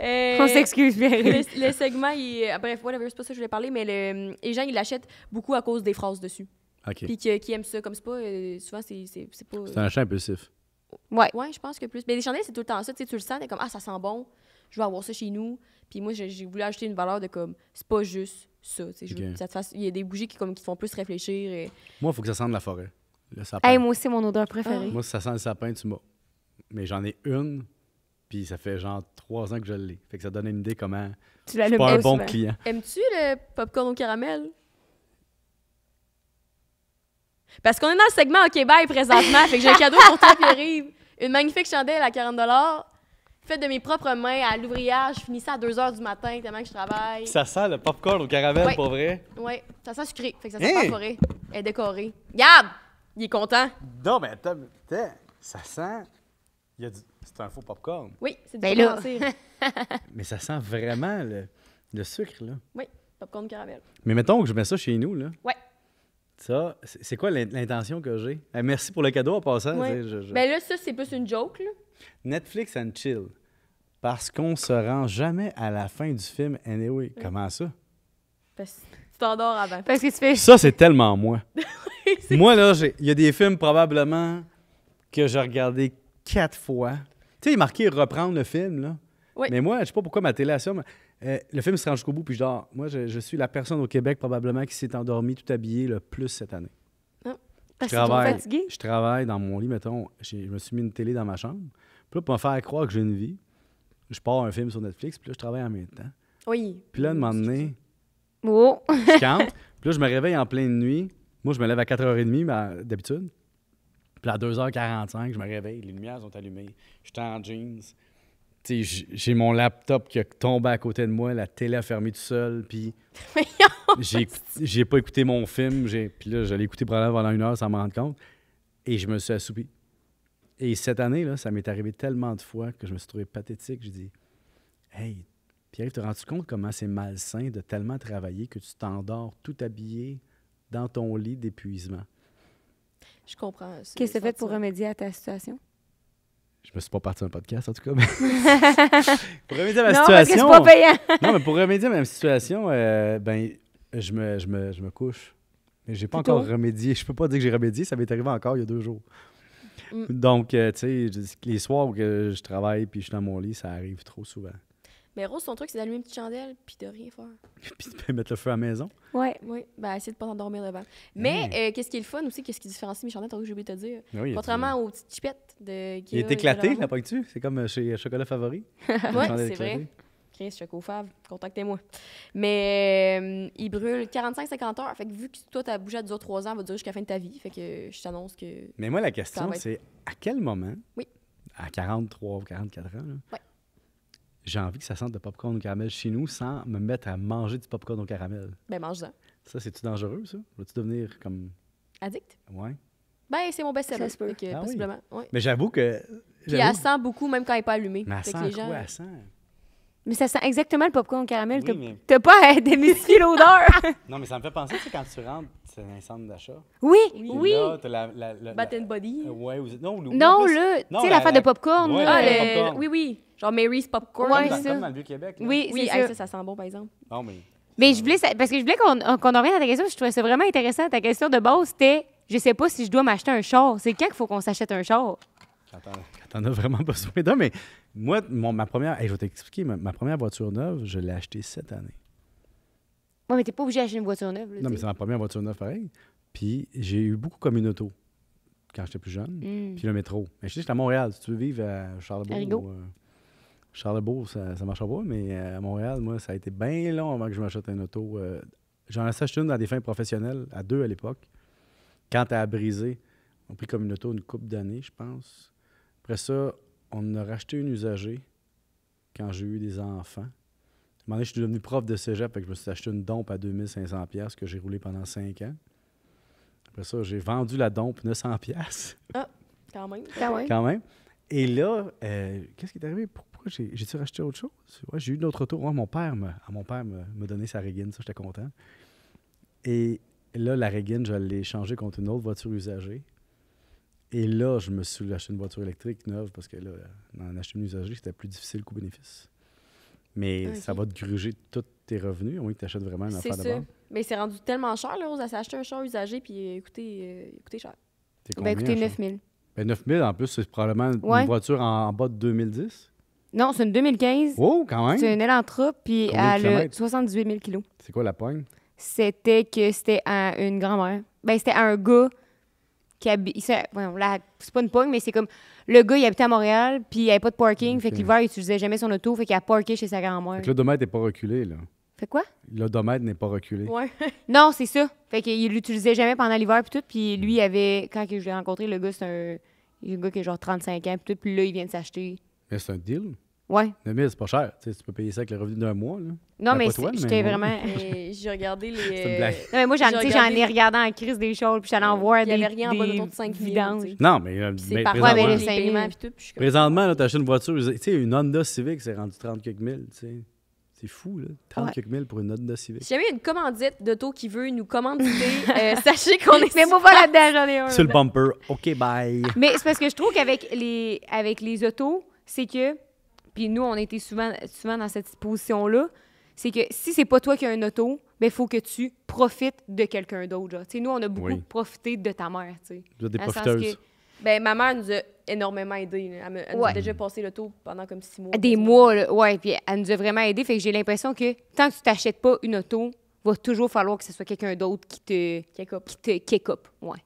S1: Euh, on s'excuse bien. Le, segment, il, bref, whatever, c'est pas ça que je voulais parler, mais les gens, ils l'achètent beaucoup à cause des phrases dessus. OK. Puis qui, aiment ça. Comme c'est pas. Euh, souvent, c'est pas. C'est un achat impulsif. Ouais. Ouais, je pense que plus. Mais les chandelles, c'est tout le temps ça. Tu, sais, tu le sens, t'es comme, ah, ça sent bon, je veux avoir ça chez nous. Puis moi, j'ai voulu ajouter une valeur de comme, c'est pas juste ça. Tu sais, Il y a des bougies qui, comme, qui font plus réfléchir.
S3: Moi, il faut que ça sente la forêt. Le sapin. moi aussi, mon odeur préférée. Ah. Moi, si ça sent le sapin, tu m'as. Mais j'en ai une, puis ça fait genre trois ans que je l'ai. Fait que ça donne une idée comment. Tu l'as le pas un bon client.
S1: Aimes-tu le popcorn au caramel? Parce qu'on est dans le segment OK Bye présentement. fait que j'ai un cadeau pour toi, arrive. Une magnifique chandelle à 40 faite de mes propres mains à l'ouvriage. Je finis ça à 2 h du matin tellement que je travaille. Ça
S3: sent le popcorn au caramel, pas pour vrai.
S1: Oui, ça sent sucré. Fait que ça sent hein? pas foré. Elle est décorée. Gab! Il est content.
S3: Non, mais attends, ça sent. du... C'est un faux popcorn. Oui, c'est du ben mais ça sent vraiment le, le sucre, là.
S1: Oui, popcorn caramel.
S3: Mais mettons que je mets ça chez nous, là. Oui. Ça, c'est quoi l'intention que j'ai? Eh, merci pour le cadeau en passant. Mais ben
S1: là, ça, c'est plus une joke. Là.
S3: Netflix and chill. Parce qu'on se rend jamais à la fin du film anyway. Comment ça?
S1: tu t'endors avant. Parce que tu fais... Ça,
S3: c'est tellement moi. moi, là, il y a des films probablement que j'ai regardé quatre fois. Tu sais, il est marqué reprendre le film, là. Mais moi, je sais pas pourquoi ma télé ça. Euh, le film se rend jusqu'au bout, puis je Moi, je, suis la personne au Québec probablement qui s'est endormie tout habillée le plus cette année.
S4: Ah, je travaille, fatigué? Je
S3: travaille dans mon lit, mettons. Je me suis mis une télé dans ma chambre. Puis là, pour me faire croire que j'ai une vie, je pars un film sur Netflix, puis là, je travaille en même temps.
S2: Oui. Puis là, de m'emmène. Oh. je
S3: campe. Puis là, je me réveille en pleine nuit. Moi, je me lève à 4h30 euh, d'habitude. Puis à 2h45, je me réveille, les lumières sont allumées. Je suis en jeans j'ai mon laptop qui a tombé à côté de moi, la télé a fermé tout seul, puis j'ai pas écouté mon film, puis là, j'allais écouter probablement pendant une heure sans me rendre compte, et je me suis assoupi. Et cette année, là, ça m'est arrivé tellement de fois que je me suis trouvé pathétique. Je dit, hey, Pierre, te rends-tu compte comment c'est malsain de tellement travailler que tu t'endors tout habillé dans ton lit d'épuisement?
S2: Je comprends. Qu'est-ce que tu fait pour remédier à ta situation?
S3: Je me suis pas parti un podcast, en tout cas. pour remédier à ma non, situation. Parce que pas payant. non, mais pour remédier à ma situation, euh, ben, je me, je, me, je me couche. Mais j'ai pas encore remédié. Je peux pas dire que j'ai remédié. Ça m'est arrivé encore il y a deux jours. Mm. Donc, euh, tu sais, les soirs où je travaille puis je suis dans mon lit, ça arrive trop souvent.
S1: Mais Rose, son truc, c'est d'allumer une petite chandelle puis de rien faire.
S3: puis de mettre le feu à la maison.
S1: Oui, oui. Ben, essayer de pas t'endormir devant. Mais hein. euh, qu'est-ce qui est le fun aussi, qu'est-ce qui différencie mes chandelles, j'ai oublié de te dire. Oui, Contrairement aux petites chipettes de qui Il est éclaté, la
S3: que tu C'est comme euh, chez euh, Chocolat Favori.
S1: oui, c'est vrai. Chris, Choco Fave, contactez-moi. Mais il brûle 45-50 heures. Fait que vu que toi, as bougé à dure 3 ans, va durer jusqu'à la fin de ta vie. Fait que je t'annonce que. Mais moi, la question, c'est
S3: à quel moment. Oui. À 43 ou 44 ans, là, Oui j'ai envie que ça sente de popcorn au caramel chez nous sans me mettre à manger du popcorn au caramel. Ben, mange-en. Ça, c'est-tu dangereux, ça? Vas-tu devenir comme. Addict? Ouais.
S1: Ben, c'est mon best-seller. Ah possiblement. Mais j'avoue
S3: que. Puis elle
S2: sent beaucoup, même quand elle n'est pas allumée. Mais elle sent Elle sent. Mais ça sent exactement le popcorn au caramel. Oui, T'as pas à démystifier l'odeur.
S3: non, mais ça me fait penser, tu sais, quand tu rentres c'est un centre d'achat.
S2: Oui, oui.
S3: Body. Euh, ouais, Non, le, non, tu sais, l'affaire de popcorn.
S2: Oui, oui. Genre Mary's Popcorn. ça. comme Vieux-Québec. Oui, oui ça. ça. sent bon, par exemple. Non, mais. Mais je voulais, parce que je voulais qu'on en revienne à ta question, je trouvais ça vraiment intéressant. Ta question de base, c'était je sais pas si je dois m'acheter un char. C'est quand qu'il faut qu'on s'achète un char?
S3: Quand t'en as vraiment besoin d'un. Mais moi, ma première, je vais t'expliquer, ma, ma, première voiture neuve, je l'ai achetée cette année.
S2: Oui, mais t'es pas obligé d'acheter une voiture neuve. non, mais c'est ma
S3: première voiture neuve, pareil. Puis j'ai eu beaucoup comme une auto quand j'étais plus jeune. Hmm. Puis le métro. Mais je suis à Montréal. Si tu veux vivre à Charlebourg. Euh, Charlebourg, ça ne marchera pas, mais euh, à Montréal, moi, ça a été bien long avant que je m'achète une auto. Euh, j'en ai acheté une dans des fins professionnelles, à deux à l'époque. Quand elle a brisé, on a pris comme une auto une coupe d'années, je pense. Après ça, on a racheté une usagée quand j'ai eu des enfants un moment donné, je suis devenu prof de cégep, et que je me suis acheté une dompe à 2500$ que j'ai roulée pendant 5 ans. Après ça, j'ai vendu la dompe 900$.
S1: Ah, quand même. Quand
S3: même. Et là, euh, qu'est-ce qui est arrivé? Pourquoi j'ai-tu racheté autre chose? j'ai eu une autre auto. mon père, m'a à mon père me, ah, sa régine, ça, j'étais content. Et là, la régine, je l'ai changée contre une autre voiture usagée. Et là, je me suis acheté une voiture électrique neuve parce que là, euh, en acheter une usagée, c'était plus difficile coût-bénéfice mais ça va te gruger tous tes revenus, au moins que tu achètes vraiment une affaire
S1: Mais c'est rendu tellement cher, là, s'est s'acheter un char usagé, puis euh, écoutez, écoutez, euh, écoutez cher. Ben, combien, ben, écoutez 9 000.
S3: Ben, 9 000, en plus, c'est probablement une voiture en, bas de 2010.
S2: Non, c'est une 2015. Oh, quand même! C'est une Elantra, puis elle a 78 000 kilos.
S3: C'est quoi la pogne?
S2: C'était que c'était à une grand-mère. Ben, c'était à un gars qui habite... C'est pas une pogne, mais c'est comme le gars, il habitait à Montréal, puis il n'y avait pas de parking. Fait que l'hiver, il n'utilisait jamais son auto. Fait qu'il a parké chez sa grand-mère. Fait que
S3: l'odomètre n'est pas reculé, là. Fait quoi? L'odomètre n'est pas reculé.
S2: Ouais. non, c'est ça. Fait qu'il l'utilisait jamais pendant l'hiver, puis tout. Puis lui, il avait. Quand je l'ai rencontré, le gars, c'est un... un. gars qui a genre 35 ans, puis tout. Puis là, il vient de s'acheter.
S3: Mais c'est un deal? Ouais. 000, c'est pas cher. Tu, tu peux payer ça avec le revenu d'un mois. Là. Non, mais j'étais vraiment.
S2: j'ai regardé les. c'est une blague. Non, mais moi, j'en ai, regardé... en crise des choses, puis j'allais en voir des. Il n'y avait rien en bas de 5 vidanges.
S3: Non, mais. dit euh, mais ben, parfois, présentement, les 5 000. tout, présentement, tu achètes une voiture, tu sais, une Honda Civic, c'est rendu 30 quelques mille, tu C'est fou, là. 30 ouais. mille pour une Honda Civic. Si
S1: jamais une commandite d'auto
S2: qui veut nous commanditer, euh, sachez qu'on est. Mais moi, pas là-dedans, j'en ai un. Sur le
S3: bumper. OK, bye.
S2: Mais c'est parce que je trouve qu'avec les, avec les autos, c'est que puis nous, on était souvent, souvent dans cette position-là, c'est que si c'est pas toi qui as un auto, il ben, faut que tu profites de quelqu'un d'autre. Nous, on a beaucoup profité de ta mère. T'sais, tu des profiteuses.
S1: ben, ma mère nous a énormément aidés. Elle, a déjà passé l'auto pendant comme six mois. Des mois,
S2: oui, Puis elle nous a vraiment aidés. Fait que j'ai l'impression que tant que tu t'achètes pas une auto, il va toujours falloir que ce soit quelqu'un d'autre qui te qui, qui te ouais.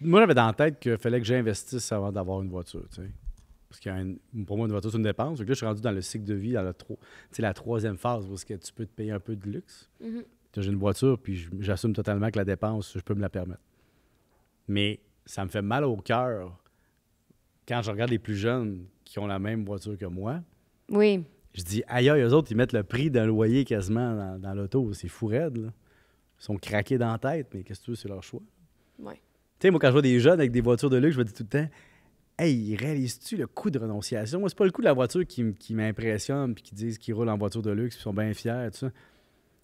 S3: Moi, j'avais dans la tête qu'il fallait que j'investisse avant d'avoir une voiture. tu sais. Parce que pour moi, une voiture, c'est une dépense. Donc là, je suis rendu dans le cycle de vie, dans la, troisième phase, où que tu peux te payer un peu de luxe. Mm-hmm. J'ai une voiture, puis j'assume totalement que la dépense, je peux me la permettre. Mais ça me fait mal au cœur quand je regarde les plus jeunes qui ont la même voiture que moi. Oui. Je dis, aïe, aïe, eux autres, ils mettent le prix d'un loyer quasiment dans, dans l'auto. C'est fou raide, là. Ils sont craqués dans la tête, mais qu'est-ce que tu veux, c'est leur choix. Oui. Tu sais, moi, quand je vois des jeunes avec des voitures de luxe, je me dis tout le temps, Hey, réalises-tu le coût de renonciation? Moi, c'est pas le coût de la voiture qui, m'impressionne, puis qui disent qu'ils roulent en voiture de luxe, puis sont bien fiers,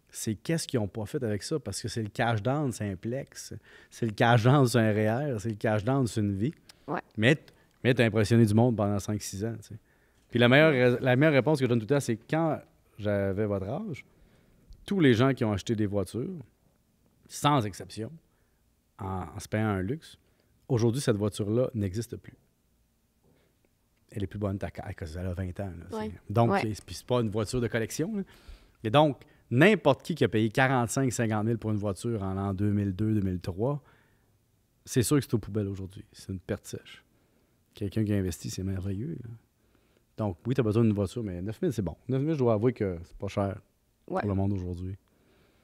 S3: C'est qu'est-ce qu'ils n'ont pas fait avec ça, parce que c'est le cash down, c'est un plex, c'est le cash down, c'est un réel, c'est le cash down, c'est une vie. Ouais. Mais, mais t'as impressionné du monde pendant 5-6 ans, Puis la meilleure, la meilleure réponse que je donne tout à temps, c'est quand j'avais votre âge, tous les gens qui ont acheté des voitures, sans exception, en se payant un luxe, aujourd'hui, cette voiture-là n'existe plus elle est plus bonne ta carte, parce qu'elle a 20 ans. Donc, ce c'est pas une voiture de collection. Et donc, n'importe qui qui a payé 45-50 000 pour une voiture en l'an 2002-2003, c'est sûr que c'est aux poubelles aujourd'hui. C'est une perte sèche. Quelqu'un qui a investi, c'est merveilleux. Donc, oui, tu as besoin d'une voiture, mais 9 000, c'est bon. 9 000, je dois avouer que c'est pas cher pour le monde aujourd'hui.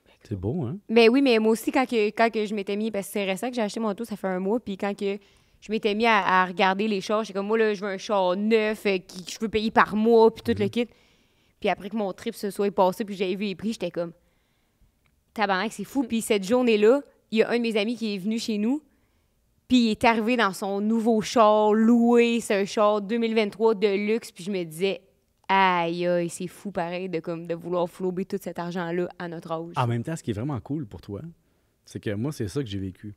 S3: Ben, c'est beau, hein?
S2: Mais oui, mais moi aussi, quand, je m'étais mis, parce que c'est récent que j'ai acheté mon auto, ça fait un mois, puis quand que je m'étais mis à, regarder les chars. J'étais comme, moi, là, je veux un char neuf euh, que je veux payer par mois, puis tout le mhm. kit. Puis après que mon trip se soit passé, puis j'avais vu les prix, j'étais comme, tabarnak, c'est fou. Puis cette journée-là, il y a un de mes amis qui est venu chez nous, puis il est arrivé dans son nouveau char loué. C'est un char 2023 de luxe, puis je me disais, aïe, aïe, c'est fou pareil de, comme, de vouloir flouber tout cet argent-là à notre âge. En même
S3: temps, ce qui est vraiment cool pour toi, c'est que moi, c'est ça que j'ai vécu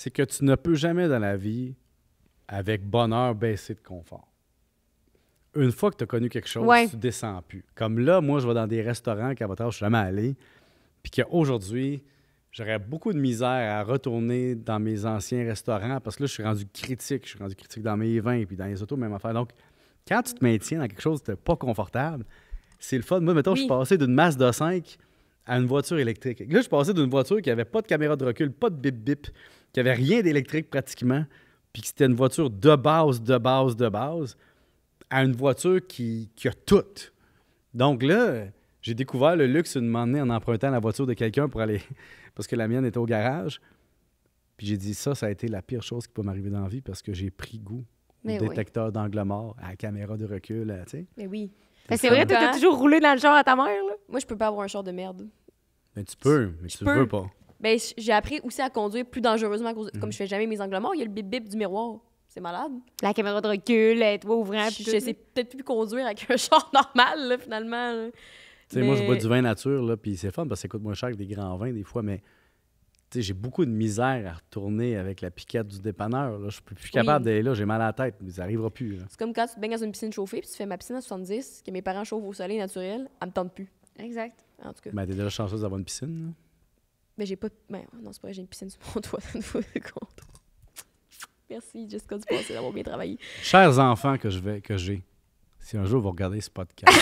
S3: c'est que tu ne peux jamais dans la vie, avec bonheur, baisser de confort. Une fois que tu as connu quelque chose, tu descends plus. Comme là, moi, je vais dans des restaurants qu'à votre âge, je suis jamais allé, puis qu'aujourd'hui, j'aurais beaucoup de misère à retourner dans mes anciens restaurants parce que là, je suis rendu critique. Je suis rendu critique dans mes vins, puis dans les autos, même affaire. Donc, quand tu te maintiens dans quelque chose de pas confortable, c'est le fun. Moi, mettons, je suis passé d'une masse de 5 à une voiture électrique. Là, je suis passé d'une voiture qui n'avait pas de caméra de recul, pas de bip-bip qui n'avait rien d'électrique pratiquement, puis que c'était une voiture de base, de base, de base, à une voiture qui, a tout. Donc là, j'ai découvert le luxe de m'emmener en empruntant la voiture de quelqu'un pour aller. parce que la mienne était au garage. Puis j'ai dit ça, ça a été la pire chose qui peut m'arriver dans la vie parce que j'ai pris goût au détecteur d'angle mort, à la caméra de recul, euh, tu
S2: Mais oui. c'est vrai, tu as
S4: toujours
S1: roulé dans le genre à ta mère, là? Moi, je peux pas avoir un char de merde.
S3: Mais tu peux, mais tu, peux. veux pas
S1: ben, j'ai appris aussi à conduire plus dangereusement. Cause... Comme mhm. je fais jamais mes angles morts, il y a le bip-bip du miroir. C'est malade.
S2: La caméra de recul, toi ouvrant. Je, je sais
S1: peut-être plus conduire avec un char normal, finalement. Tu sais, Moi, je bois du vin
S3: nature, là, puis c'est fun parce que ça coûte moins cher que des grands vins des fois, mais j'ai beaucoup de misère à retourner avec la piquette du dépanneur. Je suis plus, capable d'aller là, j'ai mal à la tête, mais ça n'arrivera plus. C'est
S1: comme quand tu te baignes dans une piscine chauffée, puis tu fais ma piscine à 70, que mes parents chauffent au soleil naturel, elle me tente plus. Exact. En tout cas. Mais
S3: ben, t'es déjà chanceuse d'avoir une piscine,
S1: mais j'ai pas. Ben, non, c'est pas j'ai une piscine sur mon toit, compte. Merci, Jessica Dupont, d'avoir bien travaillé.
S3: Chers enfants que je vais, que j'ai, si un jour vous regardez ce podcast,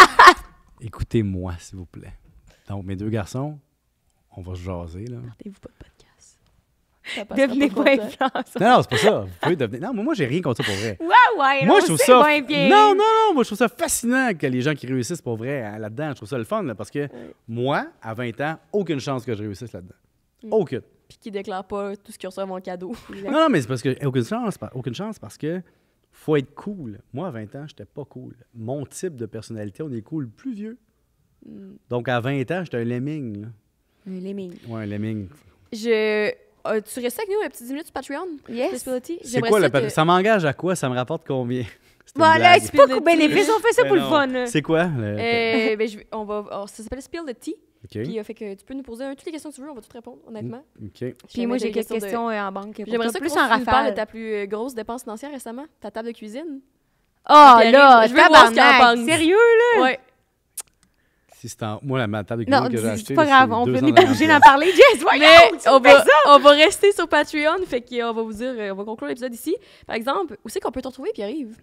S3: écoutez-moi, s'il vous plaît. Donc, mes deux garçons, on va se jaser. Là.
S2: vous Devenez pas, Non,
S3: non, c'est pas ça. Vous pouvez devenir. Non, moi, j'ai rien contre ça pour vrai. Ouais,
S2: ouais, moi, je trouve ça. Moins Non, non,
S3: non, moi, je trouve ça fascinant que les gens qui réussissent pour vrai hein, là-dedans, je trouve ça le fun, là, parce que moi, à 20 ans, aucune chance que je réussisse là-dedans. Mm. Aucune.
S1: Puis qui déclare pas tout ce qu'ils reçoivent en cadeau. non, non, mais c'est
S3: parce que. Aucune chance, aucune chance parce que faut être cool. Moi, à 20 ans, j'étais pas cool. Mon type de personnalité, on est cool
S2: plus vieux. Mm.
S3: Donc, à 20 ans, j'étais un lemming. Un lemming. Ouais, un lemming.
S1: Je tu restes avec nous un petit 10 minutes sur Patreon? Yes. C'est quoi ça, le Ça
S3: m'engage à quoi? Ça me rapporte combien? Voilà, c'est pas ben les ils ont fait ça pour le fun. C'est
S1: quoi? Euh, ben, on va, ça s'appelle Spill the Tea. Okay. Puis, euh, fait que tu peux nous poser toutes les questions que tu veux, on va tout répondre, honnêtement. Mm, Puis moi, j'ai quelques questions euh, en banque. J'aimerais ça plus en rafale. de ta plus grosse dépense financière récemment, ta table de cuisine. Oh là, je veux voir ce qu'il en Sérieux,
S2: là? Ouais.
S3: Si c'est en... Moi, la ma que j'ai c'est pas grave, on peut pas
S2: obligé d'en
S1: parler. Mais on, va, rester sur Patreon, fait qu'on va vous dire, euh, on va conclure l'épisode ici. Par exemple, où c'est qu'on peut te retrouver, puis arrive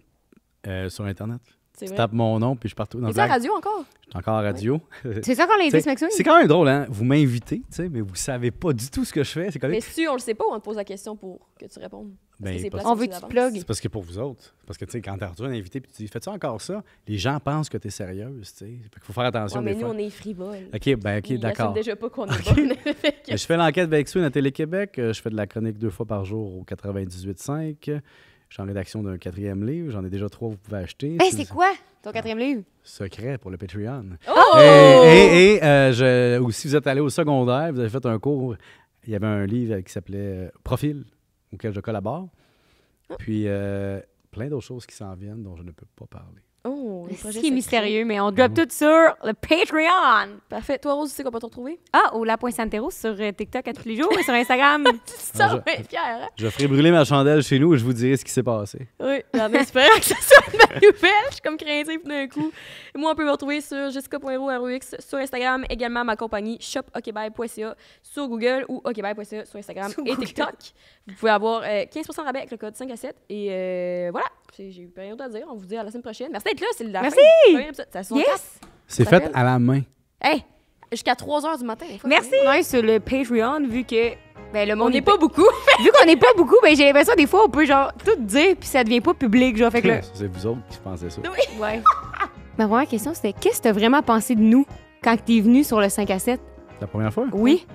S3: Euh, sur Internet. Tu tapes mon nom, puis je pars tout dans es la radio encore? Je suis encore à radio. c'est ça qu'on l'indice, Maxime? C'est quand même drôle, hein? Vous m'invitez, tu sais, mais vous savez pas du tout ce que je fais. C'est Mais
S1: si on le sait pas, on te pose la question pour que tu répondes. Ben, on veut que tu plug. C'est
S3: parce que pour vous autres. Parce que, tu sais, quand tu as un invité puis tu dis, fais-tu encore ça? Les gens pensent que tu es sérieuse, tu sais. Il faut faire attention. Ouais, mais nous, on est
S1: frivoles. OK, ben, OK, d'accord. déjà pas qu'on okay.
S2: Ben, je fais
S3: l'enquête avec Swin à Télé-Québec. Euh, je fais de la chronique deux fois par jour au 98.5. Je suis en rédaction d'un quatrième livre. J'en ai déjà trois, vous pouvez acheter. Mais ben, c'est
S2: quoi ton quatrième livre?
S3: Secret pour le Patreon. Oh! Et, euh, si vous êtes allé au secondaire, vous avez fait un cours, il y avait un livre qui s'appelait euh, Profil, auquel je collabore. Oh. Puis euh, plein d'autres choses qui s'en viennent dont je ne peux pas parler.
S2: Oh, qui est mystérieux, mais on drop mm. tout sur le Patreon. Parfait. Toi, Rose, tu sais qu'on peut te retrouver? Ah, au la.santero sur euh, TikTok à tous les jours et sur Instagram. tu Je hein?
S3: ferai brûler ma chandelle chez nous et je vous dirai ce qui s'est passé.
S2: Oui, j'espère que ça soit une nouvelle. Je suis comme craintive d'un coup.
S1: moi, on peut me retrouver sur R-O-X, sur Instagram, également ma compagnie shopokebye.ca sur Google ou okby.ca sur Instagram et TikTok. Vous pouvez avoir 15% euh, de rabais avec le code 5 à 7. Et euh, voilà. J'ai eu rien d'autre à dire. On vous dit à la semaine prochaine. Merci d'être là. C'est la Merci. Merci.
S2: Yes. C'est fait à la main. Hey, jusqu'à 3 h du matin. Merci. sur le Patreon vu que ben, le monde on n'est pas beaucoup. vu qu'on n'est pas beaucoup, ben, j'ai l'impression des fois on peut genre tout dire puis ça devient pas public genre
S3: C'est vous autres qui pensez ça. Oui.
S2: Ouais. Ma première question c'était qu'est-ce que as vraiment pensé de nous quand t'es venu sur le 5 à 7 La première fois Oui.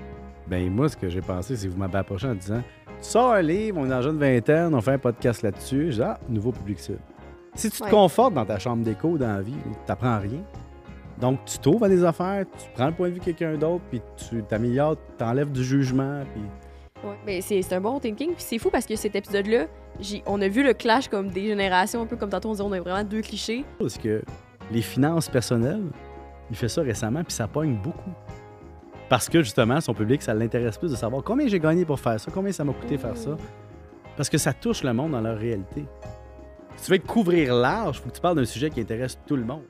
S3: Ben moi ce que j'ai pensé c'est que vous m'avez approché en disant sors un livre, on est dans jeune vingtaine, on fait un podcast là-dessus. Je dis, ah, nouveau public cible. Si tu te confortes dans ta chambre d'écho dans la vie, tu n'apprends rien. Donc, tu t'ouvres à des affaires, tu prends le point de vue de quelqu'un d'autre, puis tu t'améliores, tu t'enlèves du jugement, puis...
S1: mais c'est un bon thinking. Puis c'est fou parce que cet épisode-là, on a vu le clash comme des générations, un peu comme tantôt on dit on a vraiment deux clichés.
S3: Parce que les finances personnelles, il fait ça récemment, puis ça pogne beaucoup. Parce que justement, son public, ça l'intéresse plus de savoir combien j'ai gagné pour faire ça, combien ça m'a coûté faire ça. Parce que ça touche le monde dans leur réalité. Si tu veux couvrir large, il faut que tu parles d'un sujet qui intéresse tout le monde.